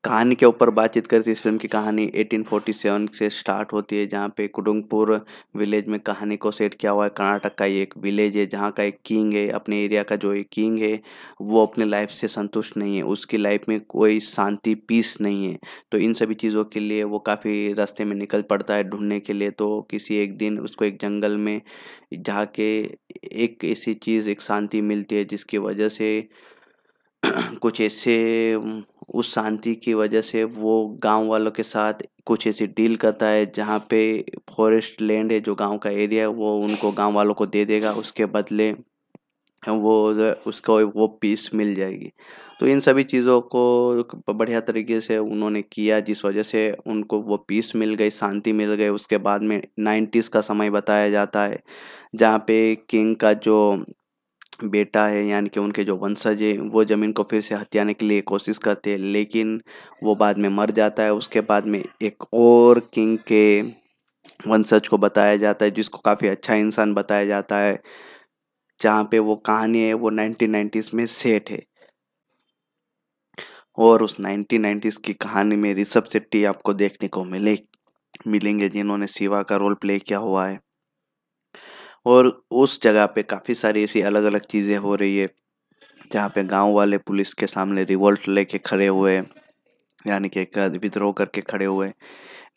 कहानी के ऊपर बातचीत करती इस फिल्म की कहानी 1847 से स्टार्ट होती है जहाँ पे कुडुंगपुर विलेज में कहानी को सेट किया हुआ है कर्नाटक का एक विलेज है जहाँ का एक किंग है अपने एरिया का जो एक किंग है वो अपने लाइफ से संतुष्ट नहीं है उसकी लाइफ में कोई शांति पीस नहीं है तो इन सभी चीज़ों के लिए वो काफ़ी रास्ते में निकल पड़ता है ढूंढने के लिए तो किसी एक दिन उसको एक जंगल में जाके एक ऐसी चीज़ एक शांति मिलती है जिसकी वजह से कुछ ऐसे उस शांति की वजह से वो गांव वालों के साथ कुछ ऐसी डील करता है जहाँ पे फॉरेस्ट लैंड है जो गांव का एरिया है वो उनको गांव वालों को दे देगा उसके बदले वो उसको वो पीस मिल जाएगी तो इन सभी चीज़ों को बढ़िया तरीके से उन्होंने किया जिस वजह से उनको वो पीस मिल गई शांति मिल गई उसके बाद में नाइन्टीज़ का समय बताया जाता है जहाँ पे किंग का जो बेटा है यानी कि उनके जो वंशज है वो ज़मीन को फिर से हथियाने के लिए कोशिश करते हैं लेकिन वो बाद में मर जाता है उसके बाद में एक और किंग के वंशज को बताया जाता है जिसको काफ़ी अच्छा इंसान बताया जाता है जहाँ पे वो कहानी है वो नाइनटीन नाइन्टीज़ में सेट है और उस नाइनटीन नाइन्टीज़ की कहानी में ऋषभ शेट्टी आपको देखने को मिले मिलेंगे जिन्होंने शिवा का रोल प्ले किया हुआ है और उस जगह पे काफ़ी सारी ऐसी अलग अलग चीज़ें हो रही है जहाँ पे गांव वाले पुलिस के सामने रिवोल्ट लेके खड़े हुए यानी कि एक विद्रोह करके खड़े हुए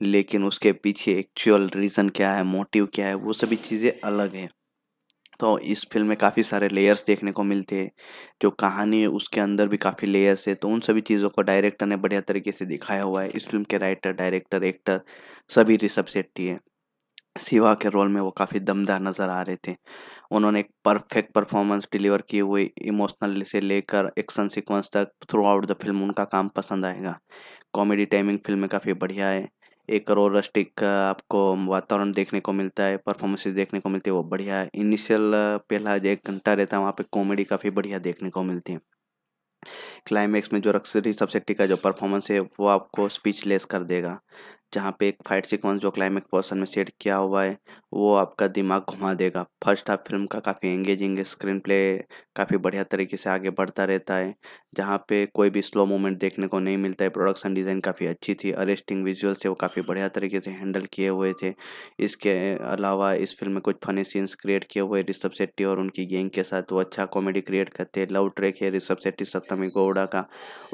लेकिन उसके पीछे एक्चुअल रीज़न क्या है मोटिव क्या है वो सभी चीज़ें अलग हैं तो इस फिल्म में काफ़ी सारे लेयर्स देखने को मिलते हैं जो कहानी है उसके अंदर भी काफ़ी लेयर्स है तो उन सभी चीज़ों को डायरेक्टर ने बढ़िया तरीके से दिखाया हुआ है इस फिल्म के राइटर डायरेक्टर एक्टर सभी ऋषभ सेट्टी है सिवा के रोल में वो काफ़ी दमदार नज़र आ रहे थे उन्होंने एक परफेक्ट परफॉर्मेंस डिलीवर की हुई इमोशनल से लेकर एक्शन सीक्वेंस तक थ्रू आउट द फिल्म उनका काम पसंद आएगा कॉमेडी टाइमिंग फिल्म में काफ़ी बढ़िया है एक करोड़ रस्टिक का आपको वातावरण देखने को मिलता है परफॉर्मेंसेज देखने को मिलती है वो बढ़िया है इनिशियल पहला जो एक घंटा रहता है वहाँ पे कॉमेडी काफ़ी बढ़िया देखने को मिलती है क्लाइमैक्स में जो रक्सरी सबसेट्टी का जो परफॉर्मेंस है वो आपको स्पीचलेस कर देगा जहाँ पे एक फाइट सीक्वेंस जो क्लाइमेक्स पोर्सन में सेट किया हुआ है वो आपका दिमाग घुमा देगा फर्स्ट हाफ फिल्म का काफ़ी एंगेजिंग है स्क्रीन प्ले काफ़ी बढ़िया तरीके से आगे बढ़ता रहता है जहाँ पे कोई भी स्लो मोमेंट देखने को नहीं मिलता है प्रोडक्शन डिज़ाइन काफ़ी अच्छी थी अरेस्टिंग विजुअल से वो काफ़ी बढ़िया तरीके से हैंडल किए हुए थे इसके अलावा इस फिल्म में कुछ फनी सीन्स क्रिएट किए हुए ऋषभ शेट्टी और उनकी गैंग के साथ वो अच्छा कॉमेडी क्रिएट करते हैं लव ट्रैक है ऋषभ शेट्टी सप्तमी गौड़ा का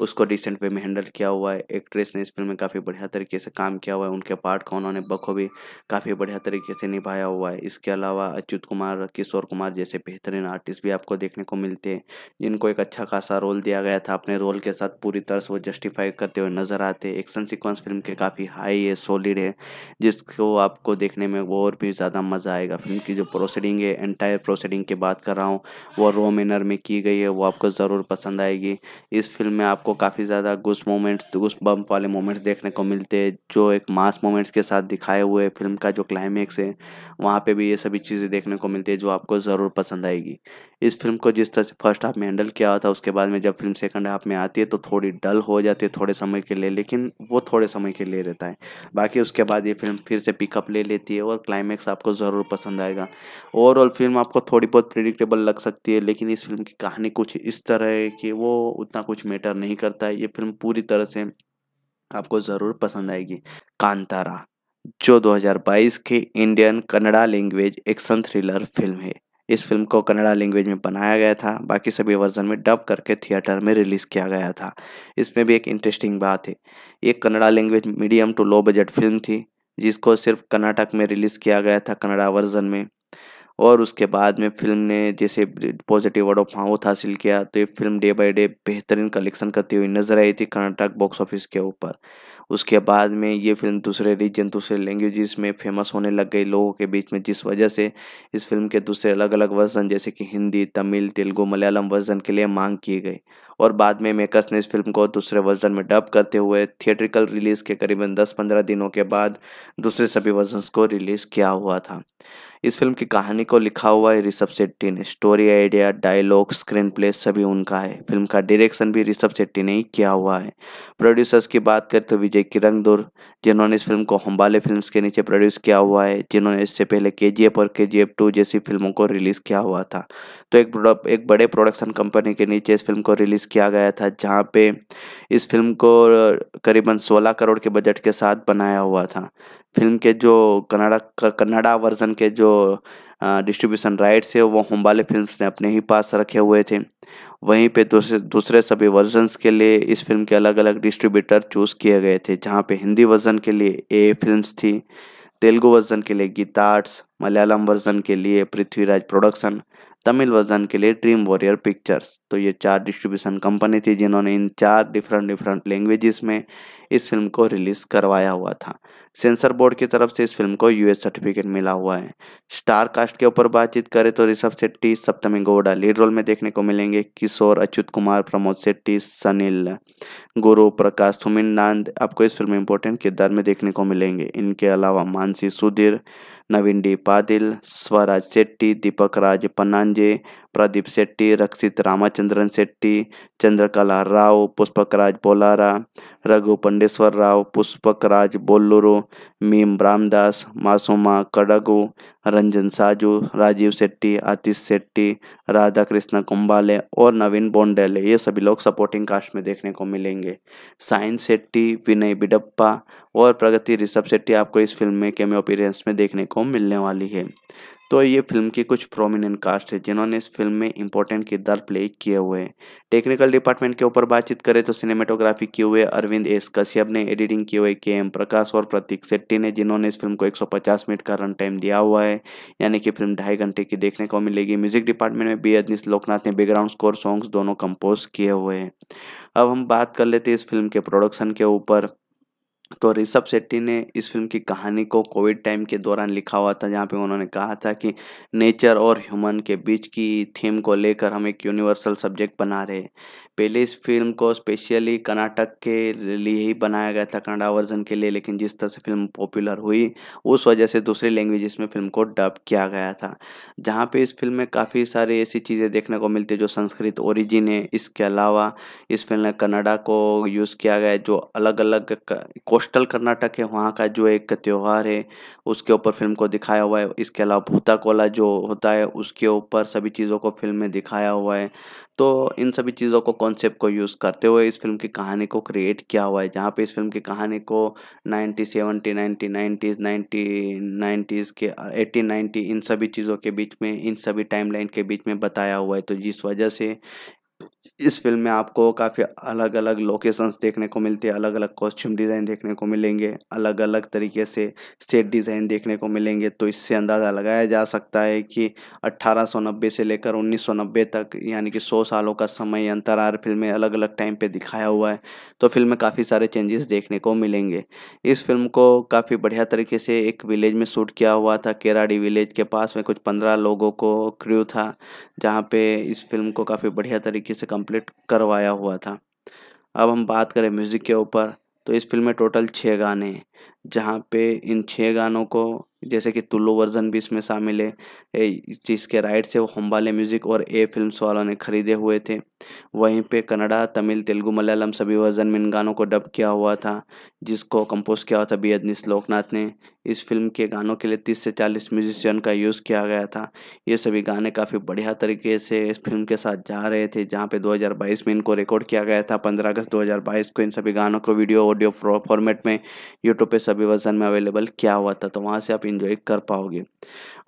उसको डिसेंट वे में हैंडल किया हुआ है एक्ट्रेस ने इस फिल्म में काफ़ी बढ़िया तरीके से काम किया किया हुआ है उनके पार्ट को उन्होंने बखूबी काफ़ी बढ़िया तरीके से निभाया हुआ है इसके अलावा अच्युत कुमार किशोर कुमार जैसे बेहतरीन आर्टिस्ट भी आपको देखने को मिलते हैं जिनको एक अच्छा खासा रोल दिया गया था अपने रोल के साथ पूरी तरह से वो जस्टिफाई करते हुए नज़र आते एक्शन सिक्वेंस फिल्म के काफ़ी हाई है सॉलिड है जिसको आपको देखने में और भी ज़्यादा मज़ा आएगा फिल्म की जो प्रोसीडिंग है एंटायर प्रोसीडिंग की बात कर रहा हूँ वो रो मैनर में की गई है वो आपको ज़रूर पसंद आएगी इस फिल्म में आपको काफ़ी ज़्यादा गुस मोमेंट्स गुस बम्प वाले मोमेंट्स देखने को मिलते हैं जो एक मास मोमेंट्स के साथ दिखाए हुए फिल्म का जो क्लाइमैक्स है वहाँ पे भी ये सभी चीज़ें देखने को मिलती है जो आपको ज़रूर पसंद आएगी इस फिल्म को जिस तरह से फर्स्ट हाफ में हैंडल किया हुआ था उसके बाद में जब फिल्म सेकंड हाफ में आती है तो थोड़ी डल हो जाती है थोड़े समय के लिए लेकिन वो थोड़े समय के लिए रहता है बाकी उसके बाद ये फिल्म फिर से पिकअप ले लेती है और क्लाइमेक्स आपको ज़रूर पसंद आएगा ओवरऑल फिल्म आपको थोड़ी बहुत प्रिडिक्टेबल लग सकती है लेकिन इस फिल्म की कहानी कुछ इस तरह है कि वो उतना कुछ मैटर नहीं करता है ये फिल्म पूरी तरह से आपको ज़रूर पसंद आएगी कांतारा जो 2022 की Indian Kannada language action thriller film है इस फिल्म को कन्नड़ा लैंग्वेज में बनाया गया था बाकी सभी वर्जन में डब करके थिएटर में रिलीज़ किया गया था इसमें भी एक इंटरेस्टिंग बात है ये Kannada language medium to low budget film थी जिसको सिर्फ कर्नाटक में रिलीज़ किया गया था कन्नड़ा वर्जन में और उसके बाद में फिल्म ने जैसे पॉजिटिव वर्ड ऑफ माउथ हासिल किया तो ये फिल्म डे बाय डे बेहतरीन कलेक्शन करती हुई नजर आई थी कर्नाटक बॉक्स ऑफिस के ऊपर उसके बाद में ये फिल्म दूसरे रीजन दूसरे लैंग्वेजेस में फेमस होने लग गई लोगों के बीच में जिस वजह से इस फिल्म के दूसरे अलग अलग वर्जन जैसे कि हिंदी तमिल तेलुगु मलयालम वर्जन के लिए मांग की गई और बाद में मेकर्स ने इस फिल्म को दूसरे वर्जन में डब करते हुए थिएट्रिकल रिलीज़ के करीबन 10-15 दिनों के बाद दूसरे सभी वर्जन को रिलीज़ किया हुआ था इस फिल्म की कहानी को लिखा हुआ है ऋषभ शेट्टी ने story idea dialogue screenplay सभी उनका है फिल्म का डायरेक्शन भी ऋषभ शेट्टी ने ही किया हुआ है प्रोड्यूसर्स की बात करें तो विजय दूर जिन्होंने इस फिल्म को हम्बाले फिल्म के नीचे प्रोड्यूस किया हुआ है जिन्होंने इससे पहले के जी एफ और के जी एफ टू जैसी फिल्मों को रिलीज़ किया हुआ था तो एक एक बड़े प्रोडक्शन कंपनी के नीचे इस फिल्म को रिलीज़ किया गया था जहाँ पे इस फिल्म को करीबन सोलह करोड़ के बजट के साथ बनाया हुआ था फिल्म के जो कन्नड़ा कन्नड़ा वर्जन के जो डिस्ट्रीब्यूशन राइट्स है वो होम्बाले फिल्म्स ने अपने ही पास रखे हुए थे वहीं पे दूसरे दूसरे सभी वर्जन्स के लिए इस फिल्म के अलग अलग डिस्ट्रीब्यूटर चूज़ किए गए थे जहाँ पे हिंदी वर्जन के लिए ए फिल्म्स थी तेलुगु वर्जन के लिए गीता आर्ट्स मलयालम वर्जन के लिए पृथ्वीराज प्रोडक्शन तमिल वर्जन के लिए ड्रीम वॉरियर पिक्चर्स तो ये चार डिस्ट्रीब्यूशन कंपनी थी जिन्होंने इन चार डिफरेंट डिफरेंट लैंग्वेजेस में इस फिल्म को रिलीज़ करवाया हुआ था सेंसर बोर्ड की तरफ से इस फिल्म को यूएस सर्टिफिकेट मिला हुआ है स्टार कास्ट के ऊपर बातचीत करें तो ऋषभ सेट्टी सप्तमी गौड़ा लीड रोल में देखने को मिलेंगे किशोर अच्युत कुमार प्रमोद सेट्टी सनील गुरु प्रकाश सुमिन नांद आपको इस फिल्म में इंपॉर्टेंट किरदार में देखने को मिलेंगे इनके अलावा मानसी सुधीर नवीन डी पाटील स्वराज शेट्टी दीपक राज पनांजे प्रदीप शेट्टी रक्षित रामाचंद्रन शेट्टी चंद्रकला राव पुष्पकराज बोलारा रघु पंडेश्वर राव पुष्पकराज बोल्लूरू मीम रामदास मासुमा कड़गू रंजन साजू राजीव शेट्टी आतिश शेट्टी राधा कृष्णा कुंबाले और नवीन बोंडेले ये सभी लोग सपोर्टिंग कास्ट में देखने को मिलेंगे साइन शेट्टी विनय बिडप्पा और प्रगति ऋषभ शेट्टी आपको इस फिल्म में कैमियो अपीरेंस में देखने को मिलने वाली है तो ये फिल्म के कुछ प्रोमिनेंट कास्ट है जिन्होंने इस फिल्म में इंपॉर्टेंट किरदार प्ले किए हुए हैं टेक्निकल डिपार्टमेंट के ऊपर बातचीत करें तो सिनेमेटोग्राफी किए हुए अरविंद एस कश्यप ने एडिटिंग किए हुए के एम प्रकाश और प्रतीक सेट्टी ने जिन्होंने इस फिल्म को 150 मिनट का रन टाइम दिया हुआ है यानी कि फिल्म ढाई घंटे की देखने को मिलेगी म्यूजिक डिपार्टमेंट में बी अजनीश लोकनाथ ने बैकग्राउंड स्कोर सॉन्ग्स दोनों कंपोज किए हुए हैं अब हम बात कर लेते हैं इस फिल्म के प्रोडक्शन के ऊपर तो ऋषभ शेट्टी ने इस फिल्म की कहानी को कोविड टाइम के दौरान लिखा हुआ था जहाँ पे उन्होंने कहा था कि नेचर और ह्यूमन के बीच की थीम को लेकर हम एक यूनिवर्सल सब्जेक्ट बना रहे पहले इस फिल्म को स्पेशली कर्नाटक के लिए ही बनाया गया था कनाडा वर्जन के लिए लेकिन जिस तरह से फिल्म पॉपुलर हुई उस वजह से दूसरी लैंग्वेजेस में फिल्म को डब किया गया था जहाँ पे इस फिल्म में काफ़ी सारी ऐसी चीज़ें देखने को मिलती है जो संस्कृत ओरिजिन है इसके अलावा इस फिल्म में कनाडा को यूज़ किया गया है जो अलग अलग कोस्टल कर्नाटक है वहाँ का जो एक त्यौहार है उसके ऊपर फिल्म को दिखाया हुआ है इसके अलावा भूता कोला जो होता है उसके ऊपर सभी चीज़ों को फिल्म में दिखाया हुआ है तो इन सभी चीज़ों को कॉन्सेप्ट को यूज़ करते हुए इस फिल्म की कहानी को क्रिएट किया हुआ है जहाँ पे इस फिल्म की कहानी को ninety seventy ninety nineties ninety nineties के एटीन नाइन्टी इन सभी चीज़ों के बीच में इन सभी टाइमलाइन के बीच में बताया हुआ है तो जिस वजह से इस फिल्म में आपको काफ़ी अलग अलग लोकेशंस देखने को मिलते हैं अलग अलग कॉस्ट्यूम डिज़ाइन देखने को मिलेंगे अलग अलग तरीके से सेट डिज़ाइन देखने को मिलेंगे तो इससे अंदाज़ा लगाया जा सकता है कि 1890 से लेकर 1990 तक यानी कि 100 सालों का समय अंतरार फिल्में अलग अलग टाइम पे दिखाया हुआ है तो फिल्म में काफ़ी सारे चेंजेस देखने को मिलेंगे इस फिल्म को काफ़ी बढ़िया तरीके से एक विलेज में शूट किया हुआ था केराडी विलेज के पास में कुछ पंद्रह लोगों को क्र्यू था जहाँ पे इस फिल्म को काफ़ी बढ़िया तरीके से कम कंप्लीट करवाया हुआ था अब हम बात करें म्यूज़िक के ऊपर तो इस फिल्म में टोटल छः गाने हैं जहाँ पे इन छः गानों को जैसे कि तुल्लू वर्जन भी इसमें शामिल है जिसके राइट से वो हम्बाले म्यूज़िक और ए फिल्म्स वालों ने खरीदे हुए थे वहीं पे कन्नड़ा तमिल तेलुगु मलयालम सभी वर्जन में इन गानों को डब किया हुआ था जिसको कंपोज किया हुआ था बी अदनिस लोकनाथ ने इस फिल्म के गानों के लिए तीस से चालीस म्यूजिशियन का यूज़ किया गया था ये सभी गाने काफ़ी बढ़िया तरीके से इस फिल्म के साथ जा रहे थे जहाँ पे 2022 में इनको रिकॉर्ड किया गया था 15 अगस्त 2022 को इन सभी गानों को वीडियो ऑडियो फॉर्मेट में यूट्यूब पे सभी वर्जन में अवेलेबल किया हुआ था तो वहाँ से आप इन्जॉय कर पाओगे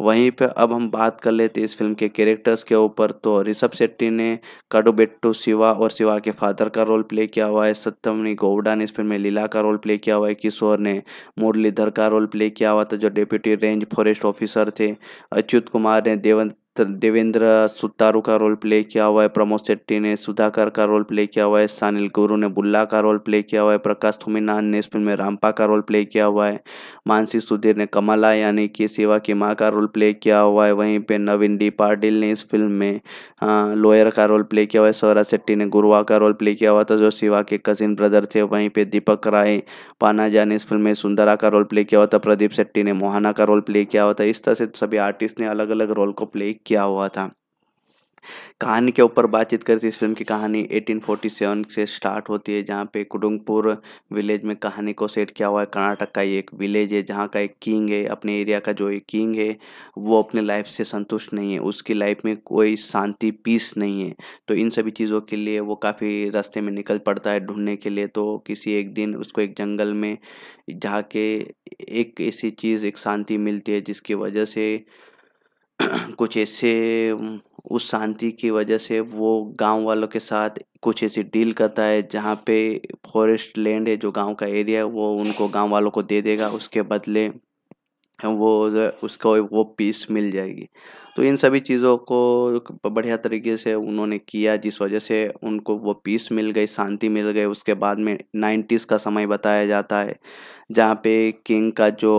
वहीं पे अब हम बात कर लेते इस फिल्म के कैरेक्टर्स के ऊपर तो ऋषभ शेट्टी ने काडोबेट्टो शिवा और शिवा के फादर का रोल प्ले किया हुआ है सत्यमणि गौडा ने इस फिल्म में लीला का रोल प्ले किया हुआ है किशोर ने मुरलीधर का रोल प्ले किया हुआ था जो डिप्यूटी रेंज फॉरेस्ट ऑफिसर थे अच्युत कुमार ने देवंत तो देवेंद्र सुतारू का रोल प्ले किया हुआ है प्रमोद शेट्टी ने सुधाकर का रोल प्ले किया हुआ है सानिल गुरु ने बुल्ला का रोल प्ले किया हुआ है प्रकाश थुमिनान ने इस फिल्म में रामपा का रोल प्ले किया हुआ है मानसी सुधीर ने कमला यानी कि सेवा की माँ का रोल प्ले किया हुआ है वहीं पे नवीन डी पाटिल ने इस फिल्म में लॉयर का रोल प्ले किया हुआ है सौरा शेट्टी ने गुरुआ का रोल प्ले किया हुआ था जो शिवा के कजिन ब्रदर थे वहीं पर दीपक राय पानाजा ने इस फिल्म में सुंदरा का रोल प्ले किया हुआ था प्रदीप शेट्टी ने मोहाना का रोल प्ले किया हुआ था इस तरह से सभी आर्टिस्ट ने अलग अलग रोल को प्ले किया किया हुआ था कहानी के ऊपर बातचीत करती इस फिल्म की कहानी 1847 से स्टार्ट होती है जहाँ पे कुडुंगपुर विलेज में कहानी को सेट किया हुआ है कर्नाटक का एक विलेज है जहाँ का एक किंग है अपने एरिया का जो एक किंग है वो अपने लाइफ से संतुष्ट नहीं है उसकी लाइफ में कोई शांति पीस नहीं है तो इन सभी चीज़ों के लिए वो काफ़ी रास्ते में निकल पड़ता है ढूंढने के लिए तो किसी एक दिन उसको एक जंगल में जाके एक ऐसी चीज़ एक शांति मिलती है जिसकी वजह से कुछ ऐसे उस शांति की वजह से वो गांव वालों के साथ कुछ ऐसी डील करता है जहाँ पे फॉरेस्ट लैंड है जो गांव का एरिया है वो उनको गांव वालों को दे देगा उसके बदले वो उसको वो पीस मिल जाएगी तो इन सभी चीज़ों को बढ़िया तरीके से उन्होंने किया जिस वजह से उनको वो पीस मिल गई शांति मिल गई उसके बाद में नाइन्टीज़ का समय बताया जाता है जहाँ पे किंग का जो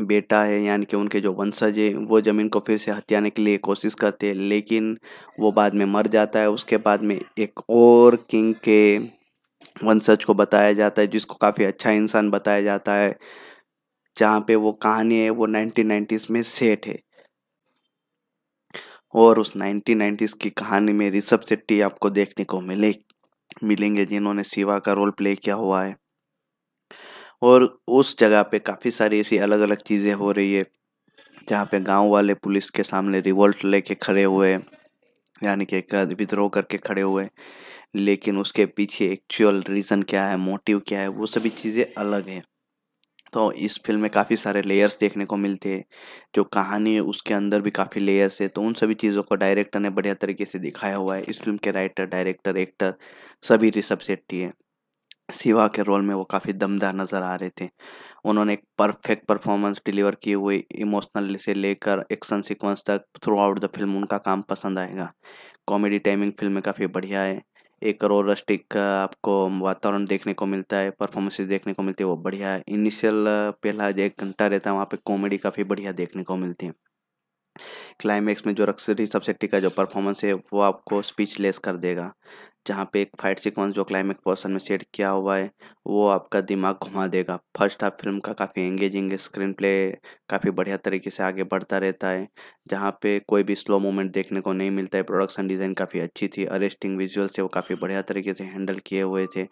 बेटा है यानी कि उनके जो वंशज है वो ज़मीन को फिर से हत्याने के लिए कोशिश करते हैं लेकिन वो बाद में मर जाता है उसके बाद में एक और किंग के वंशज को बताया जाता है जिसको काफ़ी अच्छा इंसान बताया जाता है जहाँ पे वो कहानी है वो नाइनटीन नाइन्टीज़ में सेट है और उस नाइनटीन नाइन्टीज़ की कहानी में ऋषभ शेट्टी आपको देखने को मिले मिलेंगे जिन्होंने शिवा का रोल प्ले किया हुआ है और उस जगह पे काफ़ी सारी ऐसी अलग अलग चीज़ें हो रही है जहाँ पे गांव वाले पुलिस के सामने रिवोल्ट लेके खड़े हुए यानी कि विद्रोह करके खड़े हुए लेकिन उसके पीछे एक्चुअल रीज़न क्या है मोटिव क्या है वो सभी चीज़ें अलग हैं तो इस फिल्म में काफ़ी सारे लेयर्स देखने को मिलते हैं जो कहानी है उसके अंदर भी काफ़ी लेयर्स है तो उन सभी चीज़ों को डायरेक्टर ने बढ़िया तरीके से दिखाया हुआ है इस फिल्म के राइटर डायरेक्टर एक्टर सभी ऋषभ सेट्टी है सिवा के रोल में वो काफ़ी दमदार नज़र आ रहे थे उन्होंने एक परफेक्ट परफॉर्मेंस डिलीवर की हुई इमोशनल से लेकर एक्शन सीक्वेंस तक थ्रू आउट द फिल्म उनका काम पसंद आएगा कॉमेडी टाइमिंग फिल्म में काफ़ी बढ़िया है एक करोड़ रस्टिक का आपको वातावरण देखने को मिलता है परफॉर्मेंसेज देखने को मिलती है वो बढ़िया है इनिशियल पहला जो एक घंटा रहता है वहाँ पे कॉमेडी काफ़ी बढ़िया देखने को मिलती है क्लाइमैक्स में जो रक्सरी सबसे का जो परफॉर्मेंस है वो आपको स्पीचलेस कर देगा जहाँ पे एक फाइट सीक्वेंस जो क्लाइमेक्स पोर्सन में सेट किया हुआ है वो आपका दिमाग घुमा देगा फर्स्ट हाफ फिल्म का काफ़ी एंगेजिंग स्क्रीन प्ले काफ़ी बढ़िया तरीके से आगे बढ़ता रहता है जहाँ पे कोई भी स्लो मूवमेंट देखने को नहीं मिलता है प्रोडक्शन डिज़ाइन काफ़ी अच्छी थी अरेस्टिंग विजुअल थे वो काफ़ी बढ़िया तरीके से हैंडल किए हुए थे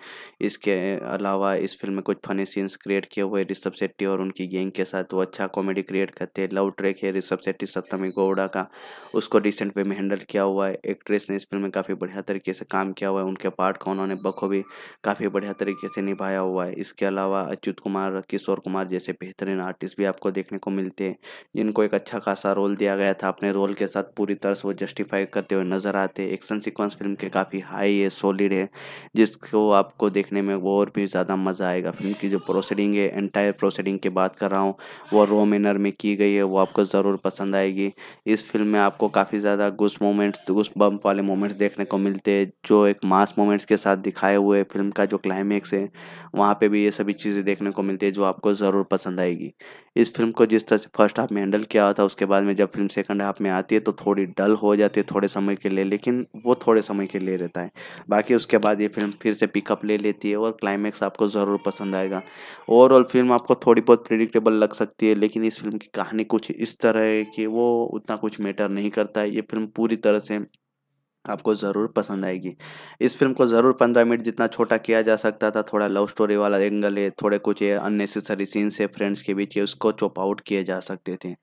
इसके अलावा इस फिल्म में कुछ फनी सीन्स क्रिएट किए हुए ऋषभ शेट्टी और उनकी गेंग के साथ वो अच्छा कॉमेडी क्रिएट करते हैं लव ट्रैक है ऋषभ शेट्टी सप्तमी गौड़ा का उसको रिसेंट वे में हैंडल किया हुआ है एक्ट्रेस ने इस फिल्म में काफ़ी बढ़िया तरीके से काम किया हुआ है उनके पार्ट का उन्होंने बखूबी काफ़ी बढ़िया तरीके से निभाया हुआ है इसके अलावा अच्युत कुमार किशोर कुमार जैसे बेहतरीन आर्टिस्ट भी आपको देखने को को मिलते हैं जिनको एक अच्छा खासा रोल दिया गया था अपने रोल के साथ पूरी तरह से वो जस्टिफाई करते हुए नज़र आते हैं एक्शन सिक्वेंस फिल्म के काफ़ी हाई है सॉलिड है जिसको आपको देखने में वो और भी ज़्यादा मज़ा आएगा फिल्म की जो प्रोसीडिंग है एंटायर प्रोसीडिंग की बात कर रहा हूँ वो रो में की गई है वो आपको ज़रूर पसंद आएगी इस फिल्म में आपको काफ़ी ज़्यादा गुस मोमेंट्स गुस बम्प वाले मोमेंट्स देखने को मिलते हैं जो एक मास मोमेंट्स के साथ दिखाए हुए फिल्म का जो क्लाइमेक्स है वहाँ पे भी ये सभी चीज़ें देखने को मिलती है जो आपको ज़रूर पसंद आएगी इस फिल्म को जिस तरह फर्स्ट हाफ में हैंडल किया था उसके बाद में जब फिल्म सेकंड हाफ में आती है तो थोड़ी डल हो जाती है थोड़े समय के लिए लेकिन वो थोड़े समय के लिए रहता है बाकी उसके बाद ये फिल्म फिर से पिकअप ले लेती है और क्लाइमैक्स आपको ज़रूर पसंद आएगा ओवरऑल फिल्म आपको थोड़ी बहुत प्रिडिक्टेबल लग सकती है लेकिन इस फिल्म की कहानी कुछ इस तरह है कि वो उतना कुछ मैटर नहीं करता है ये फिल्म पूरी तरह से आपको ज़रूर पसंद आएगी इस फिल्म को ज़रूर पंद्रह मिनट जितना छोटा किया जा सकता था थोड़ा लव स्टोरी वाला एंगल है थोड़े कुछ अननेसेसरी सीन्स है फ्रेंड्स के बीच उसको चॉप आउट किए जा सकते थे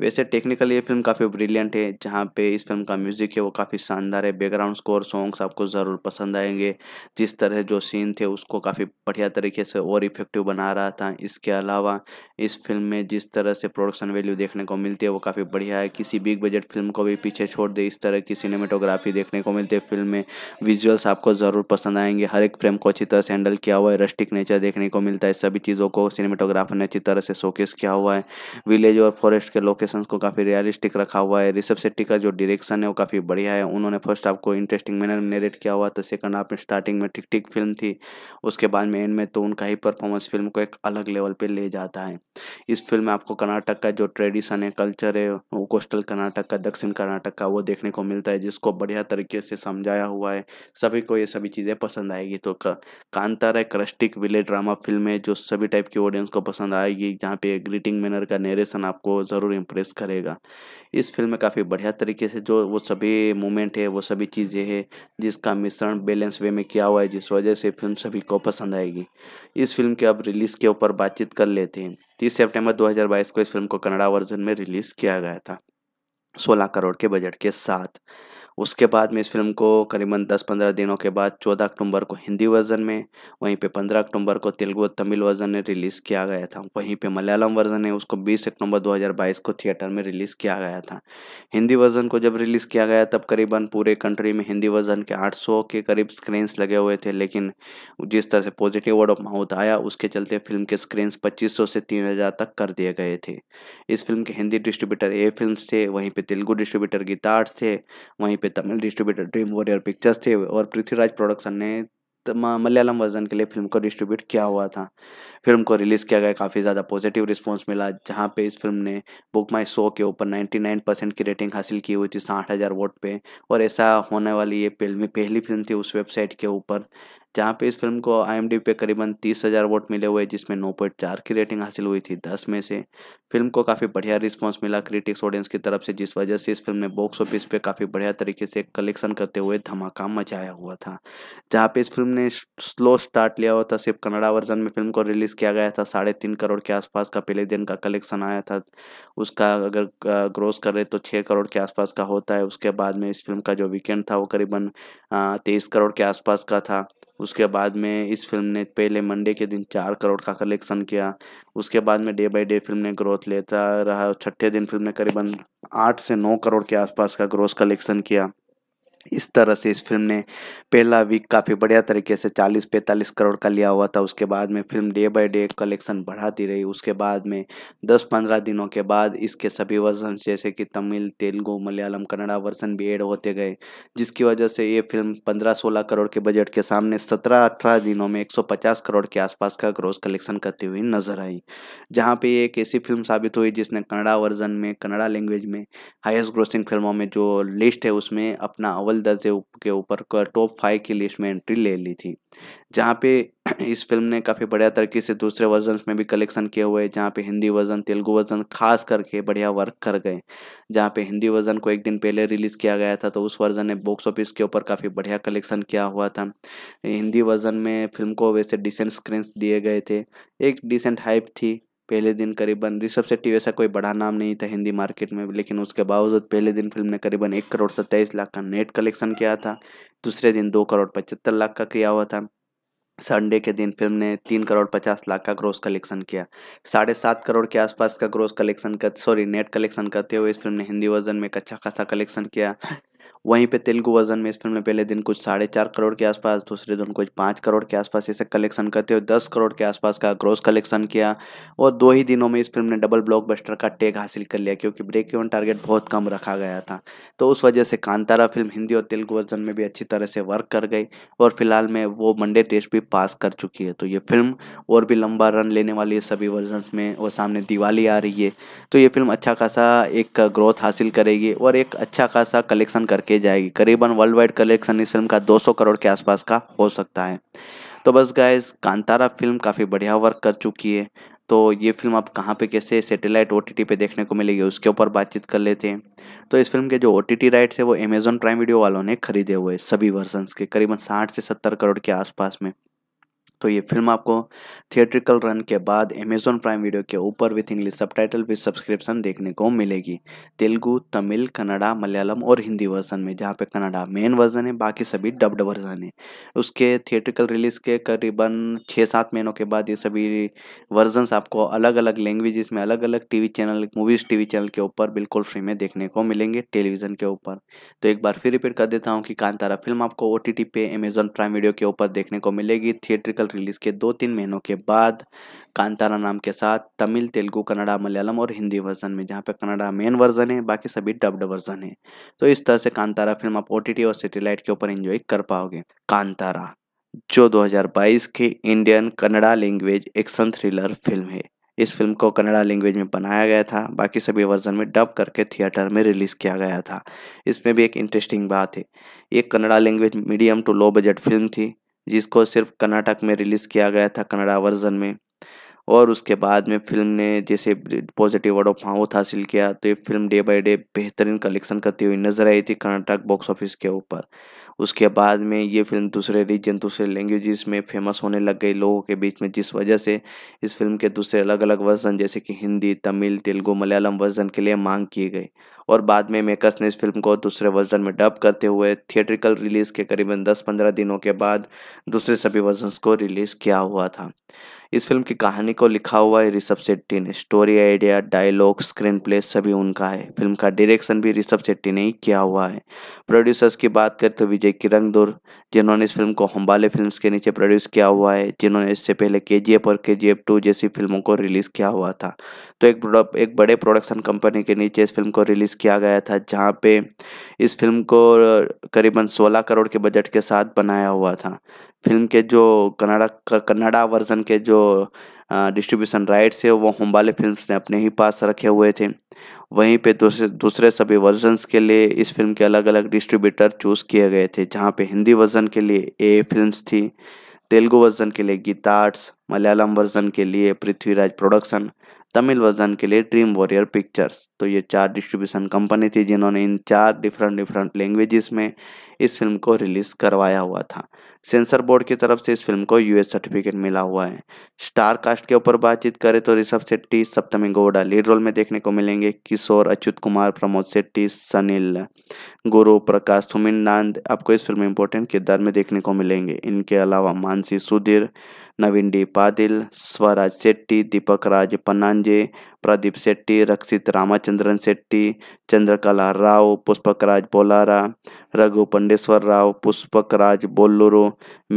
वैसे टेक्निकली ये फिल्म काफ़ी ब्रिलियंट है जहाँ पे इस फिल्म का म्यूज़िक है वो काफ़ी शानदार है बैकग्राउंड स्कोर सॉन्ग्स आपको ज़रूर पसंद आएंगे जिस तरह जो सीन थे उसको काफ़ी बढ़िया तरीके से और इफेक्टिव बना रहा था इसके अलावा इस फिल्म में जिस तरह से प्रोडक्शन वैल्यू देखने को मिलती है वो काफ़ी बढ़िया है किसी बिग बजट फिल्म को भी पीछे छोड़ दे इस तरह की सिनेमेटोग्राफी देखने को मिलती है फिल्म में विजुअल्स आपको ज़रूर पसंद आएंगे हर एक फ्रेम को अच्छी तरह से हैंडल किया हुआ है रस्टिक नेचर देखने को मिलता है सभी चीज़ों को सिनेमेटोग्राफर ने अच्छी तरह से शोकेस किया हुआ है विलेज और फॉरेस्ट के लोकेशन लोकेशंस को काफ़ी रियलिस्टिक रखा हुआ है ऋषभ सेट्टी का जो डायरेक्शन है वो काफ़ी बढ़िया है उन्होंने फर्स्ट हाफ को इंटरेस्टिंग मैनर में नेरेट किया हुआ था सेकंड हाफ में स्टार्टिंग में ठीक ठीक फिल्म थी उसके बाद में एंड में तो उनका ही परफॉर्मेंस फिल्म को एक अलग लेवल पर ले जाता है इस फिल्म में आपको कर्नाटक का जो ट्रेडिशन है कल्चर है वो कोस्टल कर्नाटक का दक्षिण कर्नाटक का वो देखने को मिलता है जिसको बढ़िया तरीके से समझाया हुआ है सभी को ये सभी चीज़ें पसंद आएगी तो कांतारा एक रस्टिक विलेज ड्रामा फिल्म है जो सभी टाइप की ऑडियंस को पसंद आएगी जहाँ पे ग्रीटिंग मैनर का नेरेशन आपको ज़रूर इम्प्रेस प्रोग्रेस करेगा इस फिल्म में काफ़ी बढ़िया तरीके से जो वो सभी मोमेंट है वो सभी चीज़ें हैं जिसका मिश्रण बैलेंस वे में किया हुआ है जिस वजह से फिल्म सभी को पसंद आएगी इस फिल्म के अब रिलीज़ के ऊपर बातचीत कर लेते हैं तीस सेप्टेम्बर दो को इस फिल्म को कन्नड़ा वर्जन में रिलीज़ किया गया था सोलह करोड़ के बजट के साथ उसके बाद में इस फिल्म को करीबन 10-15 दिनों के बाद 14 अक्टूबर को हिंदी वर्जन में वहीं पे 15 अक्टूबर को तेलुगु और तमिल वर्जन में रिलीज़ किया गया था वहीं पे मलयालम वर्जन है उसको 20 अक्टूबर 2022 को थिएटर में रिलीज़ किया गया था हिंदी वर्जन को जब रिलीज़ किया गया तब करीबन पूरे कंट्री में हिंदी वर्जन के आठ के करीब स्क्रीन्स लगे हुए थे लेकिन जिस तरह से पॉजिटिव वर्ड ऑफ माउथ आया उसके चलते फिल्म के स्क्रीन्स पच्चीस से तीन तक कर दिए गए थे इस फिल्म के हिंदी डिस्ट्रीब्यूटर ए फिल्म थे वहीं पर तेलुगु डिस्ट्रीब्यूटर गीता आर्ट्स थे वहीं पर पे Tamil distributor dream warrior pictures थे और पृथ्वीराज प्रोडक्शन ने मलयालम वर्जन के लिए फिल्म को डिस्ट्रीब्यूट किया हुआ था फिल्म को रिलीज़ किया गया काफ़ी ज़्यादा पॉजिटिव रिस्पांस मिला जहाँ पे इस फिल्म ने बुक माई शो के ऊपर 99 परसेंट की रेटिंग हासिल की हुई थी साठ हज़ार वोट पे और ऐसा होने वाली ये फिल्म पहली फिल्म थी उस वेबसाइट के ऊपर जहाँ पे इस फिल्म को आई पे करीबन तीस हज़ार वोट मिले हुए जिसमें नौ पॉइंट चार की रेटिंग हासिल हुई थी दस में से फिल्म को काफ़ी बढ़िया रिस्पांस मिला क्रिटिक्स ऑडियंस की तरफ से जिस वजह से इस फिल्म ने बॉक्स ऑफिस पे काफ़ी बढ़िया तरीके से कलेक्शन करते हुए धमाका मचाया हुआ था जहाँ पे इस फिल्म ने स्लो स्टार्ट लिया हुआ था सिर्फ कन्नड़ा वर्जन में फिल्म को रिलीज़ किया गया था साढ़े तीन करोड़ के आसपास का पहले दिन का कलेक्शन आया था उसका अगर ग्रोस करें तो छः करोड़ के आसपास का होता है उसके बाद में इस फिल्म का जो वीकेंड था वो करीबन तेईस करोड़ के आसपास का था उसके बाद में इस फिल्म ने पहले मंडे के दिन चार करोड़ का कलेक्शन किया उसके बाद में डे बाय डे फिल्म ने ग्रोथ लेता रहा छठे दिन फिल्म ने करीबन आठ से नौ करोड़ के आसपास का ग्रोथ कलेक्शन किया इस तरह से इस फिल्म ने पहला वीक काफ़ी बढ़िया तरीके से 40-45 करोड़ का लिया हुआ था उसके बाद में film day by day collection बढ़ाती रही उसके बाद में 10-15 दिनों के बाद इसके सभी वर्जन जैसे कि तमिल तेलुगु मलयालम कन्नड़ा वर्जन भी एड होते गए जिसकी वजह से ये फिल्म 15-16 करोड़ के बजट के सामने सत्रह अठारह दिनों में एक करोड़ के आसपास का ग्रोस कलेक्शन करती हुई नजर आई जहाँ पर एक ऐसी फिल्म साबित हुई जिसने कन्नड़ा वर्जन में कन्नड़ा लैंग्वेज में हाइस्ट ग्रोसिंग फिल्मों में जो लिस्ट है उसमें अपना नावल दस के ऊपर टॉप फाइव की लिस्ट में एंट्री ले ली थी जहाँ पे इस फिल्म ने काफ़ी बढ़िया तरीके से दूसरे वर्जन में भी कलेक्शन किए हुए जहाँ पे हिंदी वर्जन तेलुगु वर्जन खास करके बढ़िया वर्क कर गए जहाँ पे हिंदी वर्जन को एक दिन पहले रिलीज़ किया गया था तो उस वर्जन ने बॉक्स ऑफिस के ऊपर काफ़ी बढ़िया कलेक्शन किया हुआ था हिंदी वर्जन में फिल्म को वैसे डिसेंट स्क्रीन दिए गए थे एक डिसेंट हाइप थी पहले दिन करीबन ऋषभ शेट्टी वैसा कोई बड़ा नाम नहीं था हिंदी मार्केट में लेकिन उसके बावजूद पहले दिन फिल्म ने करीबन एक करोड़ सत्ताईस लाख का नेट कलेक्शन किया था दूसरे दिन दो करोड़ पचहत्तर लाख का किया हुआ था संडे के दिन फिल्म ने तीन करोड़ पचास लाख का ग्रोस कलेक्शन किया साढ़े सात करोड़ के आसपास का ग्रोस कलेक्शन कर सॉरी नेट कलेक्शन करते हुए इस फिल्म ने हिंदी वर्जन में एक अच्छा खासा कलेक्शन किया वहीं पे तेलुगु वर्जन में इस फिल्म ने पहले दिन कुछ साढ़े चार करोड़ के आसपास दूसरे दिन कुछ पाँच करोड़ के आसपास इसे कलेक्शन करते हुए दस करोड़ के आसपास का ग्रोस कलेक्शन किया और दो ही दिनों में इस फिल्म ने डबल ब्लॉकबस्टर का टैग हासिल कर लिया क्योंकि ब्रेक इवन टारगेट बहुत कम रखा गया था तो उस वजह से कांतारा फिल्म हिंदी और तेलुगु वर्जन में भी अच्छी तरह से वर्क कर गई और फिलहाल में वो मंडे टेस्ट भी पास कर चुकी है तो ये फिल्म और भी लंबा रन लेने वाली है सभी वर्जन में और सामने दिवाली आ रही है तो ये फिल्म अच्छा खासा एक ग्रोथ हासिल करेगी और एक अच्छा खासा कलेक्शन करके ले जाएगी करीबन वर्ल्ड वाइड कलेक्शन इस फिल्म का 200 करोड़ के आसपास का हो सकता है तो बस गाइज कांतारा फिल्म काफ़ी बढ़िया वर्क कर चुकी है तो ये फिल्म आप कहाँ पे कैसे सैटेलाइट ओ पे देखने को मिलेगी उसके ऊपर बातचीत कर लेते हैं तो इस फिल्म के जो ओ राइट्स है वो अमेजोन प्राइम वीडियो वालों ने खरीदे हुए सभी वर्जन्स के करीबन साठ से सत्तर करोड़ के आसपास में तो ये फिल्म आपको थिएट्रिकल रन के बाद अमेजोन प्राइम वीडियो के ऊपर with English subtitle with subscription देखने को मिलेगी तेलुगू तमिल कन्नड़ा मलयालम और हिंदी वर्जन में जहाँ पे कन्नड़ा मेन वर्जन है बाकी सभी डब्ड वर्जन है उसके थिएट्रिकल रिलीज के करीबन छः सात महीनों के बाद ये सभी वर्जन आपको अलग अलग लैंग्वेजेस में अलग अलग TV channel movies TV channel के ऊपर बिल्कुल फ्री में देखने को मिलेंगे टेलीविज़न के ऊपर तो एक बार फिर रिपीट कर देता हूँ कि कांतारा फिल्म आपको ओ पे अमेजोन प्राइम वीडियो के ऊपर देखने को मिलेगी थिएट्रिकल रिलीज के दो तीन महीनों के बाद कांतारा नाम के साथ तमिल तेलुगु कन्नड़ा मलयालम और हिंदी वर्जन में जहाँ पे कन्नड़ा मेन वर्जन है बाकी सभी डब्ड वर्जन है तो इस तरह से कांतारा फिल्म आप ओ और सेटेलाइट के ऊपर इंजॉय कर पाओगे कांतारा जो 2022 के Indian Kannada language action thriller film है इस फिल्म को कन्नड़ा लैंग्वेज में बनाया गया था बाकी सभी वर्जन में डब करके थिएटर में रिलीज़ किया गया था इसमें भी एक इंटरेस्टिंग बात है एक Kannada language medium to low budget film थी जिसको सिर्फ कर्नाटक में रिलीज़ किया गया था कन्नड़ा वर्जन में और उसके बाद में फिल्म ने जैसे पॉजिटिव वर्ड ऑफ माउथ हासिल किया तो ये फिल्म डे बाय डे बेहतरीन कलेक्शन करती हुई नज़र आई थी कर्नाटक बॉक्स ऑफिस के ऊपर उसके बाद में ये फिल्म दूसरे रीजन दूसरे लैंग्वेजेस में फेमस होने लग गई लोगों के बीच में जिस वजह से इस फिल्म के दूसरे अलग अलग वर्जन जैसे कि हिंदी तमिल तेलुगू मलयालम वर्जन के लिए मांग की गई और बाद में मेकर्स ने इस फिल्म को दूसरे वर्जन में डब करते हुए थिएट्रिकल रिलीज़ के करीबन 10-15 दिनों के बाद दूसरे सभी वर्जन को रिलीज़ किया हुआ था इस फिल्म की कहानी को लिखा हुआ है ऋषभ शेट्टी ने story idea dialogue screenplay सभी उनका है फिल्म का डायरेक्शन भी ऋषभ शेट्टी ने ही किया हुआ है प्रोड्यूसर्स की बात करें तो विजय दूर जिन्होंने इस फिल्म को हम्बाले फिल्म के नीचे प्रोड्यूस किया हुआ है जिन्होंने इससे पहले के जी और के जी टू जैसी फिल्मों को रिलीज़ किया हुआ था तो एक एक बड़े प्रोडक्शन कंपनी के नीचे इस फिल्म को रिलीज़ किया गया था जहाँ पे इस फिल्म को करीबन सोलह करोड़ के बजट के साथ बनाया हुआ था फिल्म के जो कन्नड़ा कन्नड़ा वर्जन के जो डिस्ट्रीब्यूशन राइट्स है वो होम्बाले फिल्म्स ने अपने ही पास रखे हुए थे वहीं पे दूसरे दूसरे सभी वर्जन्स के लिए इस फिल्म के अलग अलग डिस्ट्रीब्यूटर चूज़ किए गए थे जहाँ पे हिंदी वर्जन के लिए ए फिल्म्स थी तेलुगु वर्जन के लिए गीता आर्ट्स मलयालम वर्जन के लिए पृथ्वीराज प्रोडक्शन तमिल वर्जन के लिए ड्रीम वॉरियर पिक्चर्स तो ये चार डिस्ट्रीब्यूशन कंपनी थी जिन्होंने इन चार डिफरेंट डिफरेंट लैंग्वेजेस में इस फिल्म को रिलीज़ करवाया हुआ था सेंसर बोर्ड की तरफ से इस फिल्म को यूएस सर्टिफिकेट मिला हुआ है स्टार कास्ट के ऊपर बातचीत करें तो ऋषभ सेट्टी सप्तमी गौड़ा लीड रोल में देखने को मिलेंगे किशोर अच्युत कुमार प्रमोद सेट्टी सनील गुरु प्रकाश सुमिन नांद आपको इस फिल्म में इंपॉर्टेंट किरदार में देखने को मिलेंगे इनके अलावा मानसी सुधीर नवीन डी पादिल स्वराज शेट्टी दीपक राज पनांजे प्रदीप शेट्टी रक्षित रामाचंद्रन शेट्टी चंद्रकला राव पुष्पकराज बोलारा रघु पंडेश्वर राव पुष्पकराज बोलूरू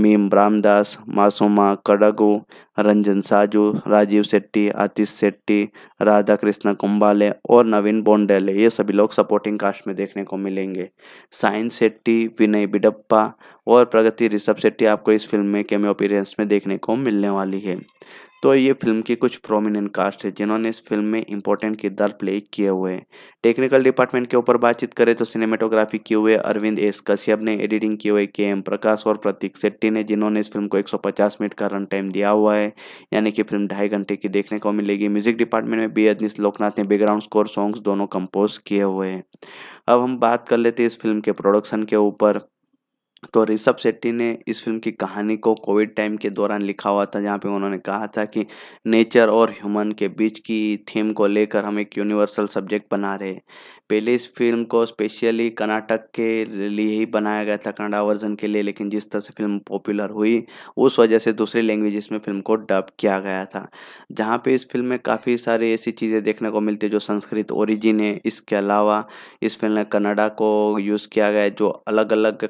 मीम रामदास मासुमा कड़गू रंजन साजू राजीव शेट्टी आतिश शेट्टी राधा कृष्ण कुंबाले और नवीन बोंडेले ये सभी लोग सपोर्टिंग कास्ट में देखने को मिलेंगे साइन शेट्टी विनय बिडप्पा और प्रगति ऋषभ शेट्टी आपको इस फिल्म में कैमियो अपीरेंस में देखने को मिलने वाली है तो ये फिल्म के कुछ प्रोमिनेंट कास्ट है जिन्होंने इस फिल्म में इंपॉर्टेंट किरदार प्ले किए हुए हैं टेक्निकल डिपार्टमेंट के ऊपर बातचीत करें तो सिनेमेटोग्राफी किए हुए अरविंद एस कश्यप ने एडिटिंग किए हुए के एम प्रकाश और प्रतीक सेट्टी ने जिन्होंने इस फिल्म को 150 मिनट का रन टाइम दिया हुआ है यानी कि फिल्म ढाई घंटे की देखने को मिलेगी म्यूजिक डिपार्टमेंट में बी अजनीश लोकनाथ ने बैकग्राउंड स्कोर सॉन्ग्स दोनों कंपोज किए हुए हैं अब हम बात कर लेते हैं इस फिल्म के प्रोडक्शन के ऊपर तो ऋषभ शेट्टी ने इस फिल्म की कहानी को कोविड टाइम के दौरान लिखा हुआ था जहाँ पे उन्होंने कहा था कि नेचर और ह्यूमन के बीच की थीम को लेकर हम एक यूनिवर्सल सब्जेक्ट बना रहे पहले इस फिल्म को स्पेशली कर्नाटक के लिए ही बनाया गया था कनाडा वर्जन के लिए लेकिन जिस तरह से फिल्म पॉपुलर हुई उस वजह से दूसरी लैंग्वेज में फिल्म को डब किया गया था जहाँ पे इस फिल्म में काफ़ी सारी ऐसी चीज़ें देखने को मिलती है जो संस्कृत ओरिजिन है इसके अलावा इस फिल्म में कनाडा को यूज़ किया गया जो अलग अलग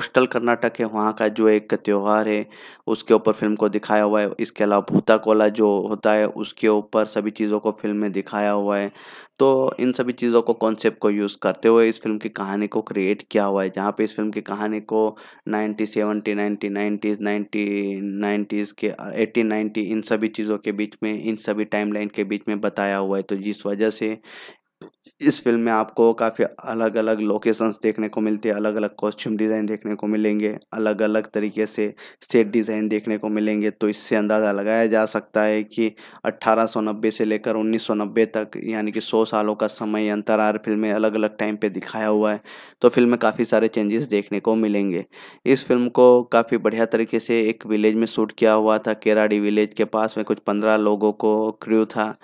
कोस्टल कर्नाटक है वहाँ का जो एक त्यौहार है उसके ऊपर फिल्म को दिखाया हुआ है इसके अलावा भूता कोला जो होता है उसके ऊपर सभी चीज़ों को फिल्म में दिखाया हुआ है तो इन सभी चीज़ों को कॉन्सेप्ट को यूज़ करते हुए इस फिल्म की कहानी को क्रिएट किया हुआ है जहाँ पे इस फिल्म की कहानी को ninety seventy ninety nineties ninety nineties के एटीन नाइन्टी इन सभी चीज़ों के बीच में इन सभी टाइमलाइन के बीच में बताया हुआ है तो जिस वजह से इस फिल्म में आपको काफ़ी अलग अलग लोकेशंस देखने को मिलते हैं अलग अलग कॉस्ट्यूम डिज़ाइन देखने को मिलेंगे अलग अलग तरीके से सेट डिज़ाइन देखने को मिलेंगे तो इससे अंदाज़ा लगाया जा सकता है कि 1890 से लेकर 1990 तक यानी कि 100 सालों का समय अंतरार फिल्में अलग अलग टाइम पे दिखाया हुआ है तो फिल्म में काफ़ी सारे चेंजेस देखने को मिलेंगे इस फिल्म को काफ़ी बढ़िया तरीके से एक विलेज में शूट किया हुआ था केराडी विलेज के पास में कुछ पंद्रह लोगों को क्र्यू था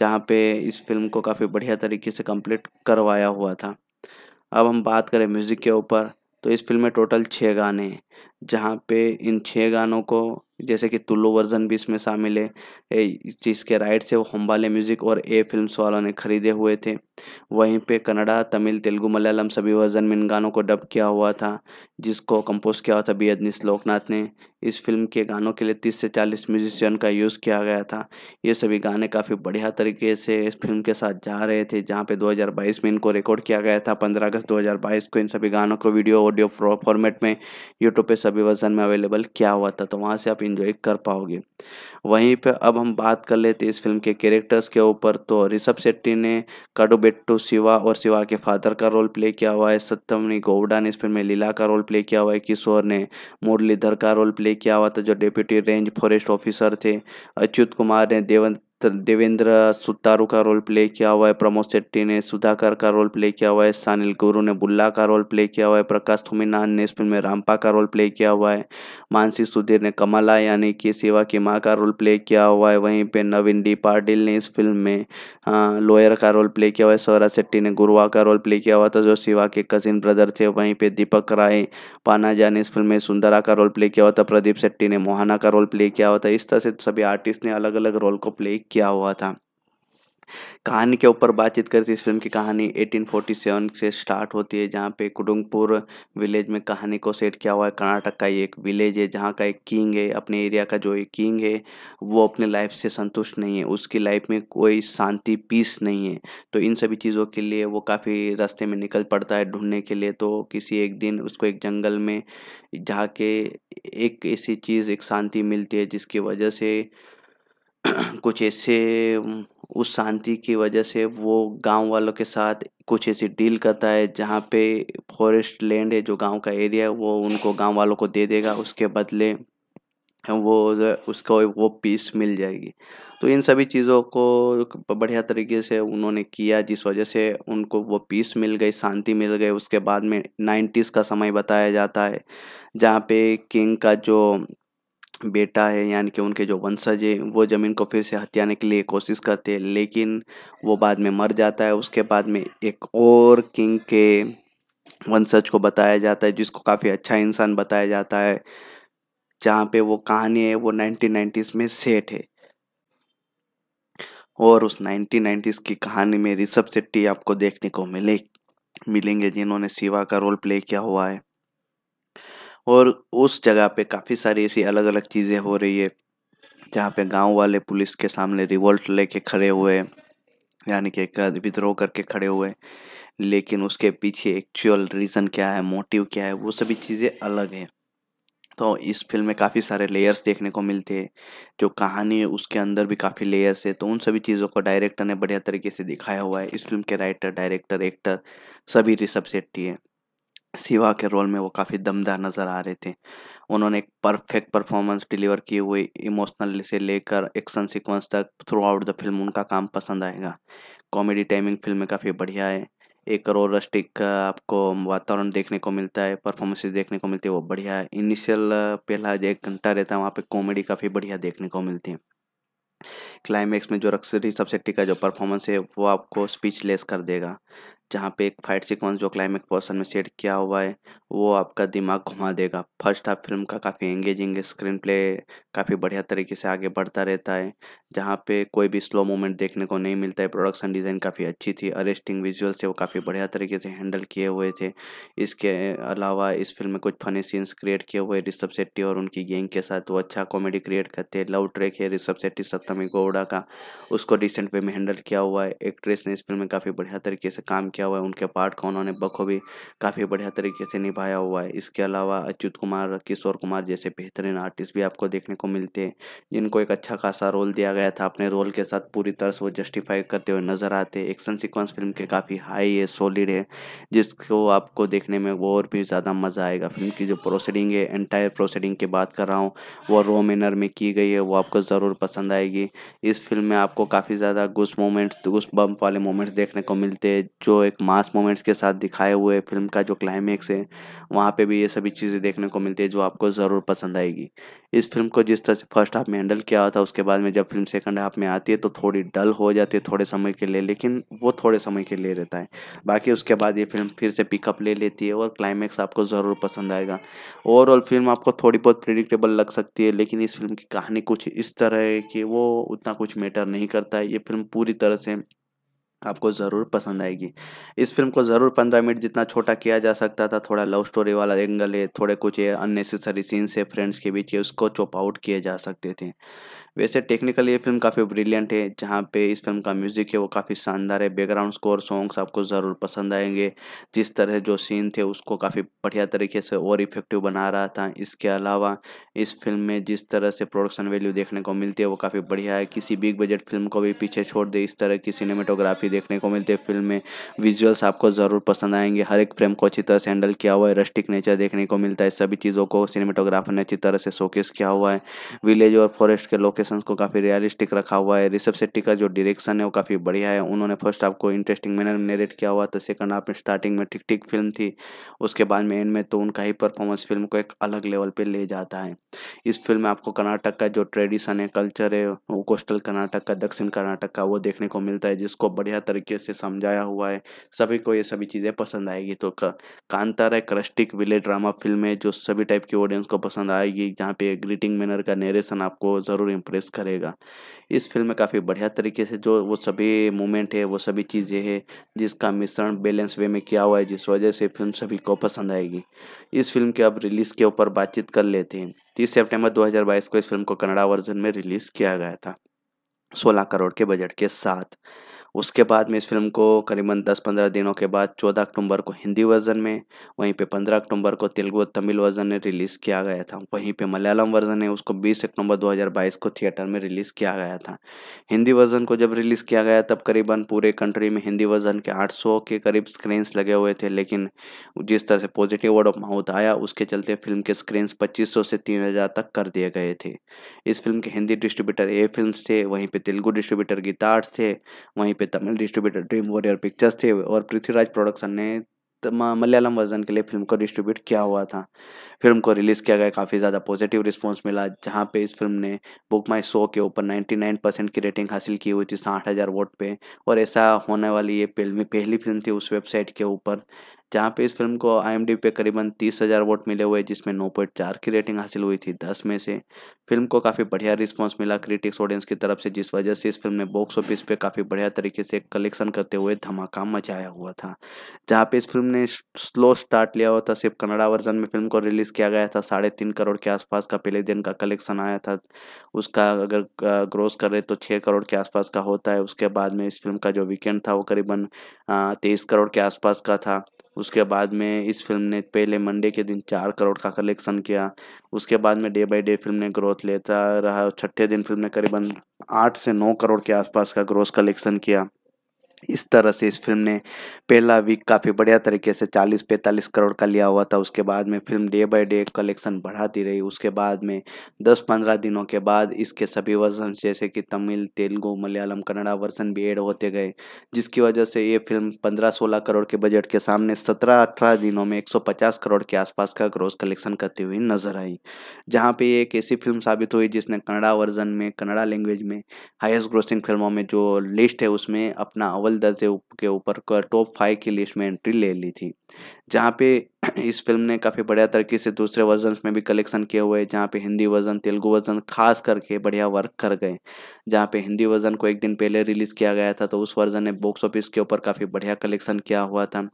जहाँ पर इस फिल्म को काफ़ी बढ़िया तरीके तरीके से कंप्लीट करवाया हुआ था अब हम बात करें म्यूज़िक के ऊपर तो इस फिल्म में टोटल छः गाने हैं जहाँ पे इन छः गानों को जैसे कि तुल्लू वर्जन भी इसमें शामिल है जिसके राइट से वो हम्बाले म्यूज़िक और ए फिल्म्स वालों ने खरीदे हुए थे वहीं पे कन्नड़ा तमिल तेलुगु मलयालम सभी वर्जन में इन गानों को डब किया हुआ था जिसको कंपोज किया हुआ था बी अदनिस लोकनाथ ने इस फिल्म के गानों के लिए तीस से चालीस म्यूजिशियन का यूज़ किया गया था ये सभी गाने काफ़ी बढ़िया तरीके से इस फिल्म के साथ जा रहे थे जहाँ पे 2022 में इनको रिकॉर्ड किया गया था 15 अगस्त 2022 को इन सभी गानों को वीडियो ऑडियो फॉर्मेट में यूट्यूब पे सभी वर्जन में अवेलेबल किया हुआ था तो वहाँ से आप इन्जॉय कर पाओगे वहीं पे अब हम बात कर लेते इस फिल्म के कैरेक्टर्स के ऊपर तो ऋषभ शेट्टी ने काडोबेट्टू शिवा और शिवा के फादर का रोल प्ले किया हुआ है सत्यमणि गौडा ने इस फिल्म में लीला का रोल प्ले किया हुआ है किशोर ने मुरलीधर का रोल प्ले किया हुआ था जो डिप्यूटी रेंज फॉरेस्ट ऑफिसर थे अच्युत कुमार ने देवंत तो देवेंद्र सुतारू का रोल प्ले किया हुआ है प्रमोद शेट्टी ने सुधाकर का रोल प्ले किया हुआ है सानिल गुरु ने बुल्ला का रोल प्ले किया हुआ है प्रकाश थुमीनान ने इस फिल्म में रामपा का रोल प्ले किया हुआ है मानसी सुधीर ने कमला यानी कि सेवा की माँ का रोल प्ले किया हुआ है वहीं पे नवीन डी पाटिल ने इस फिल्म में लॉयर का रोल प्ले किया हुआ है सौरा शेट्टी ने गुरुआ का रोल प्ले किया हुआ था जो सेवा के कजिन ब्रदर थे वहीं पर दीपक राय पानाजा ने इस फिल्म में सुंदरा का रोल प्ले किया हुआ था प्रदीप शेट्टी ने मोहाना का रोल प्ले किया हुआ था इस तरह से सभी आर्टिस्ट ने अलग अलग रोल को प्ले किया हुआ था कहानी के ऊपर बातचीत करती इस फिल्म की कहानी 1847 से स्टार्ट होती है जहाँ पे कुडुंगपुर विलेज में कहानी को सेट किया हुआ है कर्नाटक का एक विलेज है जहाँ का एक किंग है अपने एरिया का जो एक किंग है वो अपने लाइफ से संतुष्ट नहीं है उसकी लाइफ में कोई शांति पीस नहीं है तो इन सभी चीज़ों के लिए वो काफ़ी रास्ते में निकल पड़ता है ढूंढने के लिए तो किसी एक दिन उसको एक जंगल में जाके एक ऐसी चीज़ एक शांति मिलती है जिसकी वजह से कुछ ऐसे उस शांति की वजह से वो गांव वालों के साथ कुछ ऐसी डील करता है जहाँ पे फॉरेस्ट लैंड है जो गांव का एरिया है वो उनको गांव वालों को दे देगा उसके बदले वो उसको वो पीस मिल जाएगी तो इन सभी चीज़ों को बढ़िया तरीके से उन्होंने किया जिस वजह से उनको वो पीस मिल गई शांति मिल गई उसके बाद में नाइन्टीज़ का समय बताया जाता है जहाँ पे किंग का जो बेटा है यानी कि उनके जो वंशज है वो ज़मीन को फिर से हथियाने के लिए कोशिश करते हैं लेकिन वो बाद में मर जाता है उसके बाद में एक और किंग के वंशज को बताया जाता है जिसको काफ़ी अच्छा इंसान बताया जाता है जहाँ पे वो कहानी है वो नाइनटीन नाइन्टीज़ में सेट है और उस नाइनटीन नाइन्टीज़ की कहानी में ऋषभ शेट्टी आपको देखने को मिले मिलेंगे जिन्होंने शिवा का रोल प्ले किया हुआ है और उस जगह पे काफ़ी सारी ऐसी अलग अलग चीज़ें हो रही है जहाँ पे गांव वाले पुलिस के सामने रिवोल्ट लेके खड़े हुए यानी कि विद्रोह करके खड़े हुए लेकिन उसके पीछे एक्चुअल रीज़न क्या है मोटिव क्या है वो सभी चीज़ें अलग हैं तो इस फिल्म में काफ़ी सारे लेयर्स देखने को मिलते हैं जो कहानी है उसके अंदर भी काफ़ी लेयर्स है तो उन सभी चीज़ों को डायरेक्टर ने बढ़िया तरीके से दिखाया हुआ है इस फिल्म के राइटर डायरेक्टर एक्टर सभी ऋषभ सेट्टी है सिवा के रोल में वो काफ़ी दमदार नज़र आ रहे थे उन्होंने एक परफेक्ट परफॉर्मेंस डिलीवर की हुई इमोशनल से लेकर एक्शन सीक्वेंस तक थ्रू आउट द फिल्म उनका काम पसंद आएगा कॉमेडी टाइमिंग फिल्म में काफ़ी बढ़िया है एक करोड़ रस्टिक का आपको वातावरण देखने को मिलता है परफॉर्मेंसेज देखने को मिलती है वो बढ़िया है इनिशियल पहला जो एक घंटा रहता है वहाँ पे कॉमेडी काफ़ी बढ़िया देखने को मिलती है क्लाइमैक्स में जो रक्सरी सबसेट्टी का जो परफॉर्मेंस है वो आपको स्पीचलेस कर देगा जहाँ पे एक फाइट सीक्वेंस जो क्लाइमेक्स पोर्सन में सेट किया हुआ है वो आपका दिमाग घुमा देगा फर्स्ट हाफ फिल्म का काफ़ी एंगेजिंग स्क्रीन प्ले काफ़ी बढ़िया तरीके से आगे बढ़ता रहता है जहाँ पे कोई भी स्लो मूवमेंट देखने को नहीं मिलता है प्रोडक्शन डिज़ाइन काफ़ी अच्छी थी अरेस्टिंग विजुअल थे वो काफ़ी बढ़िया तरीके से हैंडल किए हुए थे इसके अलावा इस फिल्म में कुछ फनी सीन्स क्रिएट किए हुए ऋषभ शेट्टी और उनकी गैंग के साथ वो अच्छा कॉमेडी क्रिएट करते हैं लव ट्रैक है ऋषभ सेट्टी सप्तमी गौड़ा का उसको डिसेंट वे में हैंडल किया हुआ है एक्ट्रेस ने इस फिल्म में काफ़ी बढ़िया तरीके से काम किया हुआ है उनके पार्ट का उन्होंने बखूबी काफ़ी बढ़िया तरीके से निभाया हुआ है इसके अलावा अच्युत कुमार किशोर कुमार जैसे बेहतरीन आर्टिस्ट भी आपको देखने को मिलते हैं जिनको एक अच्छा खासा रोल दिया गया दिखाया था अपने रोल के साथ पूरी तरह से वो जस्टिफाई करते हुए नज़र आते हैं एक्शन सीक्वेंस फिल्म के काफ़ी हाई है सॉलिड है जिसको आपको देखने में वो और भी ज़्यादा मज़ा आएगा फिल्म की जो प्रोसीडिंग है एंटायर प्रोसीडिंग की बात कर रहा हूँ वो रो मैनर में की गई है वो आपको ज़रूर पसंद आएगी इस फिल्म में आपको काफ़ी ज़्यादा गुस मोमेंट्स गुस बम्प वाले मोमेंट्स देखने को मिलते हैं जो एक मास मोमेंट्स के साथ दिखाए हुए फिल्म का जो क्लाइमैक्स है वहाँ पर भी ये सभी चीज़ें देखने को मिलती है जो आपको ज़रूर पसंद आएगी इस फिल्म को जिस तरह फर्स्ट हाफ में हैंडल किया था उसके बाद में जब फिल्म सेकंड हाफ में आती है तो थोड़ी डल हो जाती है थोड़े समय के लिए लेकिन वो थोड़े समय के लिए रहता है बाकी उसके बाद ये फिल्म फिर से पिकअप ले लेती है और क्लाइमैक्स आपको ज़रूर पसंद आएगा ओवरऑल फिल्म आपको थोड़ी बहुत प्रिडिक्टेबल लग सकती है लेकिन इस फिल्म की कहानी कुछ इस तरह है कि वो उतना कुछ मैटर नहीं करता है ये फिल्म पूरी तरह से आपको ज़रूर पसंद आएगी इस फिल्म को ज़रूर पंद्रह मिनट जितना छोटा किया जा सकता था थोड़ा लव स्टोरी वाला एंगल है थोड़े कुछ अननेसेसरी सीन्स है फ्रेंड्स के बीच उसको चॉप आउट किए जा सकते थे वैसे टेक्निकली ये फिल्म काफ़ी ब्रिलियंट है जहाँ पे इस फिल्म का म्यूज़िक है वो काफ़ी शानदार है बैकग्राउंड स्कोर सॉन्ग्स आपको ज़रूर पसंद आएंगे जिस तरह जो सीन थे उसको काफ़ी बढ़िया तरीके से और इफेक्टिव बना रहा था इसके अलावा इस फिल्म में जिस तरह से प्रोडक्शन वैल्यू देखने को मिलती है वो काफ़ी बढ़िया है किसी बिग बजट फिल्म को भी पीछे छोड़ दे इस तरह की सिनेमेटोग्राफी देखने को मिलती है फिल्म में विजुअल्स आपको ज़रूर पसंद आएंगे हर एक फ्रेम को अच्छी तरह से हैंडल किया हुआ है रस्टिक नेचर देखने को मिलता है सभी चीज़ों को सिनेमेटोग्राफर ने अच्छी तरह से शोकेस किया हुआ है विलेज और फॉरेस्ट के लोकेशन सिचुएशंस को काफ़ी रियलिस्टिक रखा हुआ है ऋषभ सेट्टी का जो डायरेक्शन है वो काफ़ी बढ़िया है उन्होंने फर्स्ट हाफ को इंटरेस्टिंग मैनर में नेरेट किया हुआ था सेकंड हाफ में स्टार्टिंग में ठीक ठीक फिल्म थी उसके बाद में एंड में तो उनका ही परफॉर्मेंस फिल्म को एक अलग लेवल पर ले जाता है इस फिल्म में आपको कर्नाटक का जो ट्रेडिशन है कल्चर है वो कोस्टल कर्नाटक का दक्षिण कर्नाटक का वो देखने को मिलता है जिसको बढ़िया तरीके से समझाया हुआ है सभी को ये सभी चीज़ें पसंद आएगी तो कांतार एक रस्टिक विलेज ड्रामा फिल्म है जो सभी टाइप की ऑडियंस को पसंद आएगी जहाँ पे ग्रीटिंग मैनर का नेरेशन आपको ज़रूर इम्प्रेस पेश करेगा इस फिल्म में काफ़ी बढ़िया तरीके से जो वो सभी मोमेंट है वो सभी चीज़ें हैं जिसका मिश्रण बैलेंस वे में किया हुआ है जिस वजह से फिल्म सभी को पसंद आएगी इस फिल्म के अब रिलीज़ के ऊपर बातचीत कर लेते हैं तीस सेप्टेम्बर दो को इस फिल्म को कन्नड़ा वर्जन में रिलीज़ किया गया था सोलह करोड़ के बजट के साथ उसके बाद में इस फिल्म को करीबन 10-15 दिनों के बाद 14 अक्टूबर को हिंदी वर्जन में वहीं पे 15 अक्टूबर को तेलुगु और तमिल वर्जन में रिलीज़ किया गया था वहीं पे मलयालम वर्जन है उसको 20 अक्टूबर 2022 को थिएटर में रिलीज़ किया गया था हिंदी वर्जन को जब रिलीज़ किया गया तब करीबन पूरे कंट्री में हिंदी वर्जन के आठ के करीब स्क्रीन्स लगे हुए थे लेकिन जिस तरह से पॉजिटिव वर्ड ऑफ माउथ आया उसके चलते फिल्म के स्क्रीन्स पच्चीस से तीन तक कर दिए गए थे इस फिल्म के हिंदी डिस्ट्रीब्यूटर ए फिल्म थे वहीं पर तेलुगु डिस्ट्रीब्यूटर गीतार्थ थे वहीं पर पे Tamil distributor dream warrior pictures थे और पृथ्वीराज प्रोडक्शन ने मलयालम वर्जन के लिए फिल्म को डिस्ट्रीब्यूट किया हुआ था फिल्म को रिलीज़ किया गया काफ़ी ज़्यादा पॉजिटिव रिस्पांस मिला जहाँ पे इस फिल्म ने बुक माई शो के ऊपर 99 परसेंट की रेटिंग हासिल की हुई थी साठ हज़ार वोट पे और ऐसा होने वाली ये फिल्म पहली फिल्म थी उस वेबसाइट के ऊपर जहाँ पे इस फिल्म को आई पे करीबन तीस हज़ार वोट मिले हुए जिसमें नौ पॉइंट चार की रेटिंग हासिल हुई थी दस में से फिल्म को काफ़ी बढ़िया रिस्पॉन्स मिला क्रिटिक्स ऑडियंस की तरफ से जिस वजह से इस फिल्म ने बॉक्स ऑफिस पे काफ़ी बढ़िया तरीके से कलेक्शन करते हुए धमाका मचाया हुआ था जहाँ पे इस फिल्म ने स्लो स्टार्ट लिया हुआ था सिर्फ कन्नड़ा वर्जन में फिल्म को रिलीज़ किया गया था साढ़े तीन करोड़ के आसपास का पहले दिन का कलेक्शन आया था उसका अगर ग्रोस करें तो छः करोड़ के आसपास का होता है उसके बाद में इस फिल्म का जो वीकेंड था वो करीबन तेईस करोड़ के आसपास का था उसके बाद में इस फिल्म ने पहले मंडे के दिन चार करोड़ का कलेक्शन किया उसके बाद में डे बाय डे फिल्म ने ग्रोथ लेता रहा छठे दिन फिल्म ने करीबन आठ से नौ करोड़ के आसपास का ग्रोथ कलेक्शन किया इस तरह से इस फिल्म ने पहला वीक काफ़ी बढ़िया तरीके से 40-45 करोड़ का लिया हुआ था उसके बाद में film day by day collection बढ़ाती रही उसके बाद में 10-15 दिनों के बाद इसके सभी वर्जन जैसे कि तमिल तेलुगू मलयालम कन्नड़ा वर्जन भी एड होते गए जिसकी वजह से ये फिल्म 15-16 करोड़ के बजट के सामने सत्रह अठारह दिनों में एक करोड़ के आसपास का ग्रोस कलेक्शन करती हुई नजर आई जहाँ पर ये एक ऐसी फिल्म साबित हुई जिसने कन्नड़ा वर्जन में कन्नड़ा लैंग्वेज में हाइस्ट ग्रोसिंग फिल्मों में जो लिस्ट है उसमें अपना अव्वल दस के ऊपर टॉप फाइव की लिस्ट में एंट्री ले ली थी जहाँ पे इस फिल्म ने काफ़ी बढ़िया तरीके से दूसरे वर्जन में भी कलेक्शन किए हुए जहाँ पे हिंदी वर्जन तेलुगु वर्जन खास करके बढ़िया वर्क कर गए जहाँ पे हिंदी वर्जन को एक दिन पहले रिलीज़ किया गया था तो उस वर्जन ने बॉक्स ऑफिस के ऊपर काफ़ी बढ़िया कलेक्शन किया हुआ था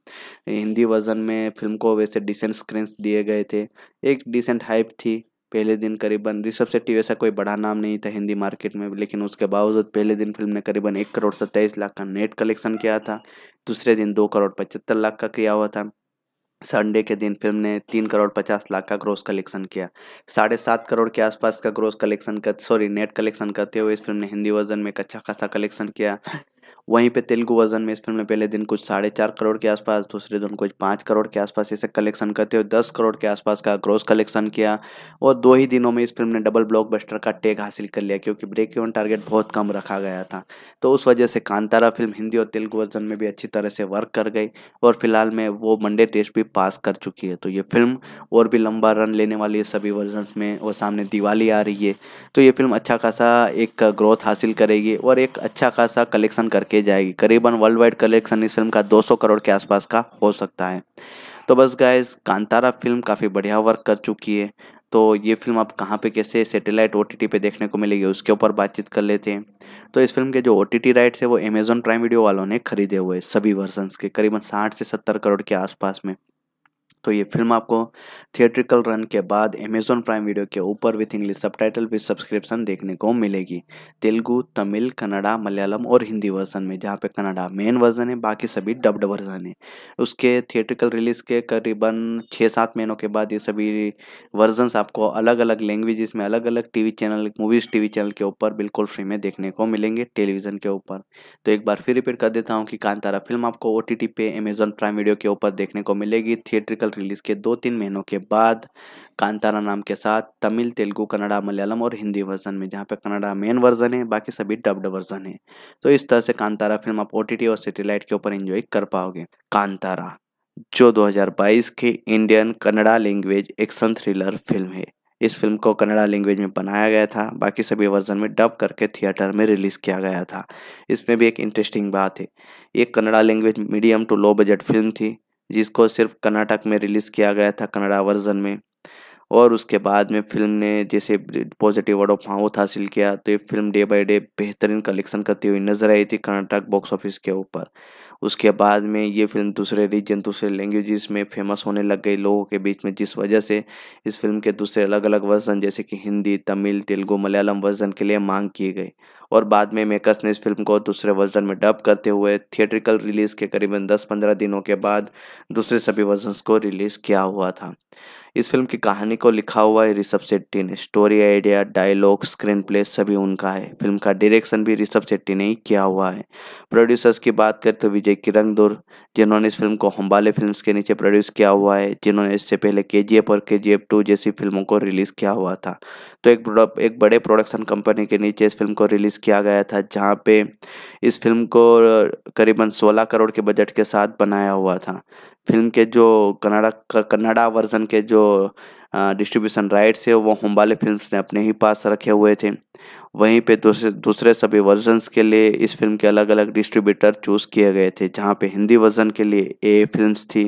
हिंदी वर्जन में फिल्म को वैसे डिसेंट स्क्रीन दिए गए थे एक डिसेंट हाइप थी पहले दिन करीबन ऋषभ शेट्टी वैसा कोई बड़ा नाम नहीं था हिंदी मार्केट में लेकिन उसके बावजूद पहले दिन फिल्म ने करीबन एक करोड़ सत्ताईस लाख का नेट कलेक्शन किया था दूसरे दिन दो करोड़ पचहत्तर लाख का किया हुआ था संडे के दिन फिल्म ने तीन करोड़ पचास लाख का ग्रोस कलेक्शन किया साढ़े सात करोड़ के आसपास का ग्रोस कलेक्शन कर सॉरी नेट कलेक्शन करते हुए इस फिल्म ने हिंदी वर्जन में एक अच्छा खासा कलेक्शन किया वहीं पे तेलुगु वर्जन में इस फिल्म ने पहले दिन कुछ साढ़े चार करोड़ के आसपास दूसरे दिन कुछ पाँच करोड़ के आसपास इसे कलेक्शन करते हुए दस करोड़ के आसपास का ग्रोस कलेक्शन किया और दो ही दिनों में इस फिल्म ने डबल ब्लॉकबस्टर का टेग हासिल कर लिया क्योंकि ब्रेक इवन टारगेट बहुत कम रखा गया था तो उस वजह से कांतारा फिल्म हिंदी और तेलुगु वर्जन में भी अच्छी तरह से वर्क कर गई और फिलहाल में वो मंडे टेस्ट भी पास कर चुकी है तो ये फिल्म और भी लंबा रन लेने वाली है सभी वर्जन में और सामने दिवाली आ रही है तो ये फिल्म अच्छा खासा एक ग्रोथ हासिल करेगी और एक अच्छा खासा कलेक्शन करके के जाएगी करीबन वर्ल्ड वाइड कलेक्शन इस फिल्म का 200 करोड़ के आसपास का हो सकता है तो बस गाइज कांतारा फिल्म काफ़ी बढ़िया वर्क कर चुकी है तो ये फिल्म आप कहाँ पे कैसे सैटेलाइट ओ पे देखने को मिलेगी उसके ऊपर बातचीत कर लेते हैं तो इस फिल्म के जो ओ राइट्स है वो अमेजोन प्राइम वीडियो वालों ने खरीदे हुए सभी वर्जन्स के करीबन साठ से सत्तर करोड़ के आसपास में तो ये फिल्म आपको थिएट्रिकल रन के बाद अमेजोन प्राइम वीडियो के ऊपर with English subtitle with subscription देखने को मिलेगी तेलुगू तमिल कन्नड़ा मलयालम और हिंदी वर्जन में जहाँ पे कन्नड़ा मेन वर्जन है बाकी सभी डब्ड वर्जन है उसके थिएट्रिकल रिलीज़ के करीबन छः सात महीनों के बाद ये सभी वर्जन आपको अलग अलग लैंग्वेजेस में अलग अलग TV channel movies TV channel के ऊपर बिल्कुल फ्री में देखने को मिलेंगे टेलीविज़न के ऊपर तो एक बार फिर रिपीट कर देता हूँ कि कांतारा फिल्म आपको ओ टी पे अमेजोन प्राइम वीडियो के ऊपर देखने को मिलेगी थिएट्रिकल रिलीज के दो तीन महीनों के बाद कांतारा नाम के साथ तमिल तेलुगु कन्नड़ा मलयालम और हिंदी वर्जन में जहाँ पे कन्नड़ा मेन वर्जन है बाकी सभी डब्ड वर्जन है तो इस तरह से कांतारा फिल्म आप ओ और सेटेलाइट के ऊपर एंजॉय कर पाओगे कांतारा जो 2022 के Indian Kannada language action thriller film है इस फिल्म को कन्नड़ा लैंग्वेज में बनाया गया था बाकी सभी वर्जन में डब करके थिएटर में रिलीज़ किया गया था इसमें भी एक इंटरेस्टिंग बात है एक Kannada language medium to low budget film थी जिसको सिर्फ कर्नाटक में रिलीज़ किया गया था कन्नड़ा वर्जन में और उसके बाद में फिल्म ने जैसे पॉजिटिव वर्ड ऑफ माउथ हासिल किया तो ये फिल्म डे बाय डे बेहतरीन कलेक्शन करती हुई नज़र आई थी कर्नाटक बॉक्स ऑफिस के ऊपर उसके बाद में ये फिल्म दूसरे रीजन दूसरे लैंग्वेजेस में फेमस होने लग गई लोगों के बीच में जिस वजह से इस फिल्म के दूसरे अलग अलग वर्जन जैसे कि हिंदी तमिल तेलुगू मलयालम वर्जन के लिए मांग की गई और बाद में मेकर्स ने इस फिल्म को दूसरे वर्जन में डब करते हुए थिएट्रिकल रिलीज़ के करीबन 10-15 दिनों के बाद दूसरे सभी वर्जन को रिलीज़ किया हुआ था इस फिल्म की कहानी को लिखा हुआ है ऋषभ शेट्टी ने story idea dialogue screenplay सभी उनका है फिल्म का डायरेक्शन भी ऋषभ शेट्टी ने ही किया हुआ है प्रोड्यूसर्स की बात करें तो विजय दूर जिन्होंने इस फिल्म को हम्बाले फिल्म के नीचे प्रोड्यूस किया हुआ है जिन्होंने इससे पहले के जी एफ और के जी एफ टू जैसी फिल्मों को रिलीज़ किया हुआ था तो एक एक बड़े प्रोडक्शन कंपनी के नीचे इस फिल्म को रिलीज़ किया गया था जहाँ पे इस फिल्म को करीबन सोलह करोड़ के बजट के साथ बनाया हुआ था फिल्म के जो कन्नड़ा कन्नड़ा वर्जन के जो डिस्ट्रीब्यूशन राइट्स है वो होम्बाले फिल्म्स ने अपने ही पास रखे हुए थे वहीं पे दूसरे दूसरे सभी वर्जन्स के लिए इस फिल्म के अलग अलग डिस्ट्रीब्यूटर चूज़ किए गए थे जहाँ पे हिंदी वर्जन के लिए ए फिल्म्स थी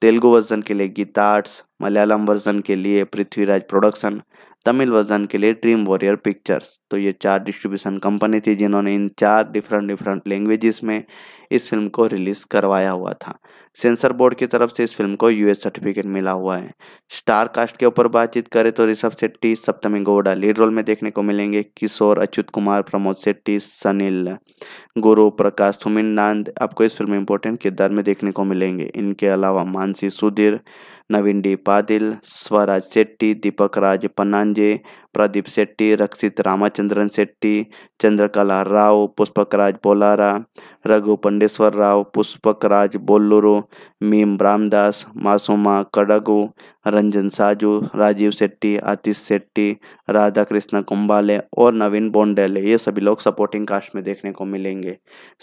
तेलुगु वर्जन के लिए गीता आर्ट्स मलयालम वर्जन के लिए पृथ्वीराज प्रोडक्शन तमिल वर्जन के लिए ड्रीम वॉरियर पिक्चर्स तो ये चार डिस्ट्रीब्यूशन कंपनी थी जिन्होंने इन चार डिफरेंट डिफरेंट लैंग्वेजेस में इस फिल्म को रिलीज़ करवाया हुआ था सेंसर बोर्ड की तरफ से इस फिल्म को यूएस सर्टिफिकेट मिला हुआ है स्टार कास्ट के ऊपर बातचीत करें तो ऋषभ सेट्टी सप्तमी गौड़ा लीड रोल में देखने को मिलेंगे किशोर अच्युत कुमार प्रमोद सेट्टी सनील गुरु प्रकाश सुमिन नांद आपको इस फिल्म में इंपॉर्टेंट किरदार में देखने को मिलेंगे इनके अलावा मानसी सुधीर नवीन डी पादिल स्वराज शेट्टी दीपक राज पन्नाजे प्रदीप शेट्टी रक्षित रामाचंद्रन शेट्टी चंद्रकला राव पुष्पकराज बोलारा रघु पंडेश्वर राव पुष्पकराज बोलूरू मीम रामदास मासुमा कडगु रंजन साजू राजीव शेट्टी आतिश शेट्टी राधा कृष्ण कुंबाले और नवीन बोंडेले ये सभी लोग सपोर्टिंग कास्ट में देखने को मिलेंगे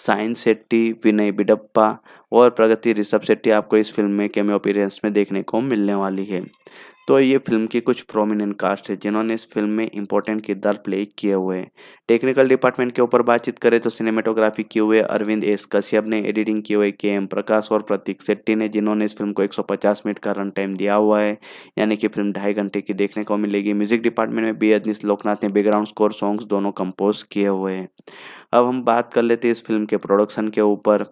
साइन शेट्टी विनय बिडप्पा और प्रगति ऋषभ शेट्टी आपको इस फिल्म में कैमियो में देखने को मिलने वाली है तो ये फिल्म के कुछ प्रोमिनेंट कास्ट है जिन्होंने इस फिल्म में इंपॉर्टेंट किरदार प्ले किए हुए हैं टेक्निकल डिपार्टमेंट के ऊपर बातचीत करें तो सिनेमेटोग्राफी किए हुए अरविंद एस कश्यप ने एडिटिंग किए हुए के एम प्रकाश और प्रतीक सेट्टी ने जिन्होंने इस फिल्म को 150 मिनट का रन टाइम दिया हुआ है यानी कि फिल्म ढाई घंटे की देखने को मिलेगी म्यूजिक डिपार्टमेंट में बी अजनीश लोकनाथ ने बैकग्राउंड स्कोर सॉन्ग्स दोनों कंपोज किए हुए हैं अब हम बात कर लेते हैं इस फिल्म के प्रोडक्शन के ऊपर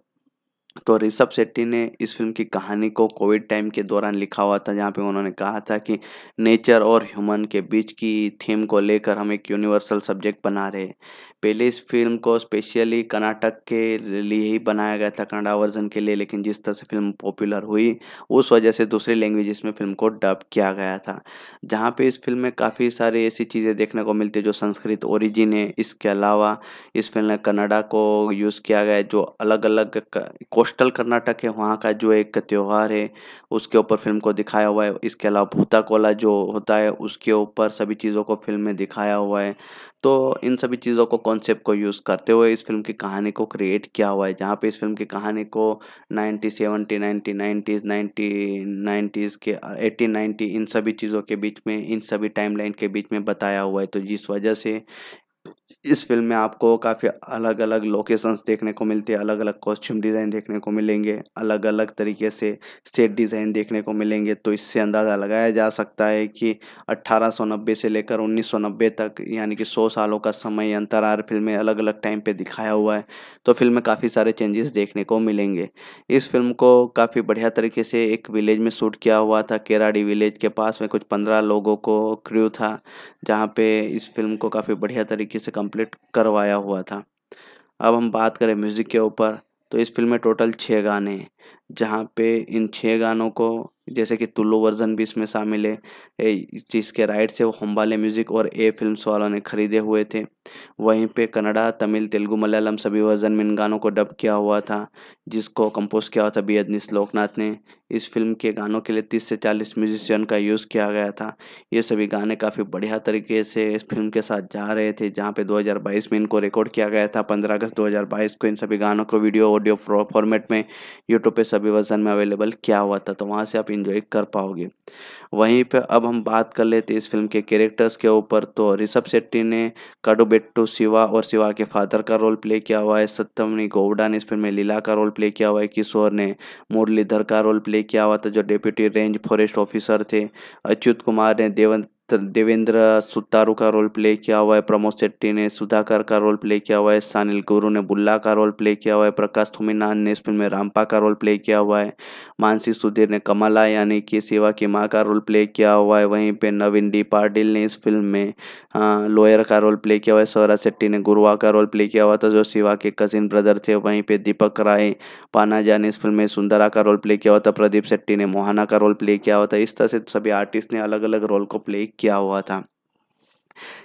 तो ऋषभ शेट्टी ने इस फिल्म की कहानी को कोविड टाइम के दौरान लिखा हुआ था जहाँ पे उन्होंने कहा था कि नेचर और ह्यूमन के बीच की थीम को लेकर हम एक यूनिवर्सल सब्जेक्ट बना रहे पहले इस फिल्म को स्पेशली कर्नाटक के लिए ही बनाया गया था कनाडा वर्जन के लिए लेकिन जिस तरह से फिल्म पॉपुलर हुई उस वजह से दूसरी लैंग्वेजेस में फिल्म को डब किया गया था जहाँ पे इस फिल्म में काफ़ी सारी ऐसी चीज़ें देखने को मिलती है जो संस्कृत ओरिजिन है इसके अलावा इस फिल्म में कनाडा को यूज़ किया गया है जो अलग अलग कोस्टल कर्नाटक है वहाँ का जो एक त्यौहार है उसके ऊपर फिल्म को दिखाया हुआ है इसके अलावा भूता कोला जो होता है उसके ऊपर सभी चीज़ों को फिल्म में दिखाया हुआ है तो इन सभी चीज़ों को कॉन्सेप्ट को यूज़ करते हुए इस फिल्म की कहानी को क्रिएट किया हुआ है जहाँ पे इस फिल्म की कहानी को ninety seventy ninety nineties ninety nineties के एटीन नाइन्टी इन सभी चीज़ों के बीच में इन सभी टाइमलाइन के बीच में बताया हुआ है तो जिस वजह से इस फिल्म में आपको काफ़ी अलग अलग लोकेशंस देखने को मिलते हैं अलग अलग कॉस्ट्यूम डिज़ाइन देखने को मिलेंगे अलग अलग तरीके से सेट डिज़ाइन देखने को मिलेंगे तो इससे अंदाज़ा लगाया जा सकता है कि अट्ठारह से लेकर उन्नीस तक यानी कि 100 सालों का समय अंतरार में अलग अलग टाइम पे दिखाया हुआ है तो फिल्म में काफ़ी सारे चेंजेस देखने को मिलेंगे इस फिल्म को काफ़ी बढ़िया तरीके से एक विलेज में शूट किया हुआ था केराडी विलेज के पास में कुछ पंद्रह लोगों को क्र्यू था जहाँ पर इस फिल्म को काफ़ी बढ़िया तरीके तरीके से कंप्लीट करवाया हुआ था अब हम बात करें म्यूज़िक के ऊपर तो इस फिल्म में टोटल छः गाने हैं जहाँ पे इन छः गानों को जैसे कि तुल्लू वर्जन भी इसमें शामिल है जिसके राइट से वो हम्बाले म्यूज़िक और ए फिल्म्स वालों ने खरीदे हुए थे वहीं पे कन्नड़ा तमिल तेलुगू मलयालम सभी वर्जन में इन गानों को डब किया हुआ था जिसको कंपोज किया हुआ था बी अदनीस लोकनाथ ने इस फिल्म के गानों के लिए 30 से 40 म्यूजिशियन का यूज़ किया गया था ये सभी गाने काफ़ी बढ़िया तरीके से इस फिल्म के साथ जा रहे थे जहाँ पे 2022 में इनको रिकॉर्ड किया गया था 15 अगस्त 2022 को इन सभी गानों को वीडियो ऑडियो फॉर्मेट में यूट्यूब पे सभी वर्जन में अवेलेबल किया हुआ था तो वहाँ से आप इन्जॉय कर पाओगे वहीं पर अब हम बात कर लेते इस फिल्म के कैरेक्टर्स के ऊपर तो ऋषभ शेट्टी ने बेटू शिवा और शिवा के फादर का रोल प्ले किया हुआ है सत्यमनी गौडा ने इस फिल्म में लीला का रोल प्ले किया हुआ है किशोर ने मुरलीधर का रोल प्ले लेके आवा था जो डिप्यूटी रेंज फॉरेस्ट ऑफिसर थे अच्युत कुमार ने देवंत तो देवेंद्र सुतारू का रोल प्ले किया हुआ है प्रमोद शेट्टी ने सुधाकर का रोल प्ले किया हुआ है सानिल गुरु ने बुल्ला का रोल प्ले किया हुआ है प्रकाश थुमीनान ने इस फिल्म में रामपा का रोल प्ले किया हुआ है मानसी सुधीर ने कमला यानी कि सेवा की माँ का रोल प्ले किया हुआ है वहीं पे नवीन डी पाटिल ने इस फिल्म में लोयर का रोल प्ले किया हुआ है सौरा शेट्टी ने गुरुआ का रोल प्ले किया हुआ था जो सेवा के कजिन ब्रदर थे वहीं पर दीपक राय पानाजा ने इस फिल्म में सुंदरा का रोल प्ले किया हुआ था प्रदीप शेट्टी ने मोहाना का रोल प्ले किया हुआ था इस तरह से सभी आर्टिस्ट ने अलग अलग रोल को प्ले किया हुआ था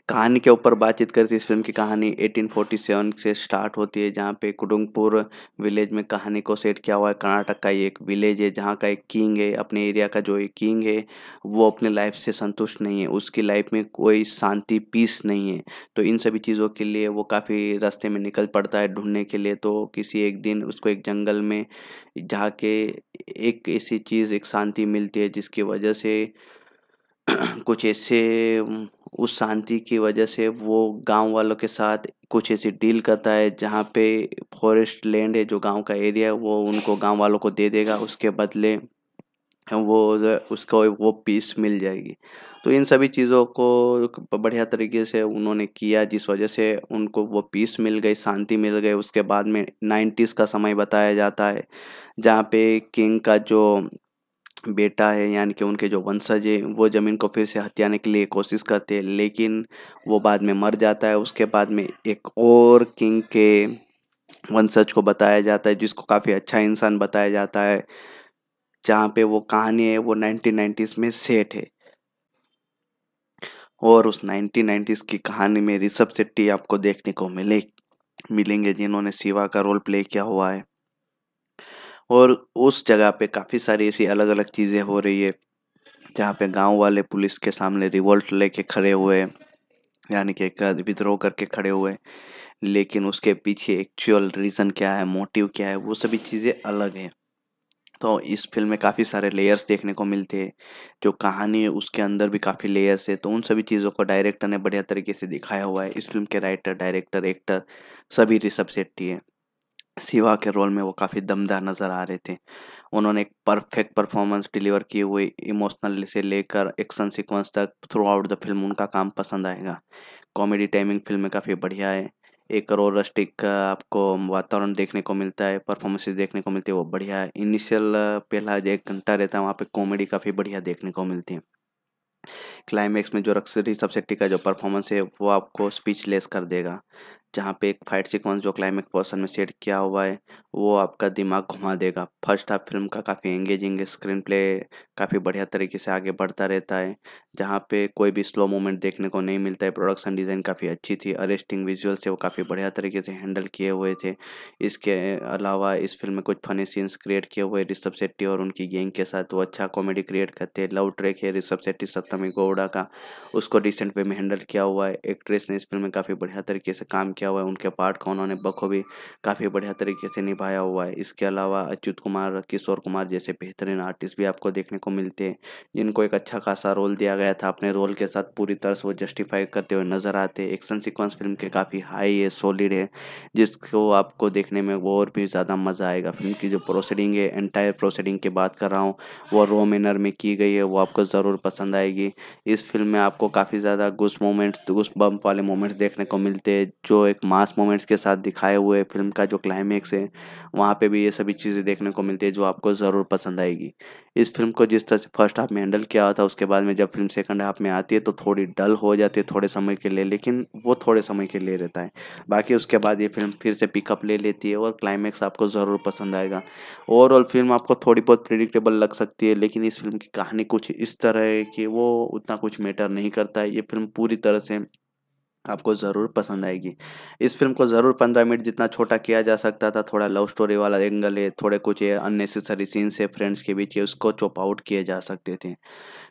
कहानी के ऊपर बातचीत करती इस फिल्म की कहानी 1847 से स्टार्ट होती है जहाँ पे कुडुंगपुर विलेज में कहानी को सेट किया हुआ है कर्नाटक का एक विलेज है जहाँ का एक किंग है अपने एरिया का जो एक किंग है वो अपने लाइफ से संतुष्ट नहीं है उसकी लाइफ में कोई शांति पीस नहीं है तो इन सभी चीज़ों के लिए वो काफ़ी रास्ते में निकल पड़ता है ढूंढने के लिए तो किसी एक दिन उसको एक जंगल में जाके एक ऐसी चीज़ एक शांति मिलती है जिसकी वजह से कुछ ऐसे उस शांति की वजह से वो गांव वालों के साथ कुछ ऐसी डील करता है जहाँ पे फॉरेस्ट लैंड है जो गांव का एरिया है वो उनको गांव वालों को दे देगा उसके बदले वो उसको वो पीस मिल जाएगी तो इन सभी चीज़ों को बढ़िया तरीके से उन्होंने किया जिस वजह से उनको वो पीस मिल गई शांति मिल गई उसके बाद में नाइन्टीज़ का समय बताया जाता है जहाँ पे किंग का जो बेटा है यानी कि उनके जो वंशज है वो ज़मीन को फिर से हत्याने के लिए कोशिश करते हैं लेकिन वो बाद में मर जाता है उसके बाद में एक और किंग के वंशज को बताया जाता है जिसको काफ़ी अच्छा इंसान बताया जाता है जहाँ पे वो कहानी है वो नाइनटीन नाइन्टीज़ में सेट है और उस नाइनटीन नाइन्टीज़ की कहानी में ऋषभ शेट्टी आपको देखने को मिले मिलेंगे जिन्होंने शिवा का रोल प्ले किया हुआ है और उस जगह पे काफ़ी सारी ऐसी अलग अलग चीज़ें हो रही है जहाँ पे गांव वाले पुलिस के सामने रिवोल्ट लेके खड़े हुए यानी कि विद्रोह करके खड़े हुए लेकिन उसके पीछे एक्चुअल रीज़न क्या है मोटिव क्या है वो सभी चीज़ें अलग हैं तो इस फिल्म में काफ़ी सारे लेयर्स देखने को मिलते हैं जो कहानी है उसके अंदर भी काफ़ी लेयर्स है तो उन सभी चीज़ों को डायरेक्टर ने बढ़िया तरीके से दिखाया हुआ है इस फिल्म के राइटर डायरेक्टर एक्टर सभी ऋषभ सेट्टी है सिवा के रोल में वो काफ़ी दमदार नज़र आ रहे थे उन्होंने एक परफेक्ट परफॉर्मेंस डिलीवर की हुई इमोशनल से लेकर एक्शन सीक्वेंस तक थ्रू आउट द फिल्म उनका काम पसंद आएगा कॉमेडी टाइमिंग फिल्म में काफ़ी बढ़िया है एक रस्टिक का आपको वातावरण देखने को मिलता है परफॉर्मेंसेज देखने को मिलती है वो बढ़िया है इनिशियल पहला जो एक घंटा रहता है वहाँ पे कॉमेडी काफ़ी बढ़िया देखने को मिलती है क्लाइमैक्स में जो रक्सरी सबसेक्टी का जो परफॉर्मेंस है वो आपको स्पीचलेस कर देगा जहाँ पे एक फाइट सीक्वेंस जो क्लाइमेक्स पोर्सन में सेट किया हुआ है वो आपका दिमाग घुमा देगा फर्स्ट हाफ फिल्म का काफ़ी एंगेजिंग स्क्रीन प्ले काफ़ी बढ़िया तरीके से आगे बढ़ता रहता है जहाँ पे कोई भी स्लो मूवमेंट देखने को नहीं मिलता है प्रोडक्शन डिज़ाइन काफ़ी अच्छी थी अरेस्टिंग विजुअल से वो काफ़ी बढ़िया तरीके से हैंडल किए हुए थे इसके अलावा इस फिल्म में कुछ फनी सीन्स क्रिएट किए हुए ऋषभ शेट्टी और उनकी गेंग के साथ वो अच्छा कॉमेडी क्रिएट करते हैं लव ट्रैक है ऋषभ शेट्टी सप्तमी गौड़ा का उसको रिसेंट वे में हैंडल किया हुआ है एक्ट्रेस ने इस फिल्म में काफ़ी बढ़िया तरीके से काम किया हुआ है उनके पार्ट का उन्होंने बखूबी काफ़ी बढ़िया तरीके से निभाया हुआ है इसके अलावा अच्युत कुमार किशोर कुमार जैसे बेहतरीन आर्टिस्ट भी आपको देखने को मिलते हैं जिनको एक अच्छा खासा रोल दिया गया था अपने रोल के साथ पूरी तरह से वो जस्टिफाई करते हुए नज़र आते एक्शन सिक्वेंस फिल्म के काफ़ी हाई है सॉलिड है जिसको आपको देखने में और भी ज़्यादा मज़ा आएगा फिल्म की जो प्रोसीडिंग है एंटायर प्रोसीडिंग की बात कर रहा हूँ वो रो मैनर में की गई है वो आपको ज़रूर पसंद आएगी इस फिल्म में आपको काफ़ी ज़्यादा गुस मोमेंट्स गुस बम वाले मोमेंट्स देखने को मिलते हैं जो एक मास मोमेंट्स के साथ दिखाए हुए फिल्म का जो क्लाइमेक्स है वहाँ पे भी ये सभी चीज़ें देखने को मिलती है जो आपको ज़रूर पसंद आएगी इस फिल्म को जिस तरह फर्स्ट हाफ में हैंडल किया था उसके बाद में जब फिल्म सेकंड हाफ में आती है तो थोड़ी डल हो जाती है थोड़े समय के लिए लेकिन वो थोड़े समय के लिए रहता है बाकी उसके बाद ये फिल्म फिर से पिकअप ले लेती है और क्लाइमेक्स आपको ज़रूर पसंद आएगा ओवरऑल फिल्म आपको थोड़ी बहुत प्रिडिक्टेबल लग सकती है लेकिन इस फिल्म की कहानी कुछ इस तरह है कि वो उतना कुछ मैटर नहीं करता है ये फिल्म पूरी तरह से आपको ज़रूर पसंद आएगी इस फिल्म को ज़रूर पंद्रह मिनट जितना छोटा किया जा सकता था थोड़ा लव स्टोरी वाला एंगल है थोड़े कुछ अननेसेसरी सीन्स है फ्रेंड्स के बीच ये उसको चॉप आउट किए जा सकते थे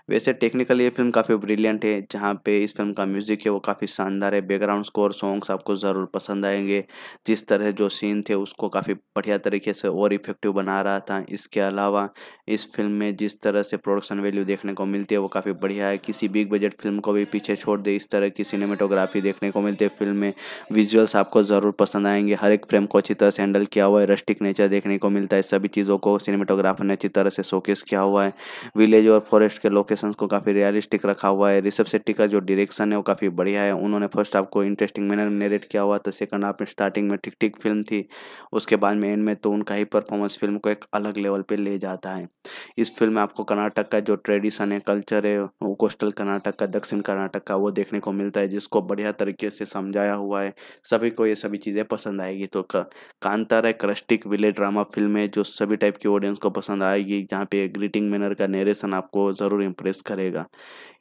वैसे टेक्निकली ये फिल्म काफ़ी ब्रिलियंट है जहाँ पे इस फिल्म का म्यूज़िक है वो काफ़ी शानदार है बैकग्राउंड स्कोर सॉन्ग्स आपको ज़रूर पसंद आएंगे जिस तरह जो सीन थे उसको काफ़ी बढ़िया तरीके से और इफेक्टिव बना रहा था इसके अलावा इस फिल्म में जिस तरह से प्रोडक्शन वैल्यू देखने को मिलती है वो काफ़ी बढ़िया है किसी बिग बजट फिल्म को भी पीछे छोड़ दे इस तरह की सिनेमेटोग्राफी देखने को मिलती है फिल्म में विजुअल्स आपको ज़रूर पसंद आएंगे हर एक फ्रेम को अच्छी तरह से हैंडल किया हुआ है रस्टिक नेचर देखने को मिलता है सभी चीज़ों को सिनेमेटोग्राफर ने अच्छी तरह से शोकेस किया हुआ है विलेज और फॉरेस्ट के लोकेशन सिचुएशंस को काफ़ी रियलिस्टिक रखा हुआ है ऋषभ सेट्टी का जो डायरेक्शन है वो काफ़ी बढ़िया है उन्होंने फर्स्ट हाफ को इंटरेस्टिंग मैनर में नरेट किया हुआ था सेकंड हाफ में स्टार्टिंग में ठीक ठीक फिल्म थी उसके बाद में एंड में तो उनका ही परफॉर्मेंस फिल्म को एक अलग लेवल पर ले जाता है इस फिल्म में आपको कर्नाटक का जो ट्रेडिशन है कल्चर है वो कोस्टल कर्नाटक का दक्षिण कर्नाटक का वो देखने को मिलता है जिसको बढ़िया तरीके से समझाया हुआ है सभी को ये सभी चीज़ें पसंद आएगी तो कांतारा एक रस्टिक विले ड्रामा फिल्म है जो सभी टाइप की ऑडियंस को पसंद आएगी जहाँ पे ग्रीटिंग मैनर का नेरेशन आपको ज़रूर इम्प्रेस पेश करेगा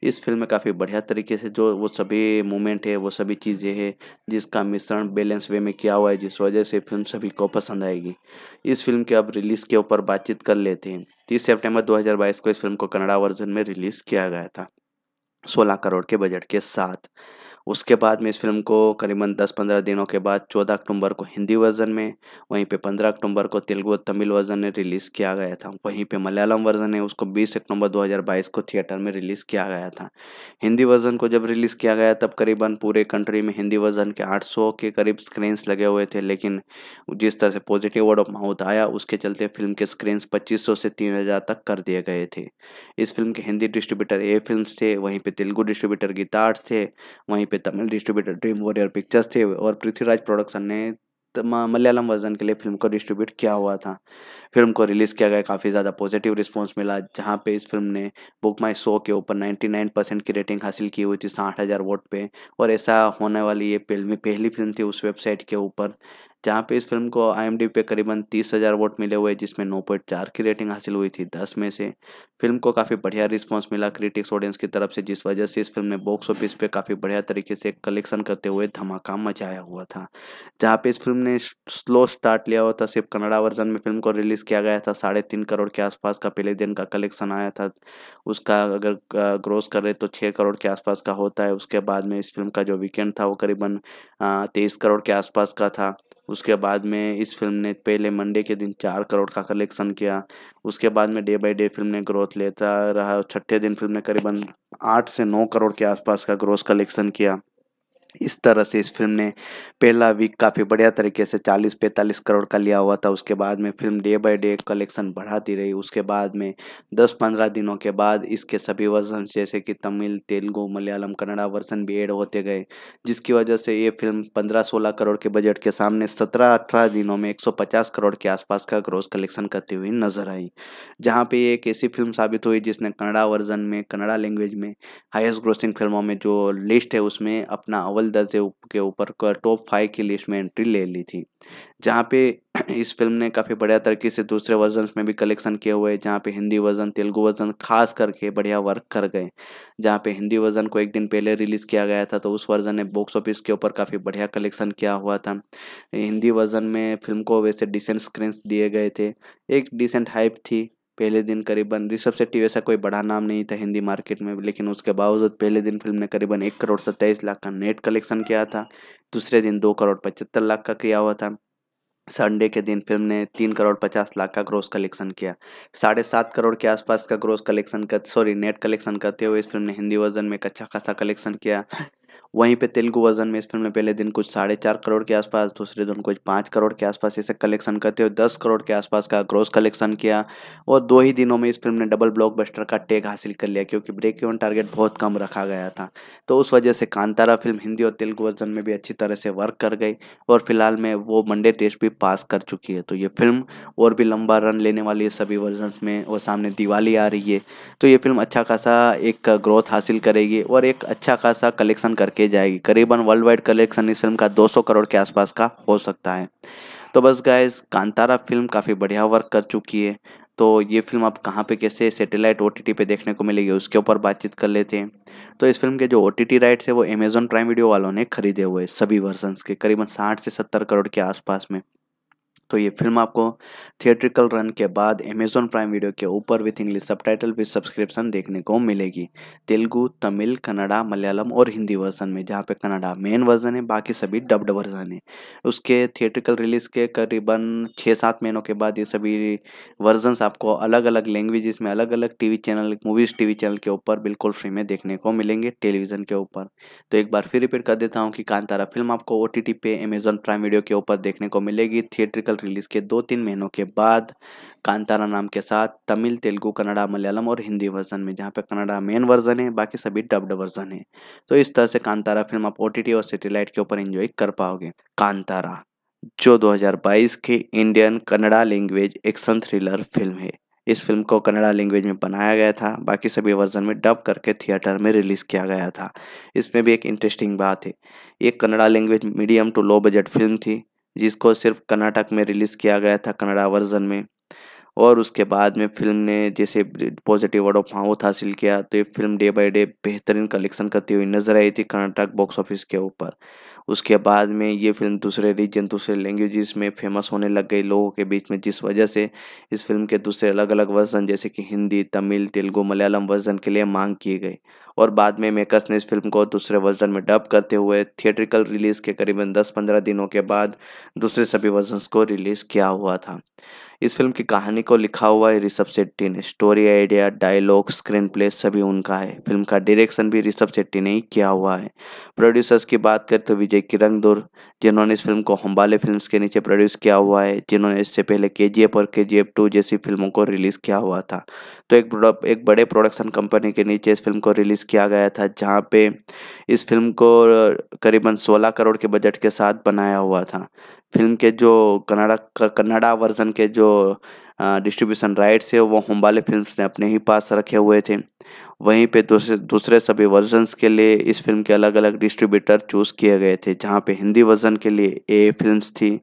इस फिल्म में काफ़ी बढ़िया तरीके से जो वो सभी मोमेंट है वो सभी चीज़ें हैं जिसका मिश्रण बैलेंस वे में किया हुआ है जिस वजह से फिल्म सभी को पसंद आएगी इस फिल्म के अब रिलीज़ के ऊपर बातचीत कर लेते हैं तीस सेप्टेम्बर दो को इस फिल्म को कन्नड़ा वर्जन में रिलीज़ किया गया था सोलह करोड़ के बजट के साथ उसके बाद में इस फिल्म को करीबन 10-15 दिनों के बाद 14 अक्टूबर को हिंदी वर्जन में वहीं पे 15 अक्टूबर को तेलुगु और तमिल वर्जन में रिलीज़ किया गया था वहीं पे मलयालम वर्जन है उसको 20 अक्टूबर 2022 को थिएटर में रिलीज़ किया गया था हिंदी वर्जन को जब रिलीज़ किया गया तब करीबन पूरे कंट्री में हिंदी वर्जन के आठ के करीब स्क्रीन्स लगे हुए थे लेकिन जिस तरह से पॉजिटिव वर्ड ऑफ माउथ आया उसके चलते फिल्म के स्क्रीन्स पच्चीस से तीन तक कर दिए गए थे इस फिल्म के हिंदी डिस्ट्रीब्यूटर ए फिल्म थे वहीं पर तेलुगु डिस्ट्रीब्यूटर गीतार्थ थे वहीं पर Tamil distributor dream warrior pictures थे और पृथ्वीराज प्रोडक्शन ने मलयालम वर्जन के लिए फिल्म को डिस्ट्रीब्यूट किया हुआ था फिल्म को रिलीज़ किया गया काफ़ी ज़्यादा पॉजिटिव रिस्पांस मिला जहाँ पे इस फिल्म ने बुक माई शो के ऊपर 99 परसेंट की रेटिंग हासिल की हुई थी साठ हज़ार वोट पे और ऐसा होने वाली ये पहली फिल्म थी उस वेबसाइट के ऊपर जहाँ पे इस फिल्म को आई पे करीबन तीस हज़ार वोट मिले हुए जिसमें नौ पॉइंट चार की रेटिंग हासिल हुई थी दस में से फिल्म को काफ़ी बढ़िया रिस्पॉन्स मिला क्रिटिक्स ऑडियंस की तरफ से जिस वजह से इस फिल्म ने बॉक्स ऑफिस पे काफ़ी बढ़िया तरीके से कलेक्शन करते हुए धमाका मचाया हुआ था जहाँ पे इस फिल्म ने स्लो स्टार्ट लिया हुआ था सिर्फ कन्नड़ा वर्जन में फिल्म को रिलीज़ किया गया था साढ़े तीन करोड़ के आसपास का पहले दिन का कलेक्शन आया था उसका अगर ग्रोस करें तो छः करोड़ के आसपास का होता है उसके बाद में इस फिल्म का जो वीकेंड था वो करीबन तेईस करोड़ के आसपास का था उसके बाद में इस फिल्म ने पहले मंडे के दिन चार करोड़ का कलेक्शन किया उसके बाद में डे बाय डे फिल्म ने ग्रोथ लेता रहा छठे दिन फिल्म ने करीबन आठ से नौ करोड़ के आसपास का ग्रोथ कलेक्शन किया इस तरह से इस फिल्म ने पहला वीक काफ़ी बढ़िया तरीके से 40-45 करोड़ का लिया हुआ था उसके बाद में film day by day collection बढ़ाती रही उसके बाद में 10-15 दिनों के बाद इसके सभी वर्जन जैसे कि तमिल तेलुगू मलयालम कन्नड़ा वर्जन भी एड होते गए जिसकी वजह से ये फिल्म 15-16 करोड़ के बजट के सामने सत्रह अठारह दिनों में एक करोड़ के आसपास का ग्रोस कलेक्शन करती हुई नजर आई जहाँ पर एक ऐसी फिल्म साबित हुई जिसने कन्नड़ा वर्जन में कन्नड़ा लैंग्वेज में हाइस्ट ग्रोसिंग फिल्मों में जो लिस्ट है उसमें अपना अव्वल दस के ऊपर टॉप फाइव की लिस्ट में एंट्री ले ली थी जहाँ पे इस फिल्म ने काफ़ी बढ़िया तरीके से दूसरे वर्जन में भी कलेक्शन किए हुए जहाँ पे हिंदी वर्जन तेलुगु वर्जन खास करके बढ़िया वर्क कर गए जहाँ पे हिंदी वर्जन को एक दिन पहले रिलीज़ किया गया था तो उस वर्जन ने बॉक्स ऑफिस के ऊपर काफ़ी बढ़िया कलेक्शन किया हुआ था हिंदी वर्जन में फिल्म को वैसे डिसेंट स्क्रीन दिए गए थे एक डिसेंट हाइप थी पहले दिन करीबन ऋषभ शेट्टी वैसा कोई बड़ा नाम नहीं था हिंदी मार्केट में लेकिन उसके बावजूद पहले दिन फिल्म ने करीबन एक करोड़ सत्ताईस लाख का नेट कलेक्शन किया था दूसरे दिन दो करोड़ पचहत्तर लाख का किया हुआ था संडे के दिन फिल्म ने तीन करोड़ पचास लाख का ग्रोस कलेक्शन किया साढ़े सात करोड़ के आसपास का ग्रोस कलेक्शन कर सॉरी नेट कलेक्शन करते हुए इस फिल्म ने हिंदी वर्जन में एक अच्छा खासा कलेक्शन किया वहीं पे तेलुगु वर्जन में इस फिल्म ने पहले दिन कुछ साढ़े चार करोड़ के आसपास दूसरे दिन कुछ पाँच करोड़ के आसपास ऐसे कलेक्शन करते हुए दस करोड़ के आसपास का ग्रोस कलेक्शन किया और दो ही दिनों में इस फिल्म ने डबल ब्लॉकबस्टर का टैग हासिल कर लिया क्योंकि ब्रेक इवन टारगेट बहुत कम रखा गया था तो उस वजह से कांतारा फिल्म हिंदी और तेलुगु वर्जन में भी अच्छी तरह से वर्क कर गई और फिलहाल में वो मंडे टेस्ट भी पास कर चुकी है तो ये फिल्म और भी लंबा रन लेने वाली है सभी वर्जन में और सामने दिवाली आ रही है तो ये फिल्म अच्छा खासा एक ग्रोथ हासिल करेगी और एक अच्छा खासा कलेक्शन करके के जाएगी करीबन वर्ल्ड वाइड कलेक्शन इस फिल्म का 200 करोड़ के आसपास का हो सकता है तो बस गाइज कांतारा फिल्म काफ़ी बढ़िया वर्क कर चुकी है तो ये फिल्म आप कहाँ पे कैसे सैटेलाइट ओ पे देखने को मिलेगी उसके ऊपर बातचीत कर लेते हैं तो इस फिल्म के जो ओ राइट्स है वो अमेजोन प्राइम वीडियो वालों ने खरीदे हुए सभी वर्जन्स के करीबन साठ से सत्तर करोड़ के आसपास में तो ये फिल्म आपको थिएट्रिकल रन के बाद अमेजोन प्राइम वीडियो के ऊपर with English subtitle with subscription देखने को मिलेगी तेलुगू तमिल कन्नड़ा मलयालम और हिंदी वर्जन में जहाँ पे कन्नड़ा मेन वर्जन है बाकी सभी डब्ड वर्जन है उसके थिएट्रिकल रिलीज के करीबन छः सात महीनों के बाद ये सभी वर्जन आपको अलग अलग लैंग्वेजेस में अलग अलग T channel movies T channel के ऊपर बिल्कुल फ्री में देखने को मिलेंगे टेलीविज़न के ऊपर तो एक बार फिर रिपीट कर देता हूँ कि कांतारा फिल्म आपको ओ पे अमेजोन प्राइम वीडियो के ऊपर देखने को मिलेगी थिएट्रिकल रिलीज़ के दो तीन महीनों के बाद कांतारा नाम के साथ तमिल तेलुगू कन्नड़ा मलयालम और हिंदी वर्जन में जहाँ पे कन्नड़ा मेन वर्जन है बाकी सभी डब्ड वर्जन है तो इस तरह से कांतारा फिल्म आप ओ और सेटेलाइट के ऊपर इंजॉय कर पाओगे कांतारा जो 2022 के Indian Kannada language action thriller film है इस फिल्म को कन्नड़ा लैंग्वेज में बनाया गया था बाकी सभी वर्जन में डब करके थिएटर में रिलीज़ किया गया था इसमें भी एक इंटरेस्टिंग बात है एक Kannada language medium to low budget film थी जिसको सिर्फ कर्नाटक में रिलीज़ किया गया था कन्नड़ा वर्जन में और उसके बाद में फिल्म ने जैसे पॉजिटिव वर्ड ऑफ माउथ हासिल किया तो ये फिल्म डे बाय डे बेहतरीन कलेक्शन करती हुई नज़र आई थी कर्नाटक बॉक्स ऑफिस के ऊपर उसके बाद में ये फिल्म दूसरे रीजन दूसरे लैंग्वेजेस में फेमस होने लग गई लोगों के बीच में जिस वजह से इस फिल्म के दूसरे अलग अलग वर्जन जैसे कि हिंदी तमिल तेलुगु मलयालम वर्जन के लिए मांग की गई और बाद में मेकर्स ने इस फिल्म को दूसरे वर्जन में डब करते हुए थिएट्रिकल रिलीज़ के करीबन 10-15 दिनों के बाद दूसरे सभी वर्जन को रिलीज़ किया हुआ था इस फिल्म की कहानी को लिखा हुआ है ऋषभ शेट्टी ने story idea dialogue screenplay सभी उनका है फिल्म का डायरेक्शन भी ऋषभ शेट्टी ने ही किया हुआ है प्रोड्यूसर्स की बात करें तो विजय दूर जिन्होंने इस फिल्म को हम्बाले फिल्म के नीचे प्रोड्यूस किया हुआ है जिन्होंने इससे पहले के जी एफ और के जी एफ टू जैसी फिल्मों को रिलीज़ किया हुआ था तो एक एक बड़े प्रोडक्शन कंपनी के नीचे इस फिल्म को रिलीज़ किया गया था जहाँ पे इस फिल्म को करीबन सोलह करोड़ के बजट के साथ बनाया हुआ था फिल्म के जो कन्नाडा कन्नाडा वर्जन के जो डिस्ट्रीब्यूशन राइट्स है वो होम्बाले फिल्म्स ने अपने ही पास रखे हुए थे वहीं पे दूसरे दूसरे सभी वर्जन्स के लिए इस फिल्म के अलग अलग डिस्ट्रीब्यूटर चूज़ किए गए थे जहाँ पे हिंदी वर्जन के लिए ए फिल्म्स थी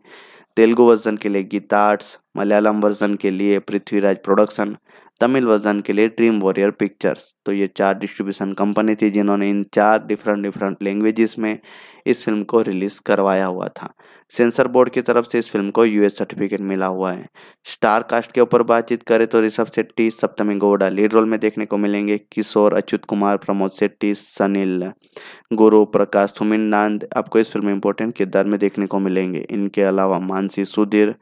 तेलुगु वर्जन के लिए गीता आर्ट्स मलयालम वर्जन के लिए पृथ्वीराज प्रोडक्शन तमिल वर्जन के लिए ड्रीम वॉरियर पिक्चर्स तो ये चार डिस्ट्रीब्यूशन कंपनी थी जिन्होंने इन चार डिफरेंट डिफरेंट लैंग्वेजेस में इस फिल्म को रिलीज़ करवाया हुआ था सेंसर बोर्ड की तरफ से इस फिल्म को यूएस सर्टिफिकेट मिला हुआ है स्टार कास्ट के ऊपर बातचीत करें तो ऋषभ शेट्टी सप्तमी गौड़ा लीड रोल में देखने को मिलेंगे किशोर अच्युत कुमार प्रमोद शेट्टी सनील गुरु प्रकाश सुमिन नांद आपको इस फिल्म में इंपॉर्टेंट किरदार में देखने को मिलेंगे इनके अलावा मानसी सुधीर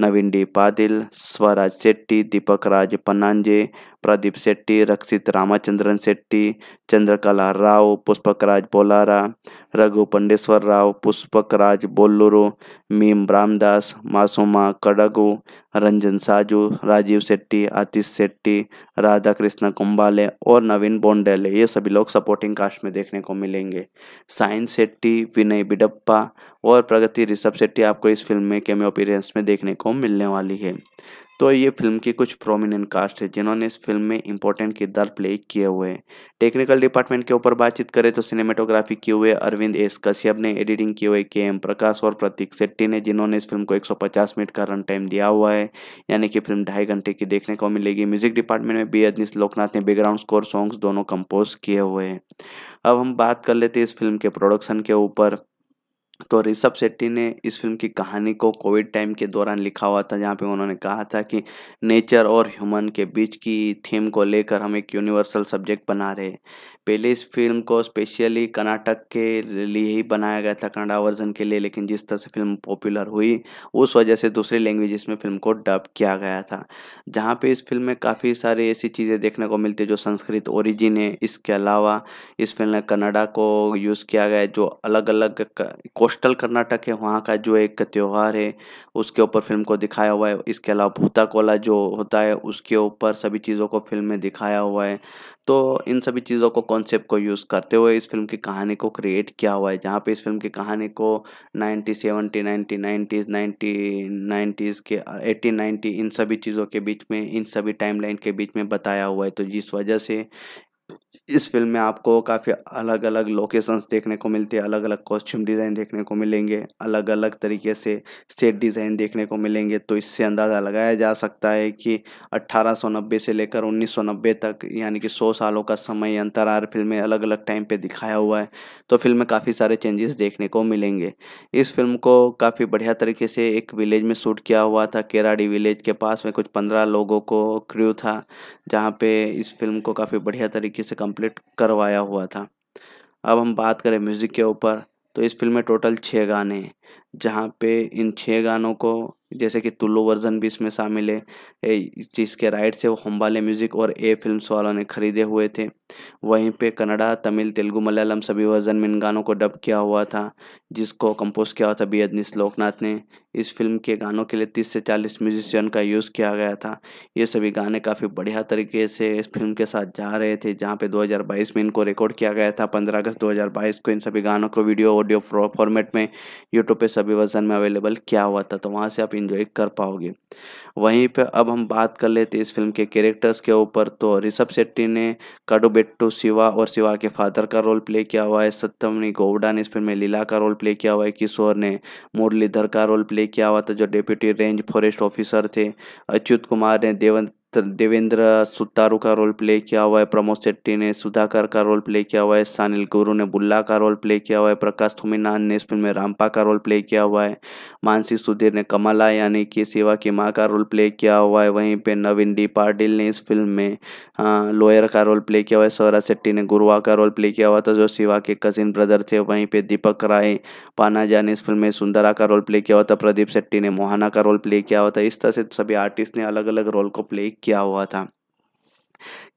नवीन डी पादिल स्वराज शेट्टी दीपक राज पनांजे प्रदीप शेट्टी रक्षित रामाचंद्रन शेट्टी चंद्रकला राव पुष्पकराज बोलारा रघु पंडेश्वर राव पुष्पकराज बोलूरू मीम रामदास मासुमा कड़गू रंजन साजू राजीव शेट्टी आतिश शेट्टी राधा कृष्ण कुंबाले और नवीन बोंडेले ये सभी लोग सपोर्टिंग कास्ट में देखने को मिलेंगे साइन शेट्टी विनय बिडप्पा और प्रगति ऋषभ शेट्टी आपको इस फिल्म में कैमियो अपीरेंस में देखने को मिलने वाली है तो ये फिल्म के कुछ प्रोमिनेंट कास्ट है जिन्होंने इस फिल्म में इंपॉर्टेंट किरदार प्ले किए हुए हैं टेक्निकल डिपार्टमेंट के ऊपर बातचीत करें तो सिनेमेटोग्राफी किए हुए अरविंद एस कश्यप ने एडिटिंग किए हुए के एम प्रकाश और प्रतीक सेट्टी ने जिन्होंने इस फिल्म को 150 मिनट का रन टाइम दिया हुआ है यानी कि फिल्म ढाई घंटे की देखने को मिलेगी म्यूजिक डिपार्टमेंट में बी अजनीश लोकनाथ ने बैकग्राउंड स्कोर सॉन्ग्स दोनों कंपोज किए हुए हैं अब हम बात कर लेते हैं इस फिल्म के प्रोडक्शन के ऊपर तो ऋषभ शेट्टी ने इस फिल्म की कहानी को कोविड टाइम के दौरान लिखा हुआ था जहाँ पे उन्होंने कहा था कि नेचर और ह्यूमन के बीच की थीम को लेकर हम एक यूनिवर्सल सब्जेक्ट बना रहे पहले इस फिल्म को स्पेशली कर्नाटक के लिए ही बनाया गया था कनाडा वर्जन के लिए लेकिन जिस तरह से फिल्म पॉपुलर हुई उस वजह से दूसरी लैंग्वेज में फिल्म को डब किया गया था जहाँ पे इस फिल्म में काफ़ी सारी ऐसी चीज़ें देखने को मिलती है जो संस्कृत ओरिजिन है इसके अलावा इस फिल्म में कनाडा को यूज़ किया गया जो अलग अलग कोस्टल कर्नाटक है वहाँ का जो एक त्यौहार है उसके ऊपर फिल्म को दिखाया हुआ है इसके अलावा भूता कोला जो होता है उसके ऊपर सभी चीज़ों को फिल्म में दिखाया हुआ है तो इन सभी चीज़ों को कॉन्सेप्ट को यूज़ करते हुए इस फिल्म की कहानी को क्रिएट किया हुआ है जहाँ पे इस फिल्म की कहानी को ninety seventy ninety nineties ninety nineties के एटीन नाइन्टी इन सभी चीज़ों के बीच में इन सभी टाइमलाइन के बीच में बताया हुआ है तो जिस वजह से इस फिल्म में आपको काफ़ी अलग अलग लोकेशंस देखने को मिलते हैं अलग अलग कॉस्ट्यूम डिज़ाइन देखने को मिलेंगे अलग अलग तरीके से सेट डिज़ाइन देखने को मिलेंगे तो इससे अंदाज़ा लगाया जा सकता है कि अट्ठारह से लेकर उन्नीस तक यानी कि 100 सालों का समय अंतरार में अलग अलग टाइम पे दिखाया हुआ है तो फिल्म में काफ़ी सारे चेंजेस देखने को मिलेंगे इस फिल्म को काफ़ी बढ़िया तरीके से एक विलेज में शूट किया हुआ था केराडी विलेज के पास में कुछ पंद्रह लोगों को क्र्यू था जहाँ पे इस फिल्म को काफ़ी बढ़िया तरीके तरीके से कंप्लीट करवाया हुआ था अब हम बात करें म्यूज़िक के ऊपर तो इस फिल्म में टोटल छः गाने हैं जहाँ पे इन छः गानों को जैसे कि तुल्लु वर्जन भी इसमें शामिल है जिसके राइट से वो हम्बाले म्यूज़िक और ए फिल्म्स वालों ने खरीदे हुए थे वहीं पे कन्नड़ा तमिल तेलुगू मलयालम सभी वर्जन में इन गानों को डब किया हुआ था जिसको कंपोज किया हुआ था बी अदनीस लोकनाथ ने इस फिल्म के गानों के लिए तीस से चालीस म्यूजिशियन का यूज़ किया गया था ये सभी गाने काफ़ी बढ़िया तरीके से इस फिल्म के साथ जा रहे थे जहाँ पे 2022 में इनको रिकॉर्ड किया गया था 15 अगस्त 2022 को इन सभी गानों को वीडियो ऑडियो फॉर्मेट में यूट्यूब पे सभी वर्जन में अवेलेबल क्या हुआ था तो वहाँ से आप इन्जॉय कर पाओगे वहीं पे अब हम बात कर लेते इस फिल्म के कैरेक्टर्स के ऊपर तो ऋषभ शेट्टी ने काडोबेट्टू शिवा और शिवा के फादर का रोल प्ले किया हुआ है सत्यमनी गौडा ने इस फिल्म में लीला का रोल प्ले किया हुआ है किशोर ने मुरलीधर का रोल प्ले किया हुआ था जो डिप्यूटी रेंज फॉरेस्ट ऑफिसर थे अच्युत कुमार ने देवंत तो देवेंद्र सुतारू का रोल प्ले किया हुआ है प्रमोद शेट्टी ने सुधाकर का रोल प्ले किया हुआ है सानिल गुरु ने बुल्ला का रोल प्ले किया हुआ है प्रकाश थुमीनान ने इस फिल्म में रामपा का रोल प्ले किया हुआ है मानसी सुधीर ने कमला यानी कि सेवा की माँ का रोल प्ले किया हुआ है वहीं पे नवीन डी पाटिल ने इस फिल्म में लोयर का रोल प्ले किया हुआ है सौरा शेट्टी ने गुरुआ का रोल प्ले किया हुआ था जो सेवा के कजिन ब्रदर थे वहीं पर दीपक राय पानाजा ने इस फिल्म में सुंदरा का रोल प्ले किया हुआ था प्रदीप शेट्टी ने मोहाना का रोल प्ले किया हुआ था इस तरह से सभी आर्टिस्ट ने अलग अलग रोल को प्ले किया हुआ था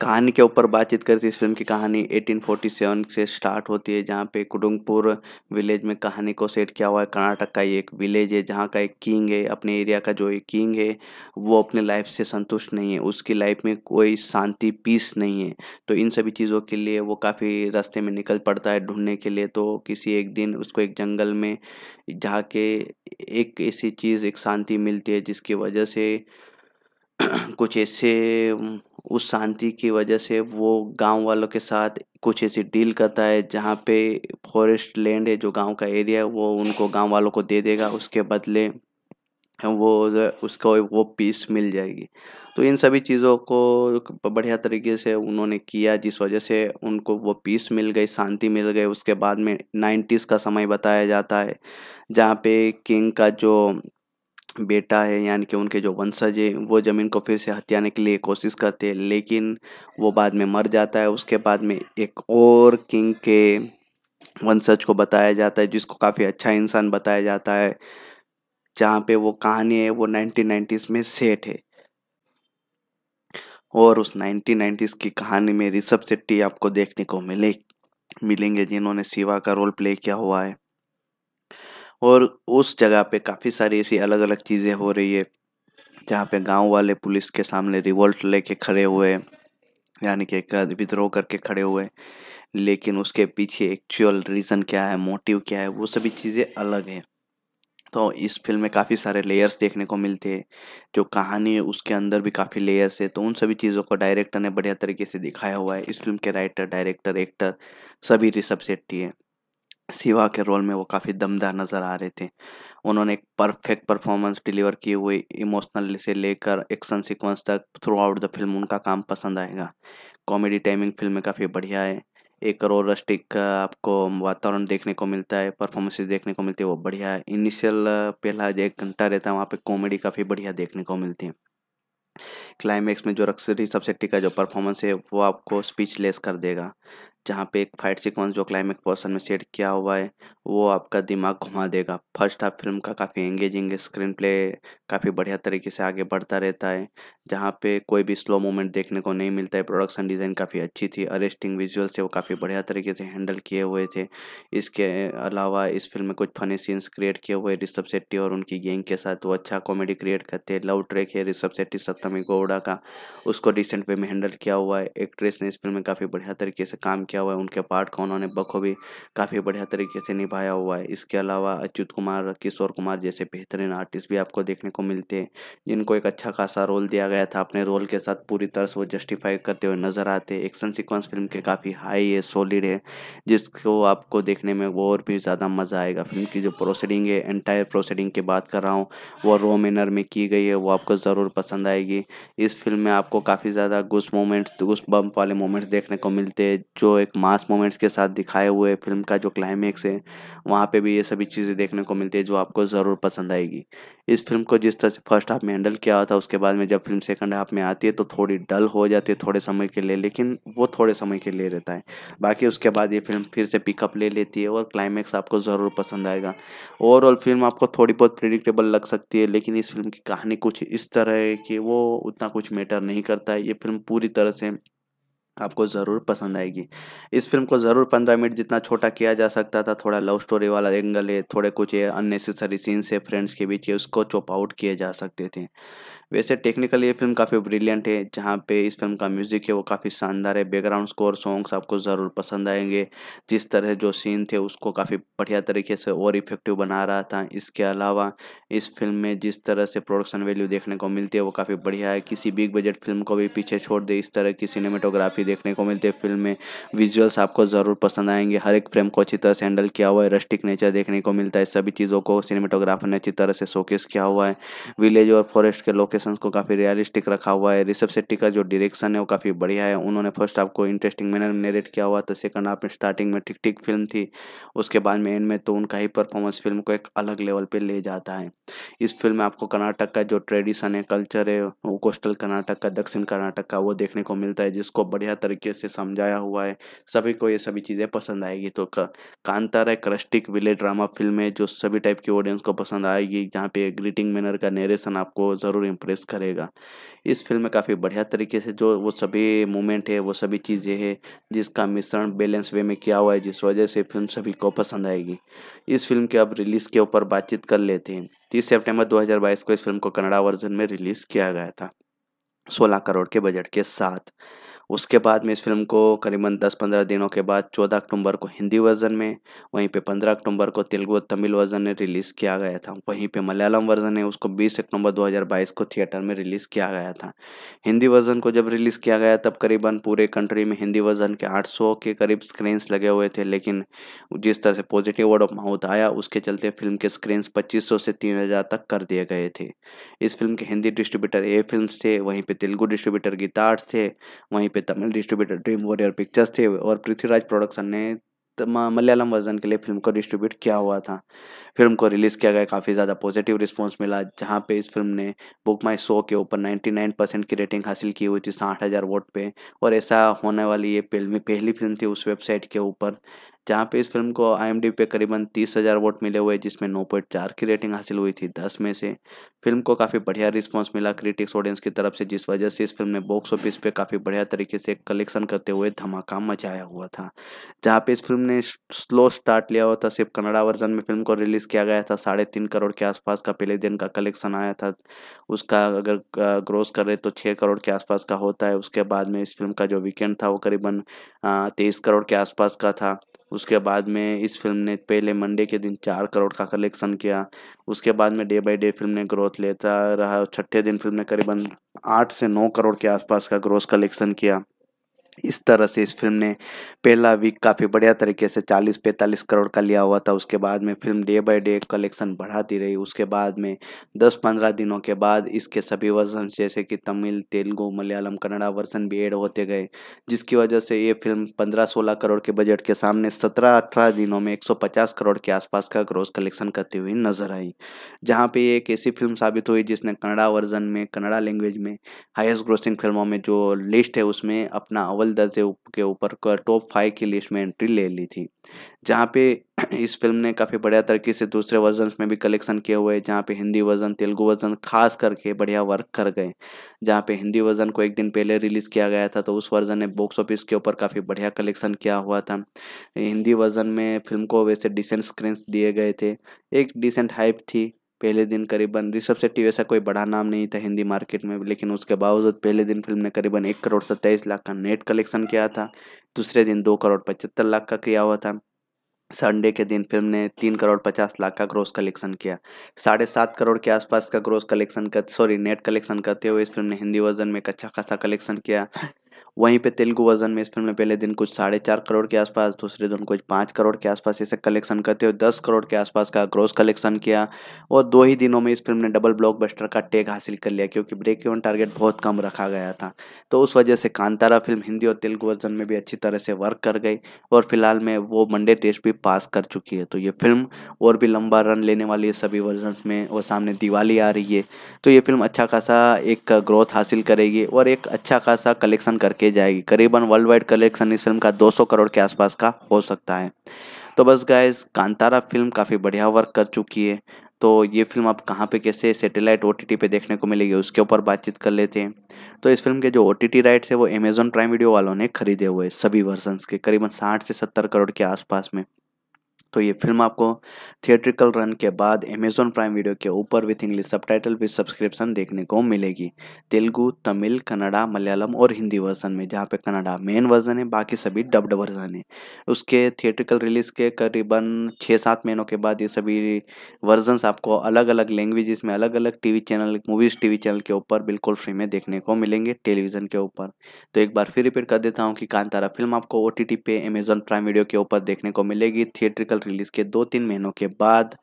कहानी के ऊपर बातचीत करती इस फिल्म की कहानी 1847 से स्टार्ट होती है जहाँ पे कुडुंगपुर विलेज में कहानी को सेट किया हुआ है कर्नाटक का एक विलेज है जहाँ का एक किंग है अपने एरिया का जो एक किंग है वो अपने लाइफ से संतुष्ट नहीं है उसकी लाइफ में कोई शांति पीस नहीं है तो इन सभी चीज़ों के लिए वो काफ़ी रास्ते में निकल पड़ता है ढूंढने के लिए तो किसी एक दिन उसको एक जंगल में जाके एक ऐसी चीज़ एक शांति मिलती है जिसकी वजह से कुछ ऐसे उस शांति की वजह से वो गांव वालों के साथ कुछ ऐसी डील करता है जहाँ पे फॉरेस्ट लैंड है जो गांव का एरिया है वो उनको गांव वालों को दे देगा उसके बदले वो उसको वो पीस मिल जाएगी तो इन सभी चीज़ों को बढ़िया तरीके से उन्होंने किया जिस वजह से उनको वो पीस मिल गई शांति मिल गई उसके बाद में नाइन्टीज़ का समय बताया जाता है जहाँ पे किंग का जो बेटा है यानी कि उनके जो वंशज है वो ज़मीन को फिर से हत्याने के लिए कोशिश करते हैं लेकिन वो बाद में मर जाता है उसके बाद में एक और किंग के वंशज को बताया जाता है जिसको काफ़ी अच्छा इंसान बताया जाता है जहाँ पे वो कहानी है वो नाइनटीन नाइन्टीज़ में सेट है और उस नाइनटीन नाइन्टीज़ की कहानी में ऋषभ शेट्टी आपको देखने को मिले मिलेंगे जिन्होंने शिवा का रोल प्ले किया हुआ है और उस जगह पे काफ़ी सारी ऐसी अलग अलग चीज़ें हो रही है जहाँ पे गांव वाले पुलिस के सामने रिवोल्ट लेके खड़े हुए यानी कि विद्रोह करके खड़े हुए लेकिन उसके पीछे एक्चुअल रीज़न क्या है मोटिव क्या है वो सभी चीज़ें अलग हैं तो इस फिल्म में काफ़ी सारे लेयर्स देखने को मिलते हैं जो कहानी है उसके अंदर भी काफ़ी लेयर्स है तो उन सभी चीज़ों को डायरेक्टर ने बढ़िया तरीके से दिखाया हुआ है इस फिल्म के राइटर डायरेक्टर एक्टर सभी ऋषभ सेट्टी है सिवा के रोल में वो काफ़ी दमदार नज़र आ रहे थे उन्होंने एक परफेक्ट परफॉर्मेंस डिलीवर की हुई इमोशनल से लेकर एक्शन सीक्वेंस तक थ्रू आउट द फिल्म उनका काम पसंद आएगा कॉमेडी टाइमिंग फिल्म में काफ़ी बढ़िया है एक रोल रस्टिक का आपको वातावरण देखने को मिलता है परफॉर्मेंसेज देखने को मिलती है वो बढ़िया है इनिशियल पहला जो एक घंटा रहता है वहाँ पे कॉमेडी काफ़ी बढ़िया देखने को मिलती है क्लाइमैक्स में जो रक्सरी सबसेट्टी का जो परफॉर्मेंस है वो आपको स्पीचलेस कर देगा जहाँ पे एक फाइट सीक्वेंस जो क्लाइमेक्स पोर्सन में सेट किया हुआ है वो आपका दिमाग घुमा देगा फर्स्ट हाफ फिल्म का काफ़ी एंगेजिंग स्क्रीन प्ले काफ़ी बढ़िया तरीके से आगे बढ़ता रहता है जहाँ पे कोई भी स्लो मोमेंट देखने को नहीं मिलता है प्रोडक्शन डिज़ाइन काफ़ी अच्छी थी अरेस्टिंग विजुअल से वो काफ़ी बढ़िया तरीके से हैंडल किए हुए थे इसके अलावा इस फिल्म में कुछ फनी सीन्स क्रिएट किए हुए ऋषभ शेट्टी और उनकी गेंग के साथ वो अच्छा कॉमेडी क्रिएट करते हैं लव ट्रैक है ऋषभ शेट्टी सप्तमी गौड़ा का उसको डिसेंट वे में हैंडल किया हुआ है एक्ट्रेस ने इस फिल्म में काफ़ी बढ़िया तरीके से काम किया हुआ है उनके पार्ट का उन्होंने बखूबी काफ़ी बढ़िया तरीके से निभाया हुआ है इसके अलावा अच्युत कुमार किशोर कुमार जैसे बेहतरीन आर्टिस्ट भी आपको देखने को मिलते हैं जिनको एक अच्छा खासा रोल दिया गया था अपने रोल के साथ पूरी तरह से वो जस्टिफाई करते हुए नज़र आते एक्शन सिक्वेंस फिल्म के काफ़ी हाई है सॉलिड है जिसको आपको देखने में और भी ज़्यादा मज़ा आएगा फिल्म की जो प्रोसीडिंग है एंटायर प्रोसीडिंग की बात कर रहा हूँ वो रो मैनर में की गई है वो आपको ज़रूर पसंद आएगी इस फिल्म में आपको काफ़ी ज़्यादा घुस मोमेंट्स घुस बम्प वाले मोमेंट्स देखने को मिलते हैं जो एक मास मोमेंट्स के साथ दिखाए हुए फिल्म का जो क्लाइमैक्स है वहाँ पे भी ये सभी चीज़ें देखने को मिलती है जो आपको ज़रूर पसंद आएगी इस फिल्म को जिस तरह से फर्स्ट हाफ में हैंडल किया हुआ था उसके बाद में जब फिल्म सेकंड हाफ में आती है तो थोड़ी डल हो जाती है थोड़े समय के लिए लेकिन वो थोड़े समय के लिए रहता है बाकी उसके बाद ये फिल्म फिर से पिकअप ले लेती है और क्लाइमेक्स आपको ज़रूर पसंद आएगा ओवरऑल फिल्म आपको थोड़ी बहुत प्रिडिक्टेबल लग सकती है लेकिन इस फिल्म की कहानी कुछ इस तरह है कि वो उतना कुछ मैटर नहीं करता है ये फिल्म पूरी तरह से आपको ज़रूर पसंद आएगी इस फिल्म को ज़रूर पंद्रह मिनट जितना छोटा किया जा सकता था थोड़ा लव स्टोरी वाला एंगल है थोड़े कुछ अननेसेसरी सीन्स है फ्रेंड्स के बीच ये उसको चॉप आउट किए जा सकते थे वैसे टेक्निकली ये फिल्म काफ़ी ब्रिलियंट है जहाँ पे इस फिल्म का म्यूज़िक है वो काफ़ी शानदार है बैकग्राउंड स्कोर सॉन्ग्स आपको ज़रूर पसंद आएंगे जिस तरह जो सीन थे उसको काफ़ी बढ़िया तरीके से और इफेक्टिव बना रहा था इसके अलावा इस फिल्म में जिस तरह से प्रोडक्शन वैल्यू देखने को मिलती है वो काफ़ी बढ़िया है किसी बिग बजट फिल्म को भी पीछे छोड़ दे इस तरह की सिनेमेटोग्राफी देखने को मिलती है फिल्म में विजुअल्स आपको ज़रूर पसंद आएंगे हर एक फ्रेम को अच्छी तरह से हैंडल किया हुआ है रस्टिक नेचर देखने को मिलता है सभी चीज़ों को सिनेमेटोग्राफर ने अच्छी तरह से शोकेस किया हुआ है विलेज और फॉरेस्ट के लोकेशन लोकेशंस को काफ़ी रियलिस्टिक रखा हुआ है ऋषभ सेट्टी का जो डायरेक्शन है वो काफ़ी बढ़िया है उन्होंने फर्स्ट आपको इंटरेस्टिंग मैनर में नरेट किया हुआ था सेकंड आप स्टार्टिंग में ठीक ठीक फिल्म थी उसके बाद में एंड में तो उनका ही परफॉर्मेंस फिल्म को एक अलग लेवल पर ले जाता है इस फिल्म में आपको कर्नाटक का जो ट्रेडिशन है कल्चर है वो कोस्टल कर्नाटक का दक्षिण कर्नाटक का वो देखने को मिलता है जिसको बढ़िया तरीके से समझाया हुआ है सभी को ये सभी चीज़ें पसंद आएगी तो कांतारा एक रस्टिक विले ड्रामा फिल्म है जो सभी टाइप की ऑडियंस को पसंद आएगी जहाँ पे ग्रीटिंग मैनर का नरेशन आपको ज़रूर इम्प्रेस पेश करेगा इस फिल्म में काफ़ी बढ़िया तरीके से जो वो सभी मोमेंट है वो सभी चीज़ें हैं जिसका मिश्रण बैलेंस वे में किया हुआ है जिस वजह से फिल्म सभी को पसंद आएगी इस फिल्म के अब रिलीज़ के ऊपर बातचीत कर लेते हैं तीस सेप्टेम्बर दो को इस फिल्म को कनाडा वर्जन में रिलीज़ किया गया था सोलह करोड़ के बजट के साथ उसके बाद में इस फिल्म को करीबन 10-15 दिनों के बाद 14 अक्टूबर को हिंदी वर्जन में वहीं पे 15 अक्टूबर को तेलुगु और तमिल वर्जन में रिलीज़ किया गया था वहीं पे मलयालम वर्जन है उसको 20 अक्टूबर 2022 को थिएटर में रिलीज़ किया गया था हिंदी वर्जन को जब रिलीज़ किया गया तब करीबन पूरे कंट्री में हिंदी वर्जन के आठ के करीब स्क्रीन्स लगे हुए थे लेकिन जिस तरह से पॉजिटिव वर्ड ऑफ माउथ आया उसके चलते फिल्म के स्क्रीन्स पच्चीस से तीन तक कर दिए गए थे इस फिल्म के हिंदी डिस्ट्रीब्यूटर ए फिल्म थे वहीं पर तेलुगु डिस्ट्रीब्यूटर गीतार्थ थे वहीं पे Tamil distributor dream warrior pictures थे और पृथ्वीराज प्रोडक्शन ने मलयालम वर्जन के लिए फिल्म को डिस्ट्रीब्यूट किया हुआ था फिल्म को रिलीज़ किया गया काफ़ी ज़्यादा पॉजिटिव रिस्पांस मिला जहाँ पे इस फिल्म ने बुक माई शो के ऊपर 99 परसेंट की रेटिंग हासिल की हुई थी साठ हज़ार वोट पे और ऐसा होने वाली ये फिल्म पहली फिल्म थी उस वेबसाइट के ऊपर जहाँ पे इस फिल्म को आई पे करीबन तीस हज़ार वोट मिले हुए जिसमें नौ पॉइंट चार की रेटिंग हासिल हुई थी दस में से फिल्म को काफ़ी बढ़िया रिस्पॉन्स मिला क्रिटिक्स ऑडियंस की तरफ से जिस वजह से इस फिल्म ने बॉक्स ऑफिस पे काफ़ी बढ़िया तरीके से कलेक्शन करते हुए धमाका मचाया हुआ था जहाँ पे इस फिल्म ने स्लो स्टार्ट लिया हुआ था सिर्फ कन्नड़ा वर्जन में फिल्म को रिलीज़ किया गया था साढ़े तीन करोड़ के आसपास का पहले दिन का कलेक्शन आया था उसका अगर ग्रोस रहे तो छः करोड़ के आसपास का होता है उसके बाद में इस फिल्म का जो वीकेंड था वो करीबन तेईस करोड़ के आसपास का था उसके बाद में इस फिल्म ने पहले मंडे के दिन चार करोड़ का कलेक्शन किया उसके बाद में डे बाय डे फिल्म ने ग्रोथ लेता रहा छठे दिन फिल्म ने करीबन आठ से नौ करोड़ के आसपास का ग्रोथ कलेक्शन किया इस तरह से इस फिल्म ने पहला वीक काफ़ी बढ़िया तरीके से 40-45 करोड़ का लिया हुआ था उसके बाद में film day by day collection बढ़ाती रही उसके बाद में 10-15 दिनों के बाद इसके सभी वर्जन जैसे कि तमिल तेलुगु मलयालम कन्नड़ा वर्जन भी एड होते गए जिसकी वजह से ये फिल्म 15-16 करोड़ के बजट के सामने सत्रह अठारह दिनों में एक करोड़ के आसपास का ग्रोस कलेक्शन करती हुई नजर आई जहाँ पर एक ऐसी फिल्म साबित हुई जिसने कन्नड़ा वर्जन में कन्नड़ा लैंग्वेज में हाइस्ट ग्रोसिंग फिल्मों में जो लिस्ट है उसमें अपना अव्वल दर्जे के ऊपर टॉप फाइव की लिस्ट में एंट्री ले ली थी जहाँ पे इस फिल्म ने काफ़ी बढ़िया तरीके से दूसरे वर्जन में भी कलेक्शन किए हुए जहाँ पे हिंदी वर्जन तेलुगु वर्जन खास करके बढ़िया वर्क कर गए जहाँ पे हिंदी वर्जन को एक दिन पहले रिलीज़ किया गया था तो उस वर्जन ने बॉक्स ऑफिस के ऊपर काफ़ी बढ़िया कलेक्शन किया हुआ था हिंदी वर्जन में फिल्म को वैसे डिसेंट स्क्रीन दिए गए थे एक डिसेंट हाइप थी पहले दिन करीबन ऋषभ शेट्टी वैसा कोई बड़ा नाम नहीं था हिंदी मार्केट में लेकिन उसके बावजूद पहले दिन फिल्म ने करीबन एक करोड़ सत्ताईस लाख का नेट कलेक्शन किया था दूसरे दिन दो करोड़ पचहत्तर लाख का किया हुआ था संडे के दिन फिल्म ने तीन करोड़ पचास लाख का ग्रोस कलेक्शन किया साढ़े सात करोड़ के आसपास का ग्रोस कलेक्शन कर सॉरी नेट कलेक्शन करते हुए इस फिल्म ने हिंदी वर्जन में एक अच्छा खासा कलेक्शन किया वहीं पे तेलुगु वर्जन में इस फिल्म ने पहले दिन कुछ साढ़े चार करोड़ के आसपास दूसरे दिन कुछ पाँच करोड़ के आसपास इसे कलेक्शन करते हुए दस करोड़ के आसपास का ग्रोस कलेक्शन किया और दो ही दिनों में इस फिल्म ने डबल ब्लॉकबस्टर का टेक हासिल कर लिया क्योंकि ब्रेक इवन टारगेट बहुत कम रखा गया था तो उस वजह से कांतारा फिल्म हिंदी और तेलुगु वर्जन में भी अच्छी तरह से वर्क कर गई और फिलहाल में वो मंडे टेस्ट भी पास कर चुकी है तो ये फिल्म और भी लंबा रन लेने वाली है सभी वर्जन में और सामने दिवाली आ रही है तो ये फिल्म अच्छा खासा एक ग्रोथ हासिल करेगी और एक अच्छा खासा कलेक्शन करके की जाएगी करीबन वर्ल्ड वाइड कलेक्शन इस फिल्म का 200 करोड़ के आसपास का हो सकता है तो बस गाइस कांतारा फिल्म काफ़ी बढ़िया वर्क कर चुकी है तो ये फिल्म आप कहाँ पे कैसे सैटेलाइट ओटीटी पे देखने को मिलेगी उसके ऊपर बातचीत कर लेते हैं तो इस फिल्म के जो ओटीटी राइट्स है वो अमेजोन प्राइम वीडियो वालों ने खरीदे हुए सभी वर्जन्स के करीबन साठ से सत्तर करोड़ के आसपास में तो ये फिल्म आपको थिएट्रिकल रन के बाद अमेजोन प्राइम वीडियो के ऊपर with English subtitle with subscription देखने को मिलेगी तेलुगु तमिल कन्नड़ा मलयालम और हिंदी वर्जन में जहाँ पे कन्नड़ा मेन वर्जन है बाकी सभी डब्ड वर्जन है उसके थिएट्रिकल रिलीज के करीबन छः सात महीनों के बाद ये सभी वर्जन आपको अलग अलग लैंग्वेज में अलग अलग T channel movies T channel के ऊपर बिल्कुल फ्री में देखने को मिलेंगे टेलीविज़न के ऊपर तो एक बार फिर रिपीट कर देता हूँ कि कांतारा फिल्म आपको ओ पे अमेजोन प्राइम वीडियो के ऊपर देखने को मिलेगी थिएट्रिकल रिलीज़ के दो तीन महीनों के बाद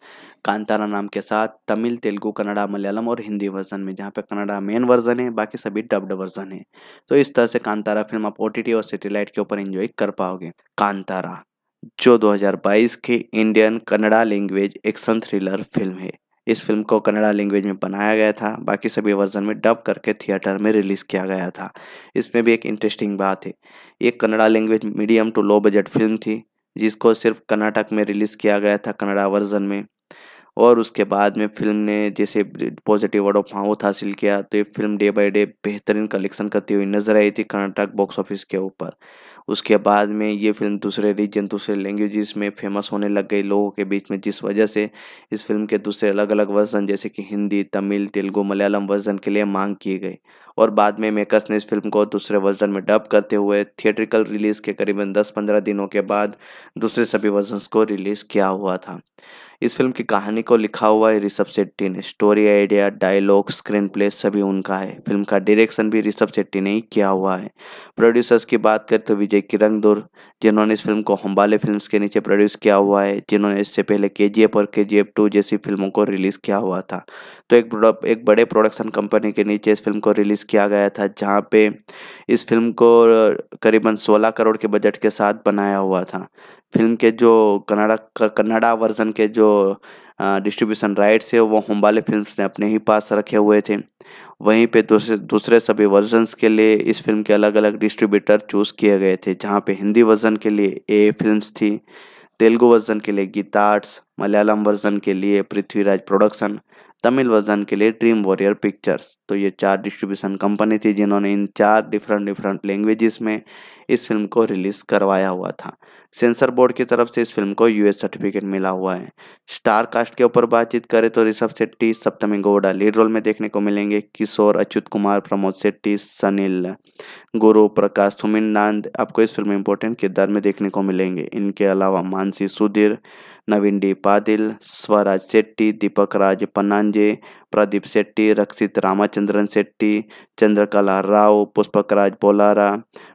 कांतारा नाम के साथ तमिल तेलुगु कन्नड़ा मलयालम और हिंदी वर्जन में जहाँ पे कन्नड़ा मेन वर्जन है बाकी सभी डब्ड वर्जन है तो इस तरह से कांतारा फिल्म आप ओ और सेटेलाइट के ऊपर इंजॉय कर पाओगे कांतारा जो 2022 के Indian Kannada language action thriller film है इस फिल्म को कन्नड़ा लैंग्वेज में बनाया गया था बाकी सभी वर्जन में डब करके थिएटर में रिलीज़ किया गया था इसमें भी एक इंटरेस्टिंग बात है एक Kannada language medium to low budget film थी जिसको सिर्फ कर्नाटक में रिलीज़ किया गया था कन्नड़ा वर्जन में और उसके बाद में फिल्म ने जैसे पॉजिटिव वर्ड ऑफ माउथ हासिल किया तो ये फिल्म डे बाय डे बेहतरीन कलेक्शन करती हुई नज़र आई थी कर्नाटक बॉक्स ऑफिस के ऊपर उसके बाद में ये फिल्म दूसरे रीजन दूसरे लैंग्वेजेस में फेमस होने लग गई लोगों के बीच में जिस वजह से इस फिल्म के दूसरे अलग अलग वर्जन जैसे कि हिंदी तमिल तेलुगु मलयालम वर्जन के लिए मांग की गई और बाद में मेकर्स ने इस फिल्म को दूसरे वर्जन में डब करते हुए थिएट्रिकल रिलीज़ के करीबन 10-15 दिनों के बाद दूसरे सभी वर्जन को रिलीज़ किया हुआ था इस फिल्म की कहानी को लिखा हुआ है ऋषभ शेट्टी ने story idea dialogue screenplay सभी उनका है फिल्म का डायरेक्शन भी ऋषभ शेट्टी ने ही किया हुआ है प्रोड्यूसर्स की बात करें तो विजय किरंगदुर जिन्होंने इस फिल्म को हम्बाले फिल्म के नीचे प्रोड्यूस किया हुआ है जिन्होंने इससे पहले के जी एफ और के जी एफ टू जैसी फिल्मों को रिलीज़ किया हुआ था तो एक एक बड़े प्रोडक्शन कंपनी के नीचे इस फिल्म को रिलीज़ किया गया था जहाँ पे इस फिल्म को करीबन सोलह करोड़ के बजट के साथ बनाया हुआ था फिल्म के जो कन्नाडा कन्नाडा वर्जन के जो डिस्ट्रीब्यूशन राइट्स है वो होम्बाले फिल्म्स ने अपने ही पास रखे हुए थे वहीं पे दूसरे दूसरे सभी वर्जन्स के लिए इस फिल्म के अलग अलग डिस्ट्रीब्यूटर चूज़ किए गए थे जहाँ पे हिंदी वर्जन के लिए ए फिल्म्स थी तेलुगु वर्जन के लिए गीता आर्ट्स मलयालम वर्जन के लिए पृथ्वीराज प्रोडक्शन तमिल वर्जन के लिए ड्रीम वॉरियर पिक्चर्स तो ये चार डिस्ट्रीब्यूशन कंपनी थी जिन्होंने इन चार डिफरेंट डिफरेंट लैंग्वेजेस में इस फिल्म को रिलीज़ करवाया हुआ था सेंसर बोर्ड की तरफ से इस फिल्म को यूएस सर्टिफिकेट मिला हुआ है स्टार कास्ट के ऊपर बातचीत करें तो ऋषभ सेट्टी सप्तमी गौड़ा लीड रोल में देखने को मिलेंगे किशोर अच्युत कुमार प्रमोद सेट्टी सनील गुरु प्रकाश सुमिन नांद आपको इस फिल्म में इंपॉर्टेंट किरदार में देखने को मिलेंगे इनके अलावा मानसी सुधीर नवीन डी पाटील स्वराज शेट्टी दीपक राज पनांजे प्रदीप शेट्टी रक्षित रामाचंद्रन शेट्टी चंद्रकला राव पुष्पक राज बोलारा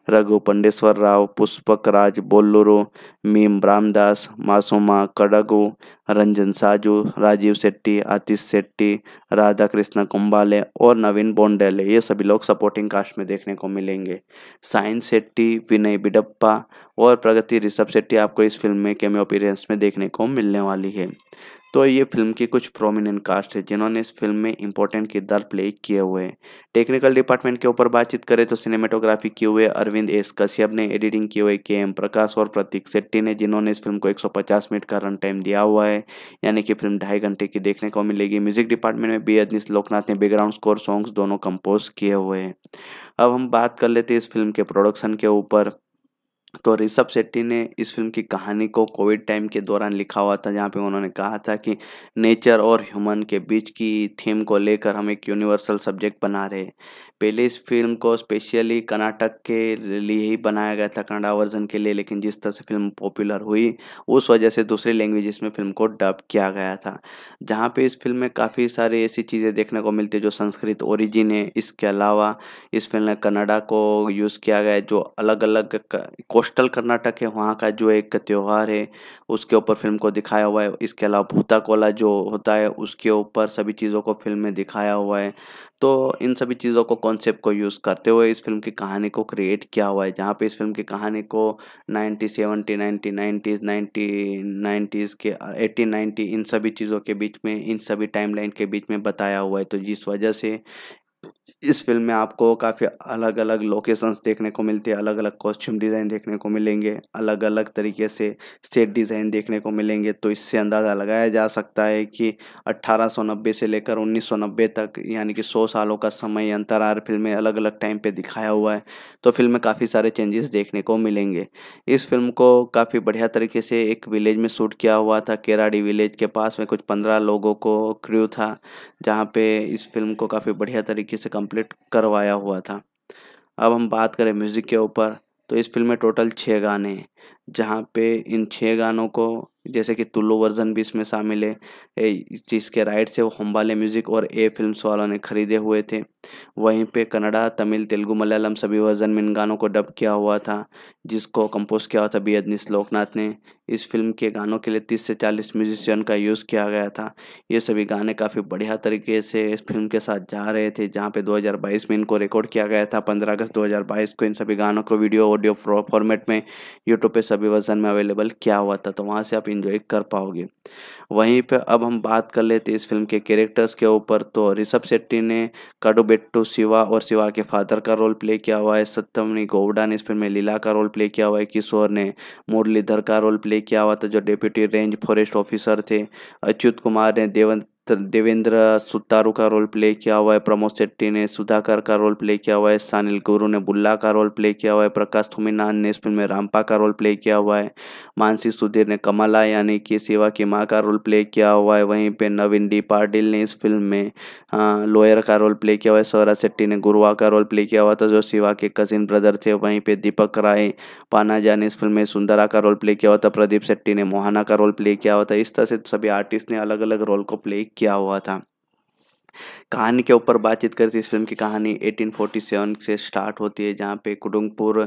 रघु पंडेश्वर राव पुष्पक राज बोलूरू मीम रामदास मासुमा कड़गू रंजन साजू राजीव शेट्टी आतिश शेट्टी राधा कृष्ण कुंबाले और नवीन बोंडेले ये सभी लोग सपोर्टिंग कास्ट में देखने को मिलेंगे साइन शेट्टी विनय बिडप्पा और प्रगति ऋषभ शेट्टी आपको इस फिल्म में कैमियो में देखने को मिलने वाली है तो ये फिल्म के कुछ प्रोमिनेंट कास्ट है जिन्होंने इस फिल्म में इंपॉर्टेंट किरदार प्ले किए हुए हैं टेक्निकल डिपार्टमेंट के ऊपर बातचीत करें तो सिनेमेटोग्राफी किए हुए अरविंद एस कश्यप ने एडिटिंग किए हुए के एम प्रकाश और प्रतीक सेट्टी ने जिन्होंने इस फिल्म को 150 मिनट का रन टाइम दिया हुआ है यानी कि फिल्म ढाई घंटे की देखने को मिलेगी म्यूजिक डिपार्टमेंट में बी अजनीश लोकनाथ ने बैकग्राउंड स्कोर सॉन्ग्स दोनों कंपोज किए हुए हैं अब हम बात कर लेते हैं इस फिल्म के प्रोडक्शन के ऊपर तो ऋषभ शेट्टी ने इस फिल्म की कहानी को कोविड टाइम के दौरान लिखा हुआ था जहाँ पे उन्होंने कहा था कि नेचर और ह्यूमन के बीच की थीम को लेकर हम एक यूनिवर्सल सब्जेक्ट बना रहे पहले इस फिल्म को स्पेशली कर्नाटक के लिए ही बनाया गया था कनाडा वर्जन के लिए लेकिन जिस तरह से फिल्म पॉपुलर हुई उस वजह से दूसरे लैंग्वेजेस में फिल्म को डब किया गया था जहाँ पे इस फिल्म में काफ़ी सारी ऐसी चीज़ें देखने को मिलती है जो संस्कृत ओरिजिन है इसके अलावा इस फिल्म में कनाडा को यूज़ किया गया है जो अलग अलग कोस्टल कर्नाटक है वहाँ का जो एक त्यौहार है उसके ऊपर फिल्म को दिखाया हुआ है इसके अलावा भूता कोला जो होता है उसके ऊपर सभी चीज़ों को फिल्म में दिखाया हुआ है तो इन सभी चीज़ों को कॉन्सेप्ट को यूज़ करते हुए इस फिल्म की कहानी को क्रिएट किया हुआ है जहाँ पे इस फिल्म की कहानी को ninety seventy ninety nineties ninety nineties के एटीन नाइन्टी इन सभी चीज़ों के बीच में इन सभी टाइमलाइन के बीच में बताया हुआ है तो जिस वजह से इस फिल्म में आपको काफ़ी अलग अलग लोकेशंस देखने को मिलते हैं अलग अलग कॉस्ट्यूम डिज़ाइन देखने को मिलेंगे अलग अलग तरीके से सेट डिज़ाइन देखने को मिलेंगे तो इससे अंदाज़ा लगाया जा सकता है कि अट्ठारह से लेकर उन्नीस तक यानी कि 100 सालों का समय अंतरार में अलग अलग टाइम पर दिखाया हुआ है तो फिल्म में काफ़ी सारे चेंजेस देखने को मिलेंगे इस फिल्म को काफ़ी बढ़िया तरीके से एक विलेज में शूट किया हुआ था केराडी विलेज के पास में कुछ पंद्रह लोगों को क्रू था जहाँ पे इस फिल्म को काफ़ी बढ़िया तरीके से कम्प्लीट कंप्लीट करवाया हुआ था अब हम बात करें म्यूज़िक के ऊपर तो इस फिल्म में टोटल छः गाने हैं जहाँ पे इन छः गानों को जैसे कि तुल्लो वर्जन भी इसमें शामिल है जिसके राइट्स है वो हम्बाले म्यूज़िक और ए फिल्म वालों ने खरीदे हुए थे वहीं पे कन्नड़ा तमिल तेलुगु मलयालम सभी वर्जन में इन गानों को डब किया हुआ था जिसको कंपोज किया हुआ था बी लोकनाथ ने इस फिल्म के गानों के लिए तीस से चालीस म्यूजिशियन का यूज़ किया गया था ये सभी गाने काफ़ी बढ़िया तरीके से इस फिल्म के साथ जा रहे थे जहाँ पे 2022 में इनको रिकॉर्ड किया गया था 15 अगस्त 2022 को इन सभी गानों को वीडियो ऑडियो फॉर्मेट में यूट्यूब पे सभी वर्जन में अवेलेबल किया हुआ था तो वहाँ से आप इन्जॉय कर पाओगे वहीं पर अब हम बात कर लेते इस फिल्म के कैरेक्टर्स के ऊपर तो ऋषभ शेट्टी ने काडोबेट्टो शिवा और शिवा के फादर का रोल प्ले किया हुआ है सत्यमनी गौडा ने इस फिल्म में लीला का रोल प्ले किया हुआ है किशोर ने मुरलीधर का रोल प्ले किया हुआ था जो डिप्यूटी रेंज फॉरेस्ट ऑफिसर थे अच्युत कुमार ने देवंत तो देवेंद्र सुतारू का रोल प्ले किया हुआ है प्रमोद शेट्टी ने सुधाकर का रोल प्ले किया हुआ है सानिल गुरु ने बुल्ला का रोल प्ले किया हुआ है प्रकाश थुमीनान ने इस फिल्म में रामपा का रोल प्ले किया हुआ है मानसी सुधीर ने कमला यानी कि सेवा की माँ का रोल प्ले किया हुआ है वहीं पे नवीन डी पाटिल ने इस फिल्म में लोयर का रोल प्ले किया हुआ है सौरा शेट्टी ने गुरुआ का रोल प्ले किया हुआ था जो सेवा के कजिन ब्रदर थे वहीं पर दीपक राय पानाजा ने इस फिल्म में सुंदरा का रोल प्ले किया हुआ था प्रदीप शेट्टी ने मोहाना का रोल प्ले किया हुआ था इस तरह से सभी आर्टिस्ट ने अलग अलग रोल को प्ले किया हुआ था कहानी के ऊपर बातचीत करती इस फिल्म की कहानी 1847 से स्टार्ट होती है जहाँ पे कुडुंगपुर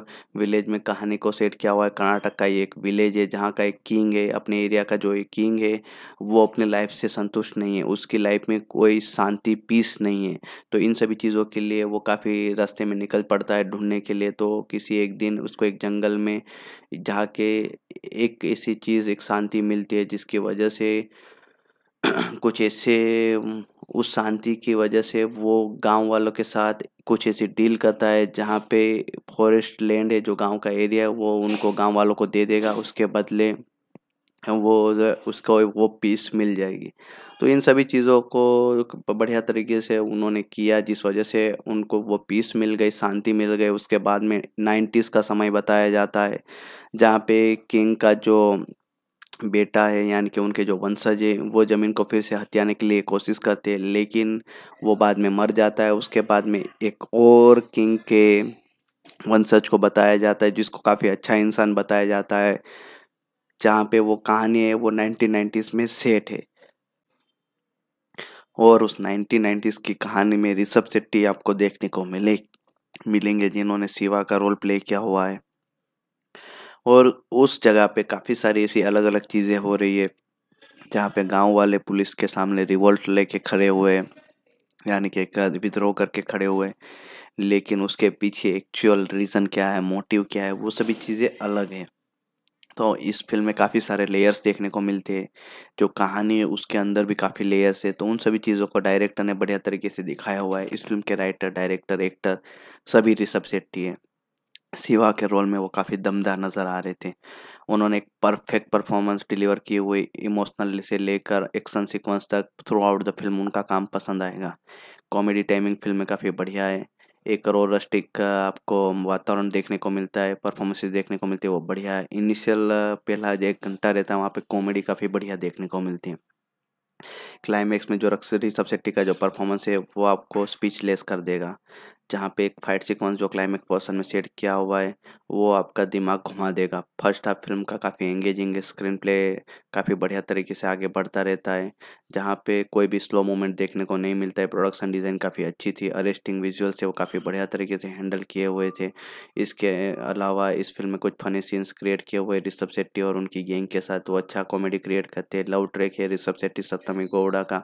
विलेज में कहानी को सेट किया हुआ है कर्नाटक का एक विलेज है जहाँ का एक किंग है अपने एरिया का जो एक किंग है वो अपने लाइफ से संतुष्ट नहीं है उसकी लाइफ में कोई शांति पीस नहीं है तो इन सभी चीज़ों के लिए वो काफ़ी रास्ते में निकल पड़ता है ढूंढने के लिए तो किसी एक दिन उसको एक जंगल में जाके एक ऐसी चीज़ एक शांति मिलती है जिसकी वजह से कुछ ऐसे उस शांति की वजह से वो गांव वालों के साथ कुछ ऐसी डील करता है जहाँ पे फॉरेस्ट लैंड है जो गांव का एरिया है वो उनको गांव वालों को दे देगा उसके बदले वो उसको वो पीस मिल जाएगी तो इन सभी चीज़ों को बढ़िया तरीके से उन्होंने किया जिस वजह से उनको वो पीस मिल गई शांति मिल गई उसके बाद में नाइन्टीज़ का समय बताया जाता है जहाँ पे किंग का जो बेटा है यानी कि उनके जो वंशज है वो ज़मीन को फिर से हत्याने के लिए कोशिश करते हैं लेकिन वो बाद में मर जाता है उसके बाद में एक और किंग के वंशज को बताया जाता है जिसको काफ़ी अच्छा इंसान बताया जाता है जहाँ पे वो कहानी है वो नाइनटीन नाइन्टीज़ में सेट है और उस नाइनटीन नाइन्टीज़ की कहानी में ऋषभ शेट्टी आपको देखने को मिले मिलेंगे जिन्होंने शिवा का रोल प्ले किया हुआ है और उस जगह पे काफ़ी सारी ऐसी अलग अलग चीज़ें हो रही है जहाँ पे गांव वाले पुलिस के सामने रिवोल्ट लेके खड़े हुए यानी कि विद्रोह करके खड़े हुए लेकिन उसके पीछे एक्चुअल रीज़न क्या है मोटिव क्या है वो सभी चीज़ें अलग हैं तो इस फिल्म में काफ़ी सारे लेयर्स देखने को मिलते हैं जो कहानी है उसके अंदर भी काफ़ी लेयर्स है तो उन सभी चीज़ों को डायरेक्टर ने बढ़िया तरीके से दिखाया हुआ है इस फिल्म के राइटर डायरेक्टर एक्टर सभी ऋषभ सेट्टी है सिवा के रोल में वो काफ़ी दमदार नज़र आ रहे थे उन्होंने एक परफेक्ट परफॉर्मेंस डिलीवर की हुई इमोशनल से लेकर एक्शन सीक्वेंस तक थ्रू आउट द फिल्म उनका काम पसंद आएगा कॉमेडी टाइमिंग फिल्म में काफ़ी बढ़िया है एक करोड़ रस्टिक का आपको वातावरण देखने को मिलता है परफॉर्मेंसेज देखने को मिलती है वो बढ़िया है इनिशियल पहला जो एक घंटा रहता है वहाँ पर कॉमेडी काफ़ी बढ़िया देखने को मिलती है क्लाइमैक्स में जो रक्सरी सबसेट्टी का जो परफॉर्मेंस है वो आपको स्पीचलेस कर देगा जहाँ पे एक फाइट सीक्वेंस जो क्लाइमेक्स पोर्सन में सेट किया हुआ है वो आपका दिमाग घुमा देगा फर्स्ट हाफ फिल्म का काफ़ी एंगेजिंग स्क्रीन प्ले काफ़ी बढ़िया तरीके से आगे बढ़ता रहता है जहाँ पे कोई भी स्लो मोमेंट देखने को नहीं मिलता है प्रोडक्शन डिज़ाइन काफ़ी अच्छी थी अरेस्टिंग विजुअल से वो काफ़ी बढ़िया तरीके से हैंडल किए हुए थे इसके अलावा इस फिल्म में कुछ फनी सीन्स क्रिएट किए हुए ऋषभ शेट्टी और उनकी गैंग के साथ वो अच्छा कॉमेडी क्रिएट करते हैं लव ट्रैक है ऋषभ शेट्टी सप्तमी गौड़ा का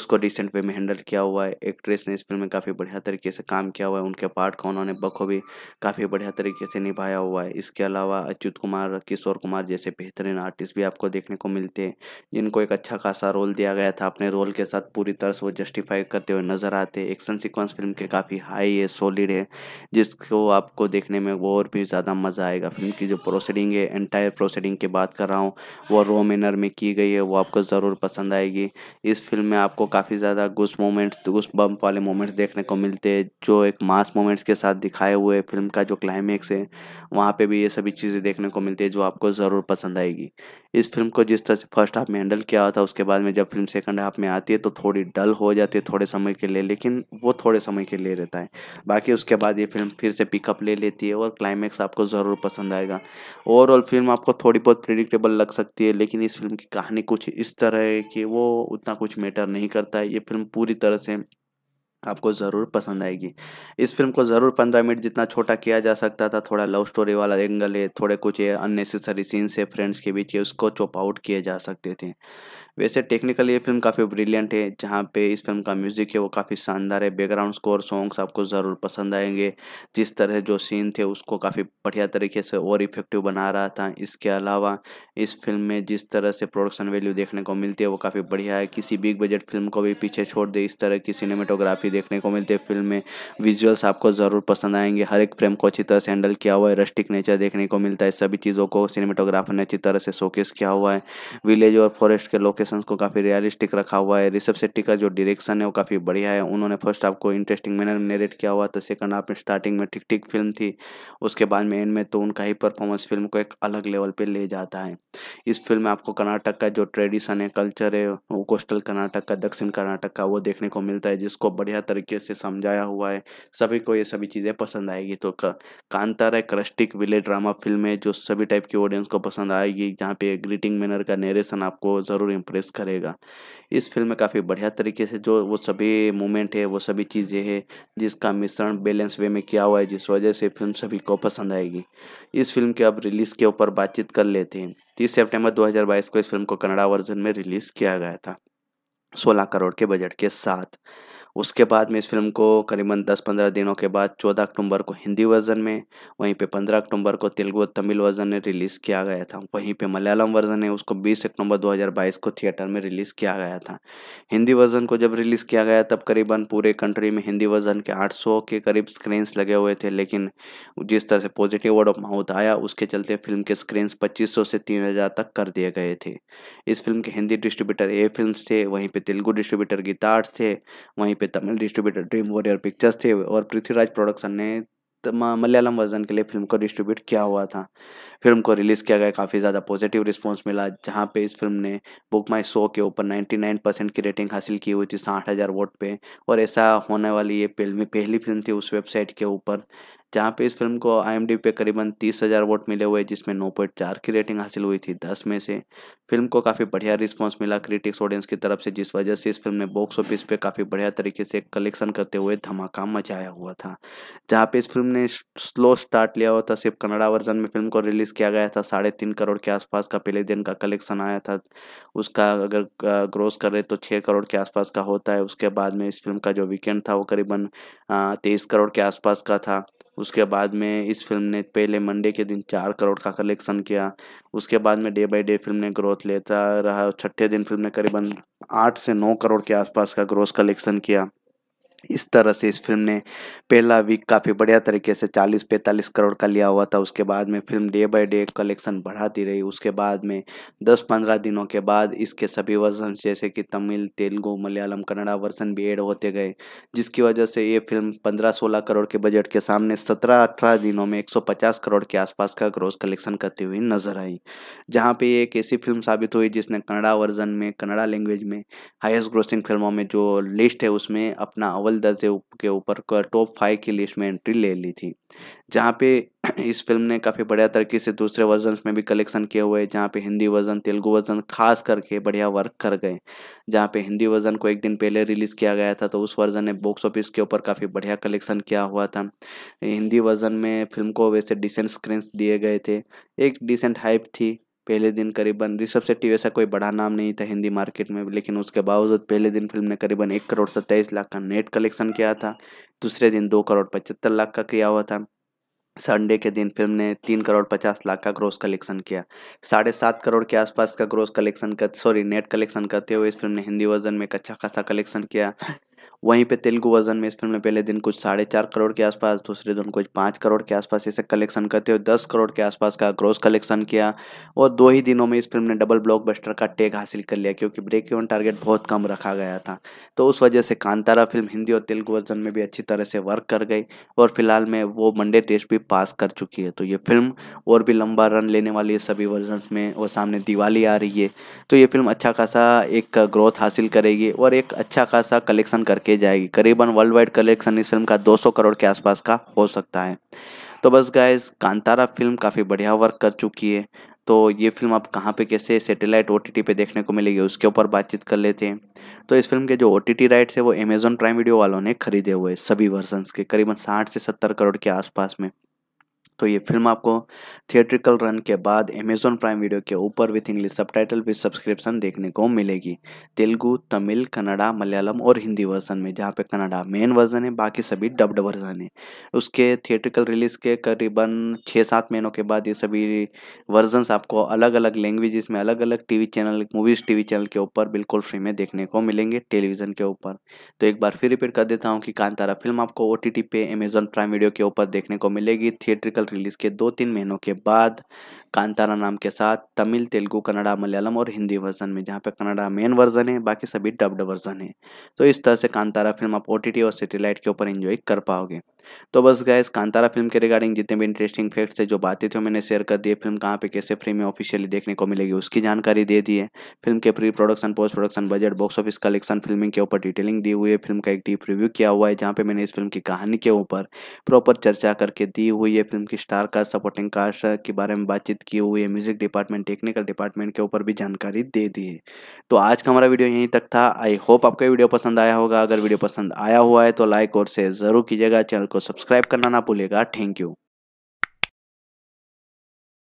उसको डिसेंट वे में हैंडल किया हुआ है एक्ट्रेस ने इस फिल्म में काफ़ी बढ़िया तरीके से काम किया किया हुआ है उनके पार्ट को उन्होंने बखूबी काफ़ी बढ़िया तरीके से निभाया हुआ है इसके अलावा अच्युत कुमार किशोर कुमार जैसे बेहतरीन आर्टिस्ट भी आपको देखने को मिलते हैं जिनको एक अच्छा खासा रोल दिया गया था अपने रोल के साथ पूरी तरह से वो जस्टिफाई करते हुए नज़र आते एक्शन सिक्वेंस फिल्म के काफ़ी हाई है सॉलिड है जिसको आपको देखने में और भी ज़्यादा मज़ा आएगा फिल्म की जो प्रोसीडिंग है एंटायर प्रोसीडिंग की बात कर रहा हूँ वो रो मैनर में की गई है वो आपको ज़रूर पसंद आएगी इस फिल्म में आपको काफ़ी ज़्यादा घुस मोमेंट्स घुस बम्प वाले मोमेंट्स देखने को मिलते हैं जो एक मास मोमेंट्स के साथ दिखाए हुए फिल्म का जो क्लाइमैक्स है वहाँ पे भी ये सभी चीज़ें देखने को मिलती है जो आपको ज़रूर पसंद आएगी इस फिल्म को जिस तरह से फर्स्ट हाफ में हैंडल किया हुआ था उसके बाद में जब फिल्म सेकंड हाफ में आती है तो थोड़ी डल हो जाती है थोड़े समय के लिए लेकिन वो थोड़े समय के लिए रहता है बाकी उसके बाद ये फिल्म फिर से पिकअप ले लेती है और क्लाइमेक्स आपको ज़रूर पसंद आएगा ओवरऑल फिल्म आपको थोड़ी बहुत प्रिडिक्टेबल लग सकती है लेकिन इस फिल्म की कहानी कुछ इस तरह है कि वो उतना कुछ मैटर नहीं करता है ये फिल्म पूरी तरह से आपको ज़रूर पसंद आएगी इस फिल्म को ज़रूर पंद्रह मिनट जितना छोटा किया जा सकता था थोड़ा लव स्टोरी वाला एंगल है थोड़े कुछ अननेसेसरी सीन्स है फ्रेंड्स के बीच उसको चॉप आउट किए जा सकते थे वैसे टेक्निकली ये फिल्म काफ़ी ब्रिलियंट है जहाँ पे इस फिल्म का म्यूज़िक है वो काफ़ी शानदार है बैकग्राउंड स्कोर सॉन्ग्स आपको ज़रूर पसंद आएंगे जिस तरह जो सीन थे उसको काफ़ी बढ़िया तरीके से और इफेक्टिव बना रहा था इसके अलावा इस फिल्म में जिस तरह से प्रोडक्शन वैल्यू देखने को मिलती है वो काफ़ी बढ़िया है किसी बिग बजट फिल्म को भी पीछे छोड़ दे इस तरह की सिनेमेटोग्राफी देखने को मिलती है फिल्म में विजुअल्स आपको ज़रूर पसंद आएंगे हर एक फ्रेम को अच्छी तरह से हैंडल किया हुआ है रस्टिक नेचर देखने को मिलता है सभी चीज़ों को सिनेमेटोग्राफर ने अच्छी तरह से शोकेस किया हुआ है विलेज और फॉरेस्ट के लोग लोकेशंस को काफ़ी रियलिस्टिक रखा हुआ है रिषभ सेट्टी का जो डायरेक्शन है वो काफ़ी बढ़िया है उन्होंने फर्स्ट आपको इंटरेस्टिंग मैनर में नेरेट किया हुआ तो सेकंड आप स्टार्टिंग में ठीक ठीक फिल्म थी उसके बाद में एंड में तो उनका ही परफॉर्मेंस फिल्म को एक अलग लेवल पर ले जाता है इस फिल्म में आपको कर्नाटक का जो ट्रेडिशन है कल्चर है वो कोस्टल कर्नाटक का दक्षिण कर्नाटक का वो देखने को मिलता है जिसको बढ़िया तरीके से समझाया हुआ है सभी को ये सभी चीज़ें पसंद आएगी तो कांतारा एक रस्टिक ड्रामा फिल्म है जो सभी टाइप की ऑडियंस को पसंद आएगी जहाँ पे ग्रीटिंग मैनर का नेरेशन आपको ज़रूर इम्प्रेस करेगा इस फिल्म में काफ़ी बढ़िया तरीके से जो वो सभी मोमेंट है वो सभी चीज़ें हैं जिसका मिश्रण बैलेंस वे में किया हुआ है जिस वजह से फिल्म सभी को पसंद आएगी इस फिल्म के अब रिलीज़ के ऊपर बातचीत कर लेते हैं तीस सेप्टेम्बर दो को इस फिल्म को कन्नड़ा वर्जन में रिलीज़ किया गया था सोलह करोड़ के बजट के साथ उसके बाद में इस फिल्म को करीबन 10-15 दिनों के बाद 14 अक्टूबर को हिंदी वर्जन में वहीं पे 15 अक्टूबर को तेलुगु और तमिल वर्जन में रिलीज़ किया गया था वहीं पे मलयालम वर्जन है उसको 20 अक्टूबर 2022 को थिएटर में रिलीज़ किया गया था हिंदी वर्जन को जब रिलीज़ किया गया तब करीबन पूरे कंट्री में हिंदी वर्जन के आठ के करीब स्क्रीन्स लगे हुए थे लेकिन जिस तरह से पॉजिटिव वर्ड ऑफ माउथ आया उसके चलते फिल्म के स्क्रीन्स पच्चीस से तीन तक कर दिए गए थे इस फिल्म के हिंदी डिस्ट्रीब्यूटर ए फिल्म थे वहीं पर तेलुगु डिस्ट्रीब्यूटर गीतार्थ थे वहीं पे Tamil distributor dream warrior pictures थे और पृथ्वीराज प्रोडक्शन ने मलयालम वर्जन के लिए फिल्म को डिस्ट्रीब्यूट किया हुआ था फिल्म को रिलीज़ किया गया काफ़ी ज़्यादा पॉजिटिव रिस्पांस मिला जहाँ पे इस फिल्म ने बुक माई शो के ऊपर 99 परसेंट की रेटिंग हासिल की हुई थी साठ हज़ार वोट पे और ऐसा होने वाली ये पहली फिल्म थी उस वेबसाइट के ऊपर जहाँ पे इस फिल्म को आई पे करीबन तीस हज़ार वोट मिले हुए जिसमें नौ पॉइंट चार की रेटिंग हासिल हुई थी दस में से फिल्म को काफ़ी बढ़िया रिस्पॉन्स मिला क्रिटिक्स ऑडियंस की तरफ से जिस वजह से इस फिल्म ने बॉक्स ऑफिस पे काफ़ी बढ़िया तरीके से कलेक्शन करते हुए धमाका मचाया हुआ था जहाँ पे इस फिल्म ने स्लो स्टार्ट लिया हुआ था सिर्फ कनाड़ा वर्जन में फिल्म को रिलीज़ किया गया था साढ़े तीन करोड़ के आसपास का पहले दिन का कलेक्शन आया था उसका अगर ग्रोस करे तो छः करोड़ के आसपास का होता है उसके बाद में इस फिल्म का जो वीकेंड था वो करीबन तेईस करोड़ के आसपास का था उसके बाद में इस फिल्म ने पहले मंडे के दिन चार करोड़ का कलेक्शन किया उसके बाद में डे बाय डे फिल्म ने ग्रोथ लेता रहा छठे दिन फिल्म ने करीबन आठ से नौ करोड़ के आसपास का ग्रोथ कलेक्शन किया इस तरह से इस फिल्म ने पहला वीक काफ़ी बढ़िया तरीके से 40-45 करोड़ का लिया हुआ था उसके बाद में film day by day collection बढ़ाती रही उसके बाद में 10-15 दिनों के बाद इसके सभी वर्जन जैसे कि तमिल तेलुगु मलयालम कन्नड़ा वर्जन भी एड होते गए जिसकी वजह से ये फिल्म 15-16 करोड़ के बजट के सामने सत्रह अठारह दिनों में एक करोड़ के आसपास का ग्रोस कलेक्शन करती हुई नजर आई जहाँ पर एक ऐसी फिल्म साबित हुई जिसने कन्नड़ा वर्जन में कन्नड़ा लैंग्वेज में हाइस्ट ग्रोसिंग फिल्मों में जो लिस्ट है उसमें अपना नॉवल दर्जे के ऊपर टॉप फाइव की लिस्ट में एंट्री ले ली थी जहाँ पे इस फिल्म ने काफ़ी बढ़िया तरीके से दूसरे वर्जन में भी कलेक्शन किए हुए जहाँ पे हिंदी वर्जन तेलुगु वर्जन खास करके बढ़िया वर्क कर गए जहाँ पे हिंदी वर्जन को एक दिन पहले रिलीज़ किया गया था तो उस वर्जन ने बॉक्स ऑफिस के ऊपर काफ़ी बढ़िया कलेक्शन किया हुआ था हिंदी वर्जन में फिल्म को वैसे डिसेंट स्क्रीन दिए गए थे एक डिसेंट हाइप थी पहले दिन करीबन ऋषभ सेट्टी वैसा कोई बड़ा नाम नहीं था हिंदी मार्केट में लेकिन उसके बावजूद पहले दिन फिल्म ने करीबन एक करोड़ सत्ताईस लाख का नेट कलेक्शन किया था दूसरे दिन दो करोड़ पचहत्तर लाख का किया हुआ था संडे के दिन फिल्म ने तीन करोड़ पचास लाख का ग्रोस कलेक्शन किया साढ़े सात करोड़ के आसपास का ग्रोस कलेक्शन कर सॉरी नेट कलेक्शन करते हुए इस फिल्म ने हिंदी वर्जन में एक अच्छा खासा कलेक्शन किया वहीं पे तेलुगु वर्जन में इस फिल्म ने पहले दिन कुछ साढ़े चार करोड़ के आसपास दूसरे दिन कुछ पाँच करोड़ के आसपास इसे कलेक्शन करते हुए दस करोड़ के आसपास का ग्रोस कलेक्शन किया और दो ही दिनों में इस फिल्म ने डबल ब्लॉकबस्टर का टेक हासिल कर लिया क्योंकि ब्रेक इवन टारगेट बहुत कम रखा गया था तो उस वजह से कांतारा फिल्म हिंदी और तेलुगु वर्जन में भी अच्छी तरह से वर्क कर गई और फिलहाल में वो मंडे टेस्ट भी पास कर चुकी है तो ये फिल्म और भी लंबा रन लेने वाली है सभी वर्जन में और सामने दिवाली आ रही है तो ये फिल्म अच्छा खासा एक ग्रोथ हासिल करेगी और एक अच्छा खासा कलेक्शन करके के जाएगी करीबन वर्ल्ड वाइड कलेक्शन इस फिल्म का 200 करोड़ के आसपास का हो सकता है तो बस गाइस कांतारा फिल्म काफ़ी बढ़िया वर्क कर चुकी है तो ये फिल्म आप कहाँ पे कैसे सैटेलाइट ओटीटी पे देखने को मिलेगी उसके ऊपर बातचीत कर लेते हैं तो इस फिल्म के जो ओटीटी राइट्स है वो अमेजोन प्राइम वीडियो वालों ने खरीदे हुए सभी वर्जन्स के करीबन साठ से सत्तर करोड़ के आसपास में तो ये फिल्म आपको थिएट्रिकल रन के बाद अमेजोन प्राइम वीडियो के ऊपर with English subtitle with subscription देखने को मिलेगी तेलुगु तमिल कन्नडा मलयालम और हिंदी वर्जन में जहाँ पे कन्नडा मेन वर्जन है बाकी सभी डब्ड वर्जन है उसके थिएट्रिकल रिलीज के करीबन छः सात महीनों के बाद ये सभी वर्जनस आपको अलग अलग लैंग्वेजेस में अलग अलग T channel movies T channel के ऊपर बिल्कुल फ्री में देखने को मिलेंगे टेलीविज़न के ऊपर तो एक बार फिर रिपीट कर देता हूँ कि कांतारा फिल्म आपको ओ पे अमेजोन प्राइम वीडियो के ऊपर देखने को मिलेगी थिएट्रिकल रिलीज़ के दो तीन महीनों के बाद कांतारा नाम के साथ तमिल तेलुगु कन्नड़ा मलयालम और हिंदी वर्जन में जहाँ पे कन्नड़ा मेन वर्जन है बाकी सभी डब्ड वर्जन है तो इस तरह से कांतारा फिल्म आप ओ और सेटेलाइट के ऊपर इन्जॉय कर पाओगे तो बस गैस कांतारा फिल्म के रिगार्डिंग जितने भी इंटरेस्टिंग फैक्ट्स है जो बातें थी मैंने शेयर कर दिए फिल्म कहाँ पे कैसे फ्री में ऑफिशियली देखने को मिलेगी उसकी जानकारी दे दी है फिल्म के pre production post production budget box office collection filming के ऊपर डिटेलिंग दी हुई है फिल्म का एक डीप रिव्यू किया हुआ है जहाँ पे मैंने इस फिल्म की कहानी के ऊपर प्रॉपर चर्चा करके दी हुई है फिल्म की स्टार कास्ट सपोर्टिंग कास्ट के बारे में बातचीत की हुई है म्यूजिक डिपार्टमेंट टेक्निकल डिपार्टमेंट के ऊपर भी जानकारी दे दी है तो आज का हमारा वीडियो यहीं तक था आई होप आपका वीडियो पसंद आया होगा अगर वीडियो पसंद आया हुआ है तो लाइक और शेयर जरूर कीजिएगा चैनल को सब्सक्राइब करना ना भूलेगा थैंक यू